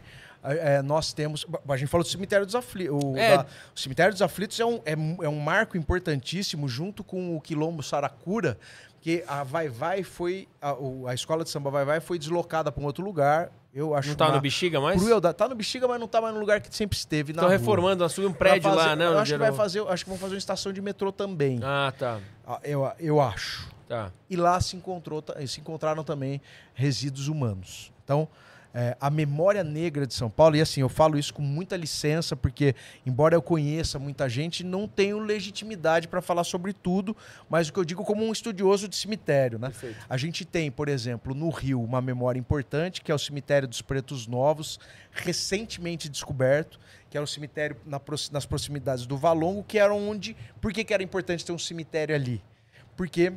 S2: é, nós temos. A gente falou do Cemitério dos Aflitos. O, é. o Cemitério dos Aflitos é um, é, é um marco importantíssimo junto com o Quilombo Saracura, que a Vai Vai foi. A, a escola de samba Vai Vai foi deslocada para um outro lugar. Eu acho não tá no Bexiga mais? Crueldade. Tá no Bexiga, mas não tá mais no lugar que sempre esteve. Estão reformando, assumiu um prédio fazer, lá, né? Eu acho que, vai fazer, acho que vão fazer uma estação de metrô também. Ah, tá. Ah, eu, eu acho. Tá. E lá se, encontrou, se encontraram também resíduos humanos. Então, é, a memória negra de São Paulo, e assim, eu falo isso com muita licença, porque, embora eu conheça muita gente, não tenho legitimidade para falar sobre tudo, mas o que eu digo como um estudioso de cemitério, né? Perfeito. A gente tem, por exemplo, no Rio, uma memória importante, que é o cemitério dos Pretos Novos, recentemente descoberto, que era um cemitério na, nas proximidades do Valongo, que era onde. Por que, que era importante ter um cemitério ali? Porque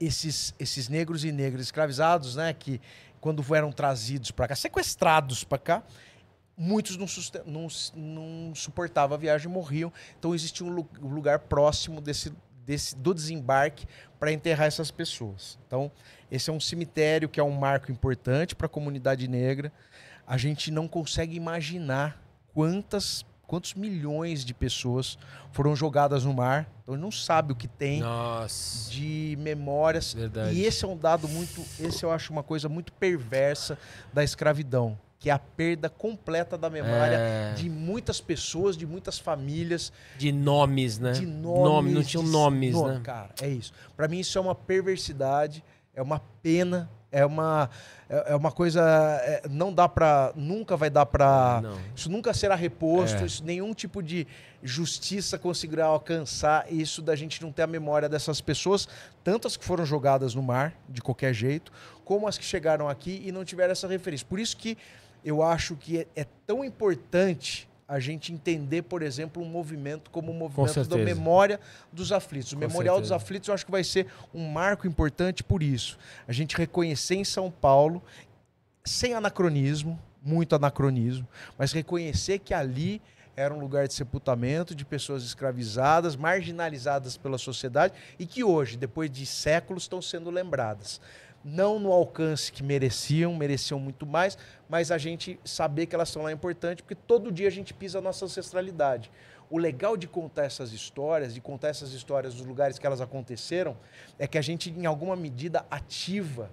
S2: esses, esses negros e negras escravizados, né, que quando eram trazidos para cá, sequestrados para cá, muitos não, não, não suportavam a viagem e morriam. Então existia um lugar próximo desse, desse do desembarque para enterrar essas pessoas. Então, esse é um cemitério que é um marco importante para a comunidade negra. A gente não consegue imaginar quantas quantos milhões de pessoas foram jogadas no mar. Então ele não sabe o que tem Nossa. de memórias. Verdade. E esse é um dado muito, esse eu acho uma coisa muito perversa da escravidão, que é a perda completa da memória é. de muitas pessoas, de muitas famílias, de nomes, né? De nomes, Nome, não tinham nomes, né? Cara, é isso. Para mim isso é uma perversidade, é uma pena é uma, é, é uma coisa. É, não dá para. Nunca vai dar para. Isso nunca será reposto, é. isso, nenhum tipo de justiça conseguirá alcançar isso da gente não ter a memória dessas pessoas, tantas que foram jogadas no mar, de qualquer jeito, como as que chegaram aqui e não tiveram essa referência. Por isso que eu acho que é, é tão importante a gente entender, por exemplo, um movimento como o movimento da memória dos aflitos. O Com Memorial certeza. dos Aflitos eu acho que vai ser um marco importante por isso. A gente reconhecer em São Paulo, sem anacronismo, muito anacronismo, mas reconhecer que ali era um lugar de sepultamento de pessoas escravizadas, marginalizadas pela sociedade e que hoje, depois de séculos, estão sendo lembradas não no alcance que mereciam, mereciam muito mais, mas a gente saber que elas estão lá é importante, porque todo dia a gente pisa a nossa ancestralidade. O legal de contar essas histórias, de contar essas histórias dos lugares que elas aconteceram, é que a gente, em alguma medida, ativa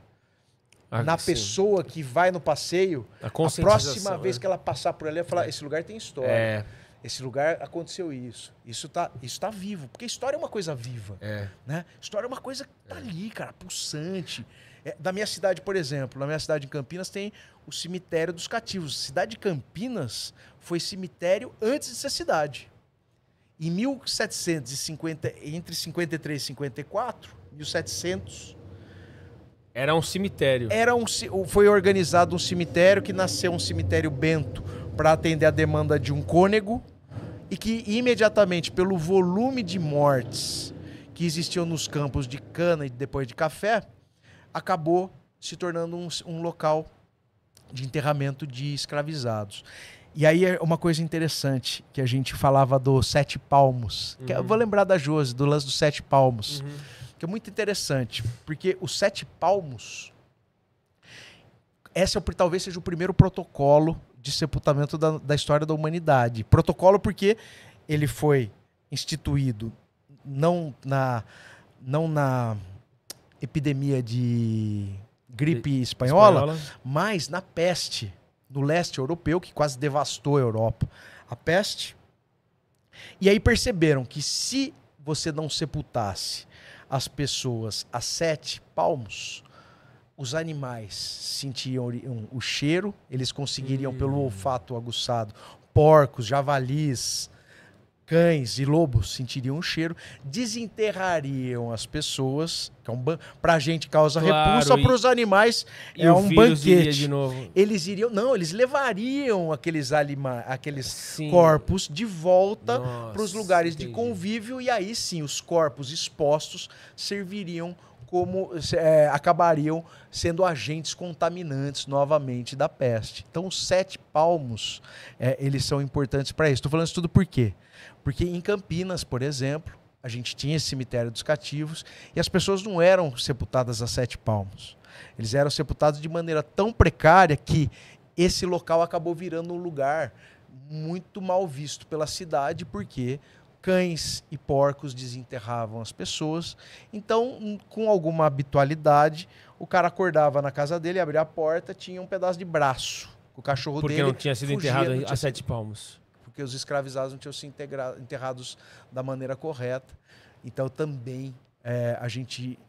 S1: ah, na sim. pessoa
S2: que vai no passeio, a, a próxima né? vez é. que ela passar por ali, ela falar: esse lugar tem história. É esse lugar aconteceu isso. Isso está, isso tá vivo, porque história é uma coisa viva. É. Né? História é uma coisa que está é. ali, cara, pulsante. É, da minha cidade, por exemplo, na minha cidade em Campinas tem o cemitério dos cativos. Cidade de Campinas foi cemitério antes de ser cidade. Em 1750, entre 53 e 54, 1700 era um cemitério. Era um, foi organizado um cemitério que nasceu um cemitério bento para atender a demanda de um cônego e que imediatamente pelo volume de mortes que existiam nos campos de cana e depois de café, acabou se tornando um, um local de enterramento de escravizados. E aí é uma coisa interessante, que a gente falava do Sete Palmos. Uhum. eu vou uhum. lembrar da Jose, do lance dos Sete Palmos. Uhum. Que é muito interessante, porque os Sete Palmos... Esse é, talvez seja o primeiro protocolo de sepultamento da, da história da humanidade. Protocolo porque ele foi instituído não na... Não na epidemia de gripe espanhola, espanhola, mas na peste no leste europeu, que quase devastou a Europa. A peste. E aí perceberam que se você não sepultasse as pessoas a sete palmos, os animais sentiam o cheiro, eles conseguiriam pelo olfato aguçado. Porcos, javalis, cães e lobos sentiriam o cheiro, desenterrariam as pessoas, que é um ban... pra gente causa claro, repulsa, para os animais é um banquete. Eles iriam, não, eles levariam aqueles alima, aqueles sim. corpos de volta para os lugares entendi. de convívio e aí sim os corpos expostos serviriam como é, acabariam sendo agentes contaminantes novamente da peste. Então, os sete palmos, é, eles são importantes para isso. Estou falando isso tudo por quê? Porque em Campinas, por exemplo, a gente tinha esse cemitério dos cativos e as pessoas não eram sepultadas a sete palmos. Eles eram sepultados de maneira tão precária que esse local acabou virando um lugar muito mal visto pela cidade, porque cães e porcos desenterravam as pessoas. Então, hum, com alguma habitualidade, o cara acordava na casa dele, abria a porta, tinha um pedaço de braço. O cachorro Porque dele. Porque não tinha sido enterrado a sete palmos porque os escravizados não tinham sido enterrados da maneira correta. Então, também é, a gente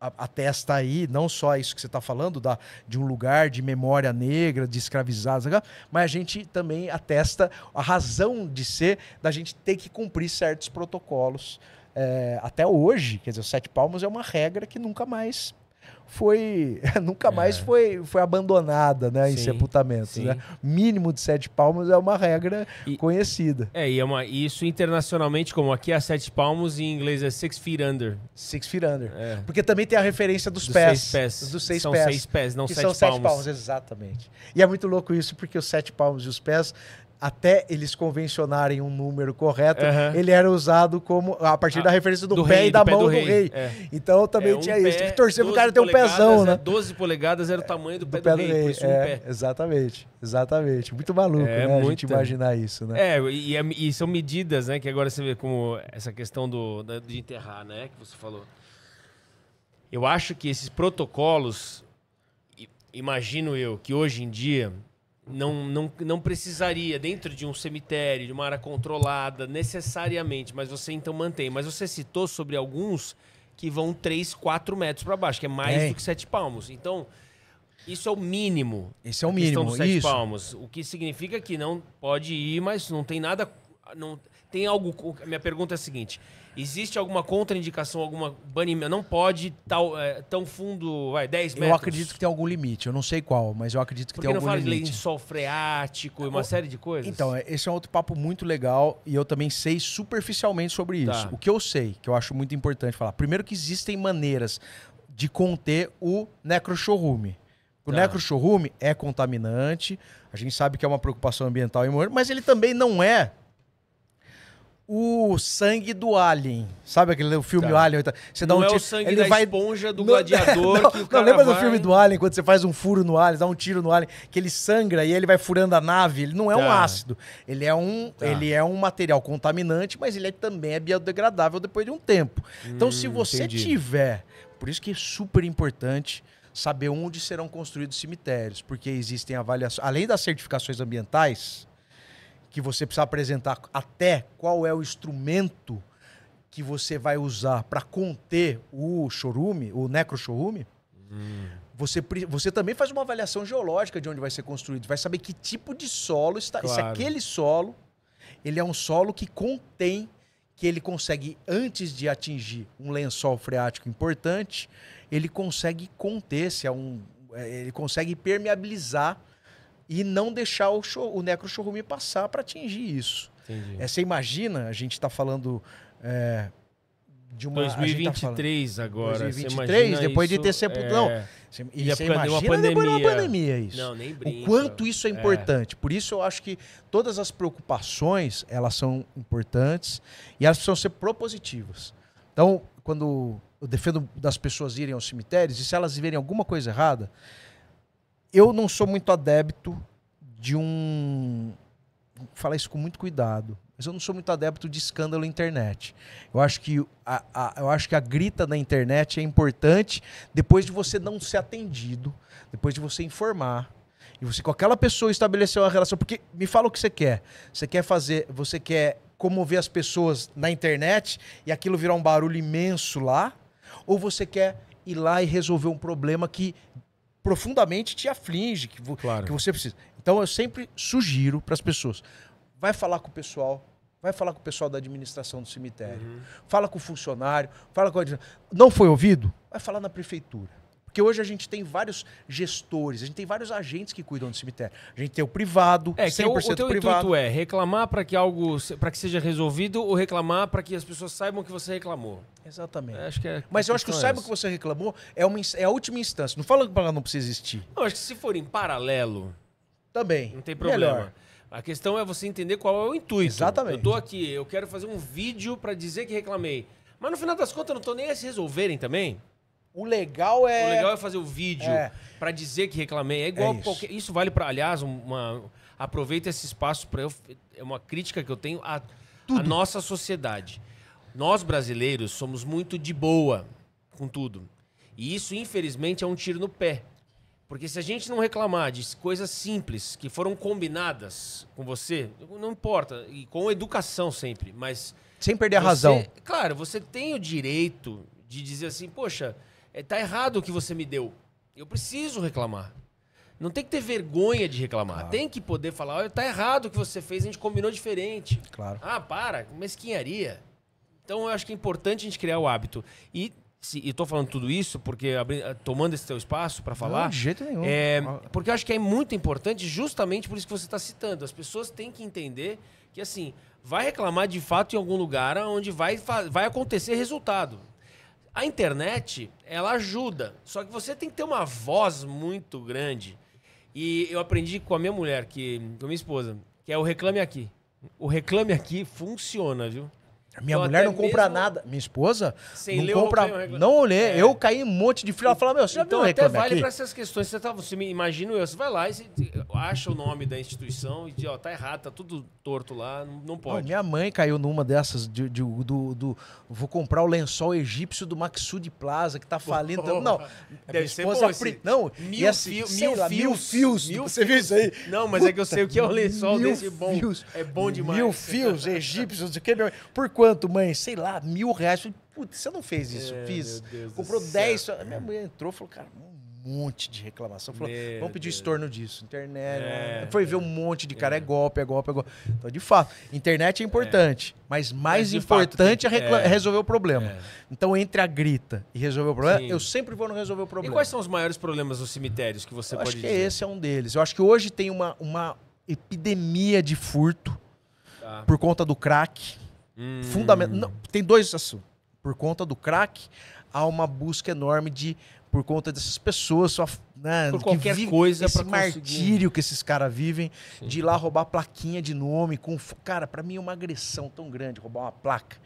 S2: atesta aí não só isso que você está falando da, de um lugar de memória negra, de escravizados, mas a gente também atesta a razão de ser da gente ter que cumprir certos protocolos. É, até hoje, quer dizer, o sete palmos é uma regra que nunca mais foi <laughs> nunca mais é. foi, foi abandonada né, sim, em sepultamentos. Né? Mínimo de sete palmos é uma regra e, conhecida.
S1: É, e é uma, isso internacionalmente, como aqui é sete palmos, em inglês é six feet under. Six
S2: feet under. É. Porque também tem a referência dos, pés. Seis pés. Dos seis são pés. São seis pés, não sete são sete palmos. Exatamente. E é muito louco isso, porque os sete palmos e os pés até eles convencionarem um número correto, uhum. ele era usado como a partir ah, da referência do, do pé rei, e da mão do, do rei. É. Então também é, um tinha pé, isso. que torcer pro cara ter um pezão, né?
S1: 12 é, polegadas era o tamanho do, do pé, do, rei, rei. Por é,
S2: um Exatamente, exatamente. Muito maluco, é, né? A gente é. imaginar isso, né?
S1: É, e, e, são medidas, né? Que agora você vê como essa questão do, de enterrar, né? Que você falou. Eu acho que esses protocolos, imagino eu, que hoje em dia não, não, não precisaria, dentro de um cemitério, de uma área controlada, necessariamente, mas você então mantém. Mas você citou sobre alguns que vão 3, 4 metros para baixo, que é mais é. do que 7 palmos. Então, isso é o mínimo.
S2: isso é o mínimo, dos 7 isso. palmos. O
S1: que significa que não pode ir, mas não tem nada... Não, tem algo... Minha pergunta é a seguinte Existe alguma contraindicação, alguma banimento? Não pode tal, é, tão fundo, vai, 10 metros? Eu acredito que
S2: tem algum limite, eu não sei qual, mas eu acredito que Porque tem algum limite. Porque não fala de
S1: lençol freático e uma série de coisas? Então,
S2: é, esse é outro papo muito legal e eu também sei superficialmente sobre tá. isso. Tá. O que eu sei, que eu acho muito importante falar, primeiro que existem maneiras de conter o necrochorume. O tá. necrochorume é contaminante, a gente sabe que é uma preocupação ambiental, mas ele também não é o sangue do Alien. Sabe aquele filme tá. Alien? Você dá não um tiro, é o sangue ele da vai... esponja do não, gladiador <laughs> não, que o cara Não, lembra vai... do filme do Alien, quando você faz um furo no Alien, dá um tiro no Alien, que ele sangra e ele vai furando a nave? Ele não é tá. um ácido. Ele é um, tá. ele é um material contaminante, mas ele é, também é biodegradável depois de um tempo. Hum, então, se hum, você entendi. tiver... Por isso que é super importante saber onde serão construídos cemitérios, porque existem avaliações... Além das certificações ambientais que você precisa apresentar até qual é o instrumento que você vai usar para conter o chorume, o necrochorume, hum. você, você também faz uma avaliação geológica de onde vai ser construído. Vai saber que tipo de solo está. Claro. Se aquele solo ele é um solo que contém, que ele consegue, antes de atingir um lençol freático importante, ele consegue conter, se é um, é, ele consegue permeabilizar e não deixar o, show, o Necro Showroom passar para atingir isso. Entendi. É, você imagina, a gente está falando é, de uma... 2023 tá falando, agora. 2023, depois isso, de ter sempre... É... Você, e, e você imagina depois de uma pandemia isso. Não, nem brinca. O quanto isso é, é. importante. É. Por isso eu acho que todas as preocupações, elas são importantes e elas precisam ser propositivas. Então, quando eu defendo das pessoas irem aos cemitérios, e se elas verem alguma coisa errada, eu não sou muito adepto de um. Vou falar isso com muito cuidado. Mas eu não sou muito adepto de escândalo na internet. Eu acho que a, a, eu acho que a grita na internet é importante depois de você não ser atendido, depois de você informar. E você com aquela pessoa estabelecer uma relação. Porque me fala o que você quer. Você quer fazer. Você quer comover as pessoas na internet e aquilo virar um barulho imenso lá? Ou você quer ir lá e resolver um problema que profundamente te aflige, que, vo claro. que você precisa. Então eu sempre sugiro para as pessoas, vai falar com o pessoal, vai falar com o pessoal da administração do cemitério, uhum. fala com o funcionário, fala com a... não foi ouvido, vai falar na prefeitura. Porque hoje a gente tem vários gestores, a gente tem vários agentes que cuidam do cemitério. A gente tem o privado, é, 100% é o, o teu privado. é
S1: reclamar para que algo para que seja resolvido ou reclamar para que as pessoas saibam que você reclamou.
S2: Exatamente. É, acho que
S1: é, Mas eu acho que o saiba que
S2: você reclamou é, uma, é a última instância. Não fala que ela não precisa existir.
S1: Não, acho que se for em paralelo. Também. Não tem problema. Melhor. A questão é você entender qual é o intuito. Exatamente. Eu tô aqui, eu quero fazer um vídeo para dizer que reclamei. Mas no final das contas, eu não tô nem a se resolverem também. O legal é. O legal é fazer o vídeo é. para dizer que reclamei. É igual é isso. qualquer. Isso vale para, aliás, uma. Aproveita esse espaço para eu. É uma crítica que eu tenho à, nossa sociedade. Nós brasileiros somos muito de boa com tudo. E isso, infelizmente, é um tiro no pé. Porque se a gente não reclamar de coisas simples que foram combinadas com você, não importa, e com educação sempre, mas. Sem perder você, a razão. Claro, você tem o direito de dizer assim, poxa, é, tá errado o que você me deu. Eu preciso reclamar. Não tem que ter vergonha de reclamar. Claro. Tem que poder falar, olha, tá errado o que você fez, a gente combinou diferente. Claro. Ah, para, mesquinharia. Então eu acho que é importante a gente criar o hábito. E se, tô falando tudo isso porque ah, tomando esse teu espaço para falar. Não, de jeito nenhum. É, ah. porque eu acho que é muito importante, justamente por isso que você está citando. As pessoas têm que entender que assim vai reclamar de fato em algum lugar onde vai, vai acontecer resultado a internet, ela ajuda. Só que você tem que ter uma voz muito grande. E eu aprendi com a minha mulher, que, com a minha esposa, que é o Reclame Aqui. O Reclame Aqui funciona, viu? Minha Ou mulher não compra
S2: nada. Minha esposa sem não ler compra. Não, regula... não lê. É. Eu caí um monte de frio. Ela fala, meu, você já então, viu até vale para
S1: essas questões. Você, tá, você me imagina eu, você vai lá e acha o nome da instituição e diz, ó, tá errado, tá tudo torto lá, não pode. Não, minha
S2: mãe caiu numa dessas de, de do, do, Vou comprar o lençol egípcio do Maxud Plaza, que tá falindo. não, deve ser bom, Não, mil, fio, mil, lá, fios, mil fios. Mil você viu isso aí? Não, mas Puta, é que eu sei o que é o lençol desse bom. é bom demais. Mil fios egípcios, Por quê? quanto, mãe? Sei lá, mil reais. putz, você não fez isso? É, Fiz. Comprou dez. Minha mãe entrou e falou, cara, um monte de reclamação. Falou, meu vamos pedir Deus. estorno disso. Internet. É, foi ver é. um monte de cara, é, é. golpe, é golpe, é golpe. Então, de fato, internet é importante. É. Mas mais mas importante fato, é, resolver o problema. Então, entre a grita e resolver o problema, Sim. eu sempre vou não resolver o problema. E quais são os
S1: maiores problemas dos cemitérios que você eu pode acho que dizer?
S2: Esse é um deles. Eu acho que hoje tem uma, uma epidemia de furto. Tá. por conta do crack.
S1: Hum. Fundamental.
S2: Tem dois assuntos. Por conta do crack, há uma busca enorme de. Por conta dessas pessoas, sua, né, por qualquer vive, coisa esse martírio que esses caras vivem Sim. de ir lá roubar plaquinha de nome com cara para mim é uma agressão tão grande roubar uma placa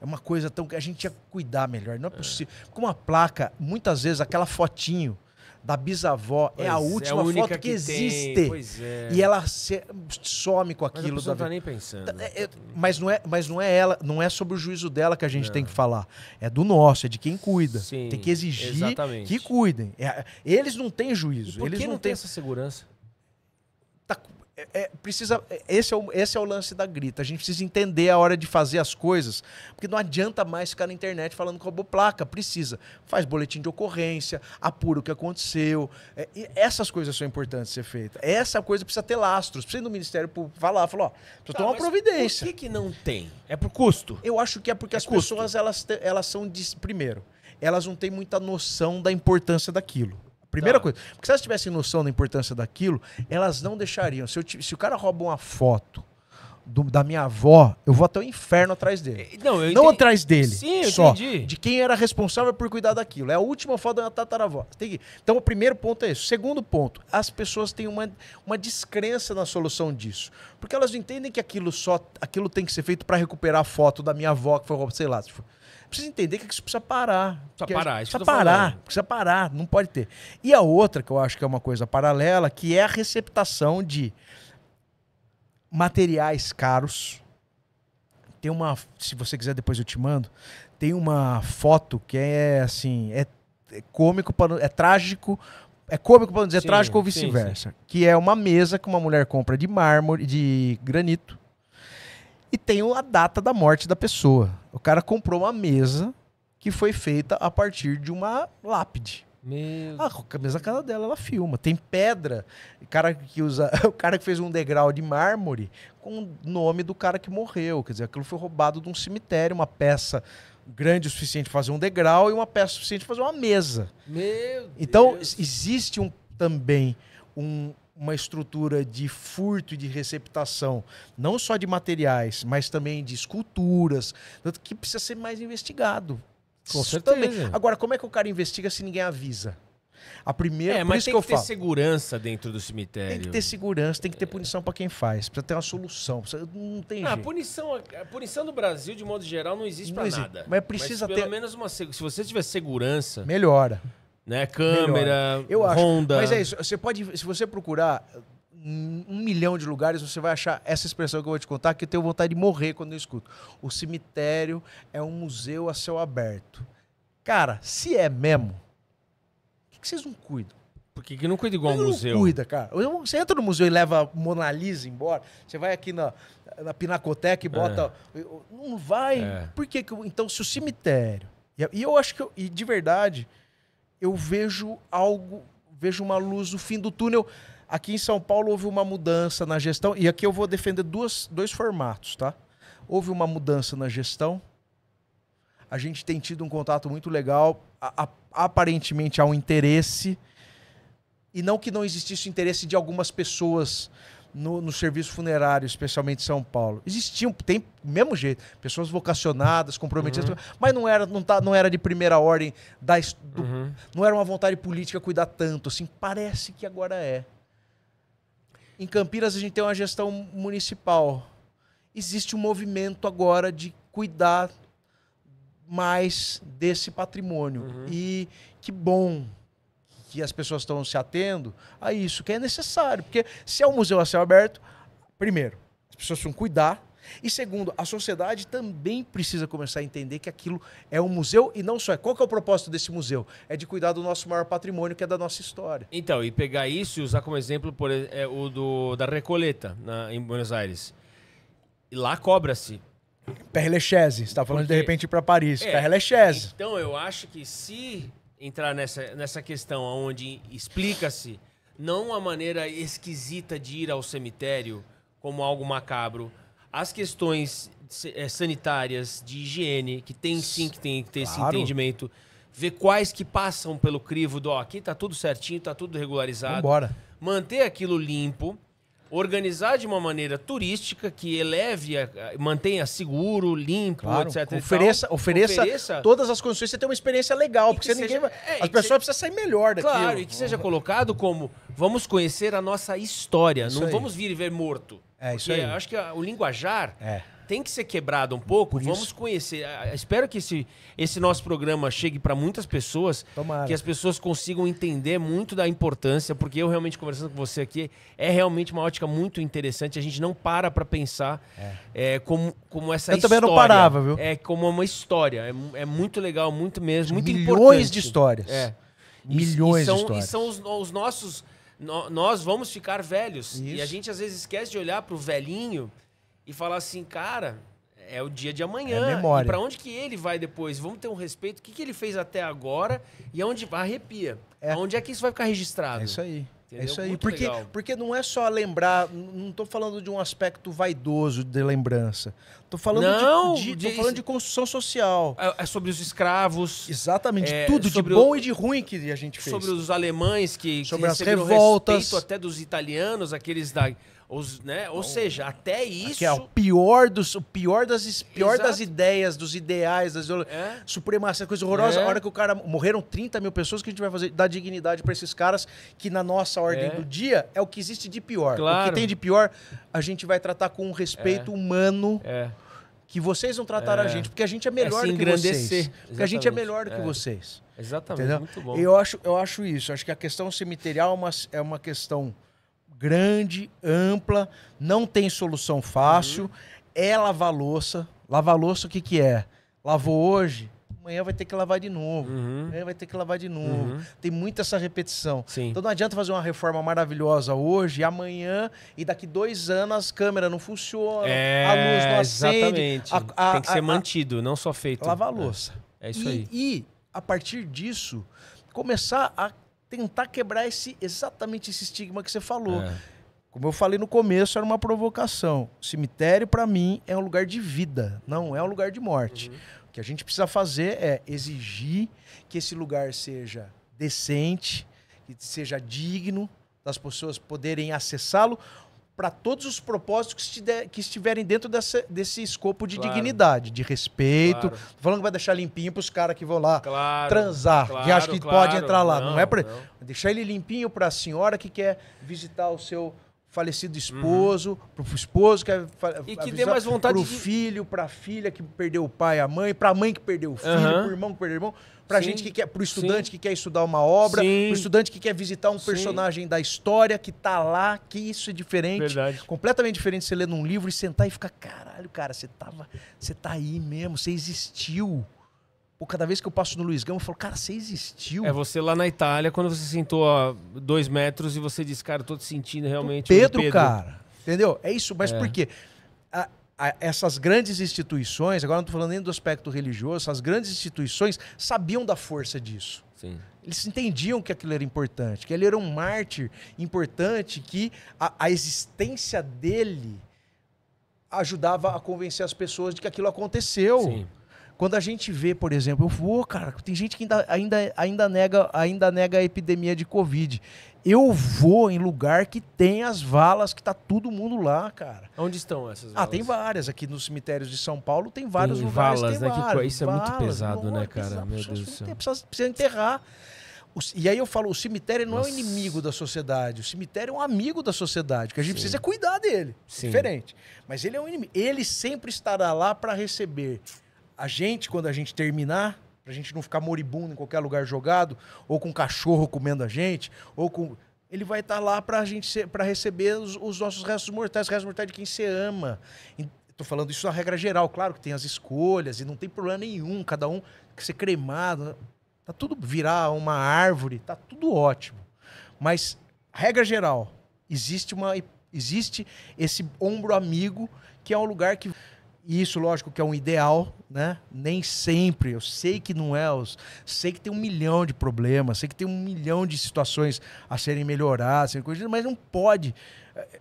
S2: é uma coisa tão que a gente ia cuidar melhor não é, é. possível com uma placa muitas vezes aquela fotinho da bisavó é pois é a última é a foto que, que existe. É. E ela se, some com aquilo. Mas a não tá nem pensando. Tá, né, é, mas, não é, mas não é ela, não é sobre o juízo dela que a gente não. É. tem que falar. É do nosso, é de quem cuida. Sim, tem que exigir exatamente. que cuidem. É, eles não têm juízo. E por eles que não, não têm essa segurança? Tá, é, é, precisa é, esse é, o, esse é o lance da grita. A gente precisa entender a hora de fazer as coisas, porque não adianta mais ficar na internet falando com a placa. Precisa. Faz boletim de ocorrência, apura o que aconteceu. É, essas coisas são importantes de ser feitas. Essa coisa precisa ter lastros. Precisa no Ministério Público falar, falar, ó, precisa tá, tomar uma providência. Por que, que não tem? É por custo? Eu acho que é porque é as custo. pessoas, elas, elas são, de, primeiro, elas não têm muita noção da importância daquilo. Primeira tá. coisa. Porque se elas tivessem noção da importância daquilo, elas não deixariam. Se, eu, se o cara rouba uma foto do, da minha avó, eu vou até o inferno atrás dele. Não, eu não atrás dele. Sim, só entendi. De quem era responsável por cuidar daquilo. É a última foto da minha tataravó. Que... Então, o primeiro ponto é esse. segundo ponto, as pessoas têm uma, uma descrença na solução disso. Porque elas entendem que aquilo só aquilo tem que ser feito para recuperar a foto da minha avó que foi roubada, sei lá precisa entender que isso precisa parar. Precisa parar, isso Precisa parar, falando. precisa parar, não pode ter. E a outra, que eu acho que é uma coisa paralela, que é a receptação de materiais caros. Tem uma, se você quiser depois eu te mando, tem uma foto que é assim, é, é cômico, pra, é trágico, é cômico para dizer sim, trágico ou vice-versa. Que é uma mesa que uma mulher compra de mármore, de granito, e tem a data da morte da pessoa. O cara comprou uma mesa que foi feita a partir de uma lápide. Meu... Ah, a mesa casa dela, ela filma. Tem pedra. Cara que usa, <laughs> o cara que fez um degrau de mármore com o nome do cara que morreu. Quer dizer, aquilo foi roubado de um cemitério, uma peça grande o suficiente para fazer um degrau e uma peça suficiente para fazer uma mesa. Meu Então, Deus. existe um, também um, uma estrutura de furto e de receptação, não só de materiais, mas também de esculturas, tanto que precisa ser mais investigado. Com isso certeza. Também. Agora, como é que o cara investiga se ninguém avisa? A primeira, é, mas tem que, que ter falo.
S1: segurança dentro do cemitério. Tem que ter
S2: segurança, tem que ter punição para quem faz. Precisa ter uma solução. Precisa, não tem ah, jeito. A
S1: punição, a punição do Brasil, de modo geral, não existe para nada. Mas precisa mas, ter. Pelo menos uma. Se você tiver
S2: segurança. Melhora. Né? Câmera, Melhor. acho. Honda. Mas é isso. Você pode, se você procurar um milhão de lugares, você vai achar essa expressão que eu vou te contar, que eu tenho vontade de morrer quando eu escuto. O cemitério é um museu a céu aberto. Cara, se é mesmo, por que, que vocês não cuidam?
S1: Por que, que não cuida igual um museu? Não cuida,
S2: cara. Você entra no museu e leva Mona Lisa embora, você vai aqui na, na Pinacoteca e bota. É. Não vai. É. Por que, que. Então, se o cemitério. E eu acho que. Eu, e de verdade eu vejo algo, vejo uma luz no fim do túnel. Aqui em São Paulo houve uma mudança na gestão, e aqui eu vou defender duas, dois formatos, tá? Houve uma mudança na gestão. A gente tem tido um contato muito legal. A, a, aparentemente há um interesse. E não que não existisse interesse de algumas pessoas no, no, serviço funerário, especialmente em São Paulo. Existiam, tem mesmo jeito, pessoas vocacionadas, comprometidas, uhum. mas não era, não, tá, não era de primeira ordem, da, do, uhum. não era uma vontade política cuidar tanto, assim, parece que agora é. Em Campinas a gente tem uma gestão municipal. Existe um movimento agora de cuidar mais desse patrimônio. Uhum. E que bom, que as pessoas estão se atendo a isso, que é necessário. Porque se é um museu a céu aberto, primeiro, as pessoas precisam cuidar. E segundo, a sociedade também precisa começar a entender que aquilo é um museu e não só é. Qual que é o propósito desse museu? É de cuidar do nosso maior patrimônio, que é da nossa história.
S1: Então, e pegar isso e usar como exemplo por, é, o do, da Recoleta, na, em Buenos Aires. E lá cobra-se
S2: Père você está falando Porque, de repente para Paris. É,
S1: Então eu acho que se entrar nessa, nessa questão onde explica-se não a maneira esquisita de ir ao cemitério como algo macabro, as questões eh, sanitárias, de higiene, que tem sim que tem que ter claro. esse entendimento, ver quais que passam pelo crivo do, ó, aqui tá tudo certinho, tá tudo regularizado. Vambora. Manter aquilo limpo, organizar de uma maneira turística que eleve, a, mantenha seguro, limpo, claro, etc. Ofereça, ofereça, ofereça, todas
S2: as condições você ter uma experiência legal, porque seja, ninguém é, as pessoas precisam sair melhor
S1: daqui. Claro, e que seja colocado como vamos conhecer a nossa história, isso não aí. vamos vir e ver morto. É isso aí. Acho que a, o linguajar é tem que ser quebrado um pouco. Por Vamos isso. conhecer. Espero que esse, esse nosso programa chegue para muitas pessoas, Tomara. que as pessoas consigam entender muito da importância, porque eu realmente conversando com você aqui é realmente uma ótica muito interessante. A gente não para para pensar é. É, como, como essa eu história. Eu também não parava, viu? É como uma história. É, é muito legal, muito mesmo, muito Milhões importante. de histórias. É.
S2: Milhões e, são, de histórias. E
S1: são os, os nossos nós vamos ficar velhos. Isso. E a gente às vezes esquece de olhar para o velhinho e falar assim, cara, é o dia de amanhã. É memória. E pra onde que ele vai depois? Vamos ter um respeito. O que, que ele fez até agora e aonde arrepia. É. Onde é que isso vai
S2: ficar registrado? É isso aí. Entendeu? É isso aí. porque, porque não é só lembrar, não estou falando de um aspecto vaidoso de lembrança. Estou falando, não, de, de, falando de construção social. É, é, sobre os escravos. Exatamente, é, tudo de bom o, e de ruim que a gente fez. Sobre os alemães
S1: que, sobre que as revoltas. respeito até dos italianos, aqueles da os, né? Ou seja,
S2: até isso. Que é o pior dos, o pior das, pior das ideias, dos ideais, das é. supremacia, coisa horrorosa. É. A hora que o cara morreram 30 mil pessoas, que a gente vai fazer dar dignidade para esses caras que na nossa ordem é. do dia é o que existe de pior. Claro. O que tem de pior, a gente vai tratar com um respeito é. humano. É. Que vocês vão tratar a é. gente, porque a gente é melhor é do que vocês. Exatamente. Porque a gente é melhor do que vocês. Exatamente. Entendeu? Muito bom. Eu acho, eu acho isso. Acho que a questão cemiterial é uma, é uma questão grande, ampla, não tem solução fácil. Uhum. É lavar louça. Lavar louça, o que, que é? Lavou hoje, amanhã vai ter que lavar de novo. Uhum. Amanhã vai ter que lavar de novo. Uhum. Tem muita essa repetição. Sim. Então não adianta fazer uma reforma maravilhosa hoje, amanhã, e daqui dois anos as câmeras não funcionam, é, a luz não acende. Tem que ser a, mantido, a, não só feito. Lavar louça. É, é isso e, aí. E, a partir disso, começar a tentar quebrar esse exatamente esse estigma que você falou. É. Como eu falei no começo, era uma provocação. O cemitério, para mim, é um lugar de vida, não é um lugar de morte. Uhum. O que a gente precisa fazer é exigir que esse lugar seja decente, que seja digno das pessoas poderem acessá-lo, para todos os propósitos que, que estiverem dentro dessa, desse escopo de claro. dignidade, de respeito. Claro. falando que vai deixar limpinho para os caras que vão lá
S1: claro. transar, que acha que pode entrar lá. Não, é não é para
S2: deixar ele limpinho para a senhora que quer visitar o seu falecido uhum. esposo, uhum. pro esposo que é e que dê mais vontade pro de... filho, pra filha que perdeu o pai, a mãe, pra mãe que perdeu o filho, uhum. pro irmão que perdeu o irmão, pra Sim. gente que quer, pro estudante Sim. que quer estudar uma obra, Sim. pro estudante que quer visitar um personagem da história que tá lá, que isso é diferente, Verdade. completamente diferente você ler num livro e sentar e ficar, caralho, cara, você tava, você tá aí mesmo, você existiu. Pô, cada vez que eu passo no Luiz Gama, eu falo, cara, você existiu. É
S1: você lá na Itália, quando você sentou a dois metros e você disse, cara, eu tô te sentindo realmente. Pedro, Pedro, cara.
S2: Entendeu? É isso, mas é. por quê? A, a, essas grandes instituições, agora não tô falando nem do aspecto religioso, essas grandes instituições sabiam da força disso. Sim. Eles entendiam que aquilo era importante, que ele era um mártir importante, que a, a existência dele ajudava a convencer as pessoas de que aquilo aconteceu. Sim. Quando a gente vê, por exemplo, eu vou, cara, tem gente que ainda, ainda, ainda, nega, ainda nega a epidemia de Covid. Eu vou em lugar que tem as valas, que tá todo mundo lá, cara. Onde estão essas valas? Ah, tem várias. Aqui nos cemitérios de São Paulo tem vários tem lugares. Valas, tem né? isso é muito pesado, valas, né,
S1: cara? Meu Deus do céu.
S2: Precisa, precisa enterrar. E aí eu falo, o cemitério não Nossa. é um inimigo da sociedade, o cemitério é um amigo da sociedade, que a gente Sim. precisa cuidar dele. Sim. Diferente. Mas ele é um inimigo. Ele sempre estará lá para receber a gente, quando a gente terminar, pra gente não ficar moribundo em qualquer lugar jogado, ou com um cachorro comendo a gente, ou com. Ele vai estar tá lá pra gente ser, pra receber os, os, nossos restos mortais, restos mortais de quem você ama. Estou falando isso na regra geral, claro que tem as escolhas e não tem problema nenhum, cada um que ser cremado, né? tá tudo virar uma árvore, tá tudo ótimo. Mas regra geral, existe uma existe esse ombro amigo que é um lugar que e isso lógico que é um ideal, né? Nem sempre. Eu sei que não é. Os... Sei que tem um milhão de problemas, sei que tem um milhão de situações a serem melhoradas, serem corrigidas, mas não pode. É, é,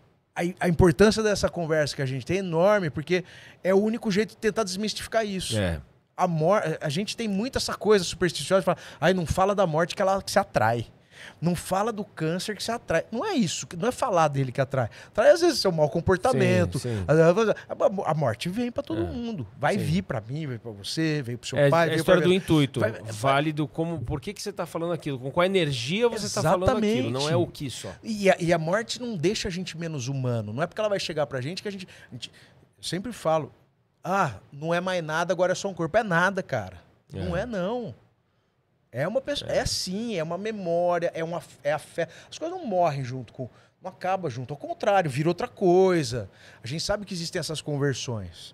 S2: a, a, importância dessa conversa que a gente tem é enorme, porque é o único jeito de tentar desmistificar isso. É. A, mor... a gente tem muito essa coisa supersticiosa de falar, aí não fala da morte que ela se atrai. Não fala do câncer que se atrai. Não é isso, não é falar dele que atrai. Atrai às vezes seu mau comportamento. Sim, sim. A morte vem para todo é. mundo. Vai sim. vir para mim, vai para você, vem para seu é, pai. É a história do intuito. Vai,
S1: Válido como. Por que, que você está falando aquilo? Com qual energia você está falando aquilo? Não é o que só.
S2: E a, e a, morte não deixa a gente menos humano. Não é porque ela vai chegar para gente que a gente, a gente sempre falo, ah, não é mais nada, agora é só um corpo. É nada, cara. É. Não é, não. É uma pessoa, é. é sim, é uma memória, é uma é a fé. As coisas não morrem junto com, não acaba junto, ao contrário, vira outra coisa. A gente sabe que existem essas conversões,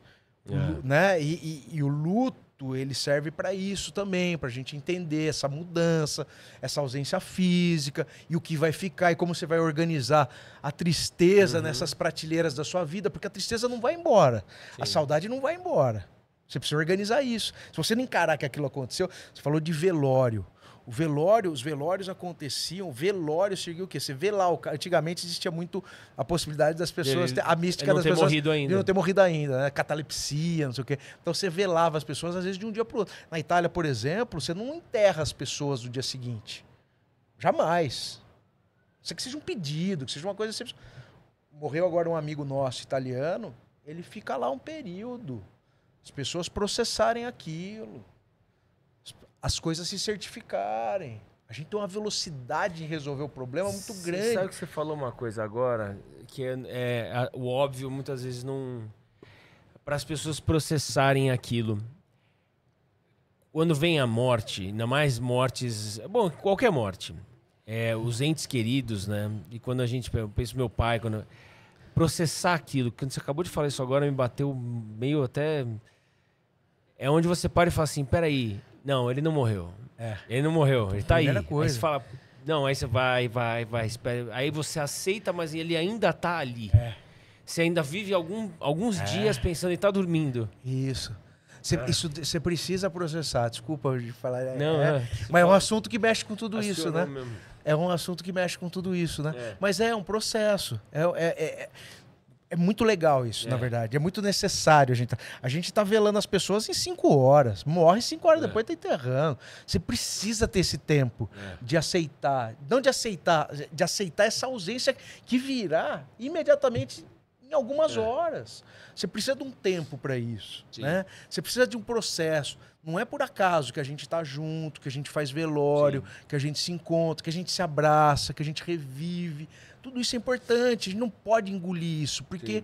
S2: é. né? E, e, e, o luto ele serve para isso também, para a gente entender essa mudança, essa ausência física e o que vai ficar e como você vai organizar a tristeza uhum. nessas prateleiras da sua vida, porque a tristeza não vai embora, Sim. a saudade não vai embora. Você precisa organizar isso. Se você não encarar que aquilo aconteceu, você falou de velório. O velório, os velórios aconteciam, velório seguiu o quê? Você vê lá, antigamente existia muito a possibilidade das pessoas, a mística das pessoas. não ter morrido ainda. não ter morrido ainda, né? Catalepsia, não sei o quê. Então você velava as pessoas, às vezes, de um dia para o outro. Na Itália, por exemplo, você não enterra as pessoas no dia seguinte. Jamais. Isso que seja um pedido, que seja uma coisa. Morreu agora um amigo nosso italiano, ele fica lá um período as pessoas processarem aquilo, as coisas se certificarem. A gente tem uma velocidade de resolver o problema muito você grande. Sabe que
S1: você falou uma coisa agora que é, é o óbvio muitas vezes não para as pessoas processarem aquilo. Quando vem a morte, ainda mais mortes, bom, qualquer morte, é, os entes queridos, né? E quando a gente pensa meu pai, quando processar aquilo, quando você acabou de falar isso agora me bateu meio até é onde você para e fala assim: peraí, não, ele não morreu. É. Ele não morreu, ele tá aí. Coisa. Aí você fala, não, aí você vai, vai, vai, espera. Aí você aceita, mas ele ainda tá ali. É. Você ainda vive algum, alguns é. dias
S2: pensando, e tá dormindo. Isso. É. Isso você precisa processar, desculpa de falar. É, não, é, é, mas é um assunto que mexe com tudo isso, né? Mesmo. É um assunto que mexe com tudo isso, né? Mas é um processo. É, é muito legal isso, é. na verdade. É muito necessário. A gente, tá, a gente tá velando as pessoas em cinco horas. Morre cinco horas é. depois, tá enterrando. Você precisa ter esse tempo é. de aceitar. Não de aceitar, de aceitar essa ausência que virá imediatamente em algumas é. horas. Você precisa de um tempo para isso. Né? Você precisa de um processo. Não é por acaso que a gente está junto, que a gente faz velório, Sim. que a gente se encontra, que a gente se abraça, que a gente revive tudo isso é importante, a gente não pode engolir isso, porque Sim.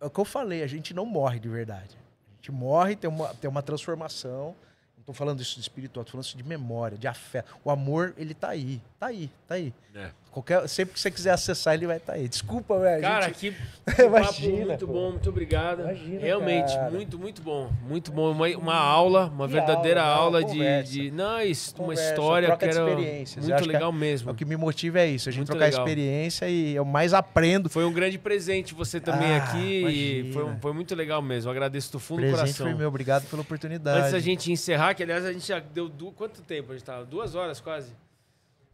S2: é o que eu falei, a gente não morre de verdade. A gente morre, tem uma, tem uma transformação. Não estou falando isso de espiritual, estou falando isso de memória, de afeto. O amor, ele está aí, está aí, está aí. É. Qualquer, sempre que você quiser acessar, ele vai estar tá aí. Desculpa, velho. Cara, gente... <laughs> que Imagina, papo muito pô.
S1: bom, muito obrigado. Imagina, Realmente, cara. muito, muito bom.
S2: Muito bom. Uma, uma aula, uma que verdadeira
S1: aula, aula de, de. Não, isso, uma história. Troca quero... experiências. Muito é legal que,
S2: mesmo. É o que me motiva é isso, a gente muito trocar legal. experiência e eu mais aprendo. Foi um grande
S1: presente você também ah, aqui. foi, foi muito legal mesmo. agradeço do fundo presente do coração. Foi meu, obrigado pela oportunidade. Antes da gente encerrar, que aliás a gente já deu du... quanto tempo? A gente estava Duas horas quase.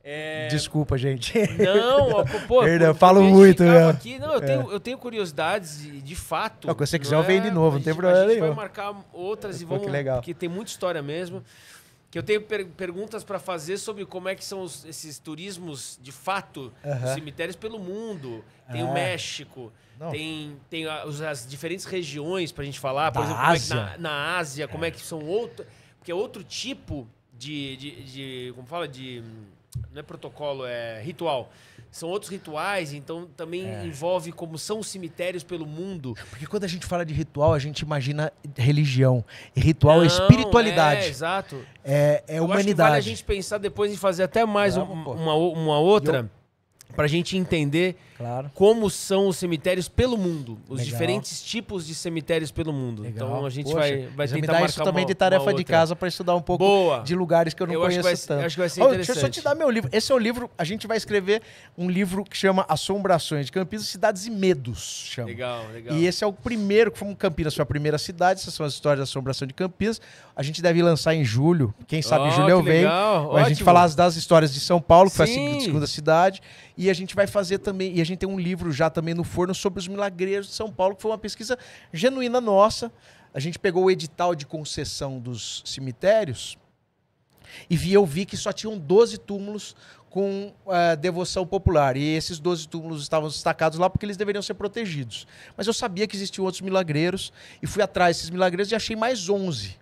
S1: É... Desculpa, gente.
S2: Não, pô, Perdão, eu falo muito. Né? Aqui, não, eu, é. tenho,
S1: eu tenho curiosidades de fato. Não, você quiser, eu venho de é? novo, não tem problema. A gente vai marcar outras e pô, vamos. legal. Porque tem muita história mesmo. Que eu tenho per perguntas para fazer sobre como é que são os, esses turismos de fato, uh -huh. cemitérios pelo mundo. Tem ah. o México. Não. Tem, tem as, as diferentes regiões para a gente falar. Da por exemplo, é Ásia. É na, na, Ásia, como é que são outros. Porque é outro tipo de, de, de. Como fala? De não é protocolo, é ritual. São outros rituais, então também é. envolve como são os cemitérios pelo mundo. É,
S2: porque quando a gente fala de ritual, a gente imagina religião. E ritual é não, é espiritualidade. É, exato. É, é Eu humanidade. vale a gente
S1: pensar depois em fazer até mais um, uma, uma outra, eu... para a gente entender Claro. Como são os cemitérios pelo mundo, os Legal. diferentes tipos de cemitérios pelo mundo. Então, legal. Então a gente Poxa, vai, vai tentar me dá marcar isso também uma, de tarefa de casa para estudar
S2: um pouco Boa. de lugares que eu não eu conheço acho vai, tanto. Acho que vai ser oh, Deixa eu só te dar meu livro. Esse é o um livro, a gente vai escrever um livro que chama Assombrações de Campinas, Cidades e Medos. Chama. Legal, legal. E esse é o primeiro, que foi Campinas, foi a primeira cidade. Essas são as histórias da assombração de Campinas. A gente deve lançar em julho. Quem sabe oh, em julho eu venho. Legal. A gente falar das histórias de São Paulo, que Sim. foi a segunda cidade. E a gente vai fazer também. E a gente gente tem um livro já também no forno sobre os milagreiros de São Paulo, que foi uma pesquisa genuína nossa. A gente pegou o edital de concessão dos cemitérios e vi, eu vi que só tinham 12 túmulos com uh, devoção popular. E esses 12 túmulos estavam destacados lá porque eles deveriam ser protegidos. Mas eu sabia que existiam outros milagreiros e fui atrás desses milagreiros e achei mais 11.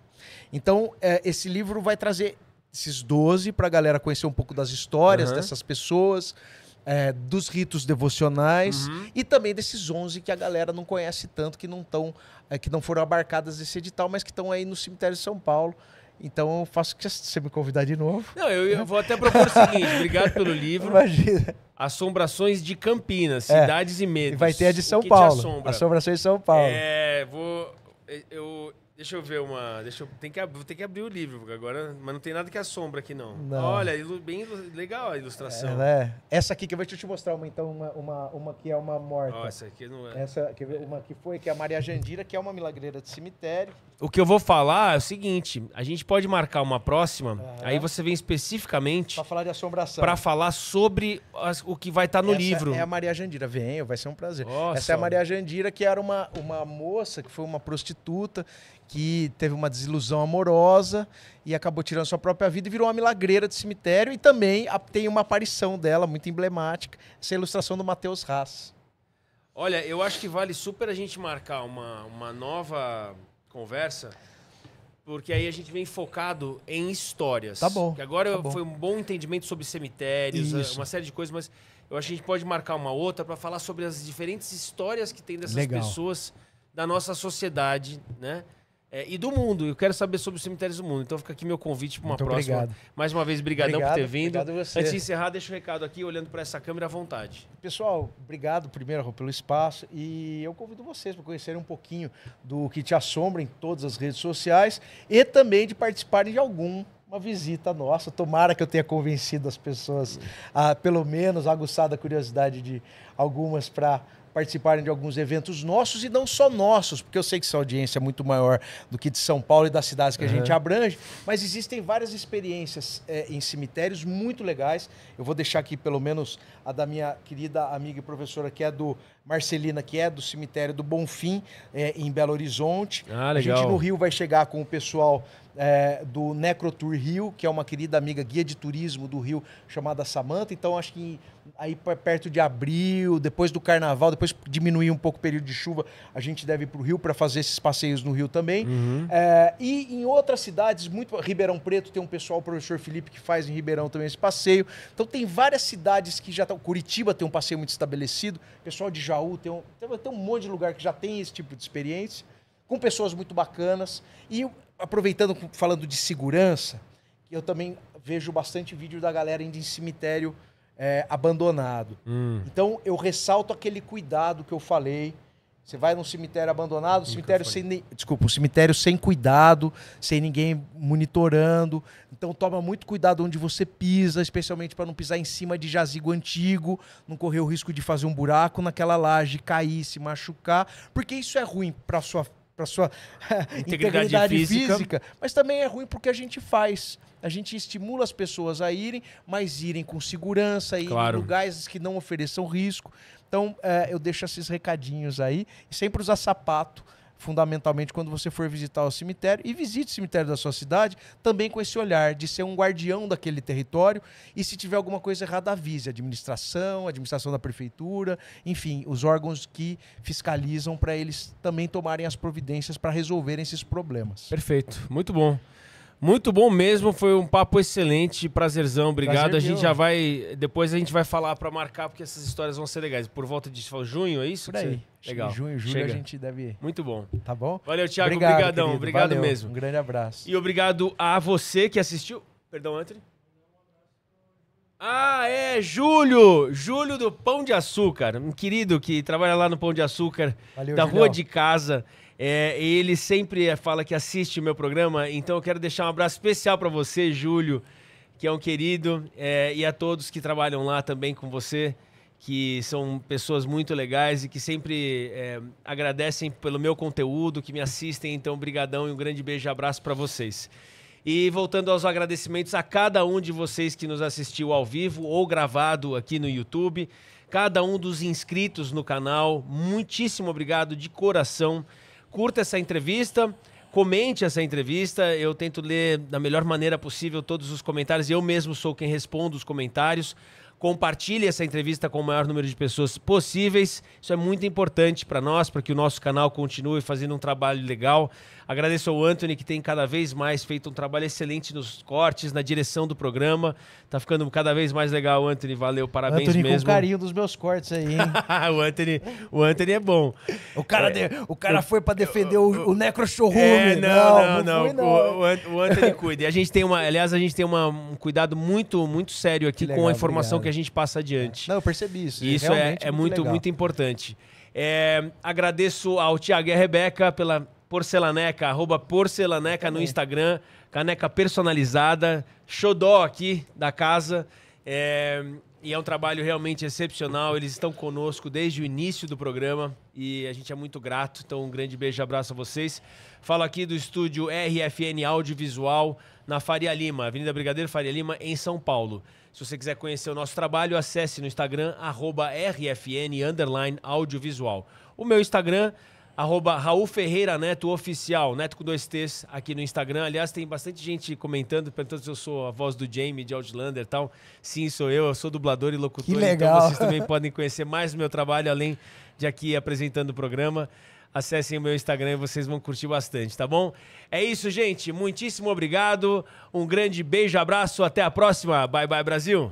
S2: Então, uh, esse livro vai trazer esses 12 para a galera conhecer um pouco das histórias uhum. dessas pessoas, é, dos ritos devocionais uhum. e também desses 11 que a galera não conhece tanto, que não estão, é, que não foram abarcadas nesse edital, mas que estão aí no cemitério de São Paulo. Então eu faço que você me convidar de novo.
S1: Não, eu, eu vou até propor o seguinte: obrigado pelo livro. Imagina. Assombrações de Campinas, é. Cidades é, e Medos. E vai ter a de São Paulo. Assombra? Assombrações de São Paulo. É, vou. Eu, Deixa eu ver uma. Deixa eu, tem, que, tem que abrir o livro, porque agora. Mas não tem nada que assombra aqui, não. não. Olha, ilu... bem legal a ilustração. É, né?
S2: Essa aqui que eu vou te mostrar uma, então, uma, uma, uma que é uma morta. Nossa, aqui não é. Essa, que, uma que foi, que é a Maria Jandira, que é uma milagreira de cemitério.
S1: O que eu vou falar é o seguinte: a gente pode marcar uma próxima, é. aí você vem especificamente. Pra
S2: falar de assombração.
S1: Pra falar sobre
S2: as, o que vai estar tá no Essa livro. É a Maria Jandira, vem. vai ser um prazer. Nossa. Essa é a Maria Jandira, que era uma, uma moça que foi uma prostituta, que teve uma desilusão amorosa e acabou tirando sua própria vida e virou uma milagreira de cemitério. E também tem uma aparição dela muito emblemática, essa é ilustração do Matheus Haas.
S1: Olha, eu acho que vale super a gente marcar uma, uma nova conversa, porque aí a gente vem focado em histórias. Tá bom. Que agora tá bom. foi um bom entendimento sobre cemitérios, Isso. uma série de coisas, mas eu acho que a gente pode marcar uma outra para falar sobre as diferentes histórias que tem dessas Legal. pessoas da nossa sociedade, né? é, e do mundo. Eu quero saber sobre os cemitérios do mundo. Então fica aqui
S2: meu convite para uma Muito próxima. Obrigado. Mais uma vez, brigadão obrigado, por ter vindo. Obrigado você. Antes de
S1: encerrar, deixa o um recado aqui, olhando para
S2: essa câmera à vontade. Pessoal, obrigado primeiro pelo espaço e eu convido vocês para conhecerem um pouquinho do que te assombra em todas as redes sociais e também de participarem de algum uma visita nossa. Tomara que eu tenha convencido as pessoas, a, pelo menos aguçado a curiosidade de algumas para participarem de alguns eventos nossos e não só nossos, porque eu sei que essa audiência é muito maior do que de São Paulo e das cidades que uhum. a gente abrange, mas existem várias experiências é, em cemitérios muito legais. Eu vou deixar aqui pelo menos a da minha querida amiga e professora, que é do Marcelina, que é do cemitério do Bonfim, é, em Belo Horizonte. Ah, legal. A gente no Rio vai chegar com o pessoal é, do Necrotour Rio, que é uma querida amiga guia de turismo do Rio, chamada Samanta. Então, acho que aí perto de abril, depois do carnaval, depois diminuir um pouco o período de chuva, a gente deve ir para o Rio para fazer esses passeios no Rio também. Uhum. É, e em outras cidades, muito Ribeirão Preto tem um pessoal, o professor Felipe, que faz em Ribeirão também esse passeio. Então tem várias cidades que já estão. Curitiba tem um passeio muito estabelecido, pessoal de Jaú tem um, tem um monte de lugar que já tem esse tipo de experiência, com pessoas muito bacanas. E aproveitando, falando de segurança, eu também vejo bastante vídeo da galera indo em cemitério é, abandonado. Hum. Então eu ressalto aquele cuidado que eu falei. Você vai num cemitério abandonado, cemitério sem. Desculpa, um cemitério sem cuidado, sem ninguém monitorando. Então toma muito cuidado onde você pisa, especialmente para não pisar em cima de jazigo antigo, não correr o risco de fazer um buraco naquela laje, cair, se machucar, porque isso é ruim para sua para sua <laughs> integridade, integridade física. física, mas também é ruim porque a gente faz. A gente estimula as pessoas a irem, mas irem com segurança, irem claro. em lugares que não ofereçam risco. Então, é, eu deixo esses recadinhos aí. sempre usar sapato fundamentalmente quando você for visitar o cemitério e visite o cemitério da sua cidade também com esse olhar de ser um guardião daquele território e se tiver alguma coisa errada avise a administração, a administração da prefeitura, enfim, os órgãos que fiscalizam para eles também tomarem as providências para resolverem esses problemas.
S1: Perfeito, muito bom. Muito bom mesmo, foi um papo excelente, prazerzão, obrigado. Prazer a gente já vai, depois a gente vai falar para marcar, porque essas histórias vão ser legais. Por volta de junho, é isso? Por aí. Legal. Junho, julho Chega. a gente deve. Muito bom. Tá bom? Valeu, Thiago, obrigado, obrigadão, obrigado Valeu. mesmo. Um grande abraço. E obrigado a você que assistiu. Perdão, Anthony. Ah, é, Júlio! Júlio do Pão de Açúcar, um querido que trabalha lá no Pão de Açúcar, Valeu, da Julião. rua de casa. É, ele sempre eh, fala que assiste o meu programa, então eu quero deixar um abraço especial para você, Júlio, que é um querido, é, e a todos que trabalham lá também com você, que são pessoas muito legais e que sempre é, agradecem pelo meu conteúdo, que me assistem. Então, brigadão e um grande beijo e abraço para vocês. E voltando aos agradecimentos a cada um de vocês que nos assistiu ao vivo ou gravado aqui no YouTube, cada um dos inscritos no canal, muitíssimo obrigado de coração curta essa entrevista, comente essa entrevista. Eu tento ler da melhor maneira possível todos os comentários. Eu mesmo sou quem respondo os comentários. Compartilhe essa entrevista com o maior número de pessoas possíveis. Isso é muito importante para nós, para que o nosso canal continue fazendo um trabalho legal. Agradeço ao Anthony, que tem cada vez mais feito um trabalho excelente nos cortes, na direção do programa. Tá ficando cada vez mais legal, Anthony. Valeu, parabéns Anthony, mesmo. com carinho
S2: dos meus cortes aí, hein? <laughs> o, Anthony, o Anthony é bom. O cara, é, de, o cara foi para defender o, o Necro Showroom. É, não, não, não. não, não. O, o, Anthony cuida. E a
S1: gente tem uma, aliás, a gente tem uma, um cuidado muito, muito sério aqui legal, com a informação obrigado. que a gente passa adiante. Não, eu percebi isso. É isso é, é, muito, muito, muito importante. É, agradeço ao Tiago e à Rebeca pela Porcelaneca, arroba Porcelaneca no Instagram, caneca personalizada, xodó aqui da casa. É, e é um trabalho realmente excepcional. Eles estão conosco desde o início do programa e a gente é muito grato. Então, um grande beijo e abraço a vocês. Falo aqui do estúdio RFN Audiovisual na Faria Lima, Avenida Brigadeiro Faria Lima, em São Paulo. Se você quiser conhecer o nosso trabalho, acesse no Instagram, arroba RFN Audiovisual. O meu Instagram arroba Raul Ferreira Neto Oficial, Neto com dois T's aqui no Instagram. Aliás, tem bastante gente comentando, perguntando se eu sou a voz do Jamie de Outlander e tal. Sim, sou eu, eu sou dublador e locutor, que então legal. então vocês também <laughs> podem conhecer mais do meu trabalho, além de aqui apresentando o programa. Acessem o meu Instagram e vocês vão curtir bastante, tá bom? É isso, gente. Muitíssimo obrigado. Um grande beijo, abraço. Até a próxima. Bye, bye, Brasil.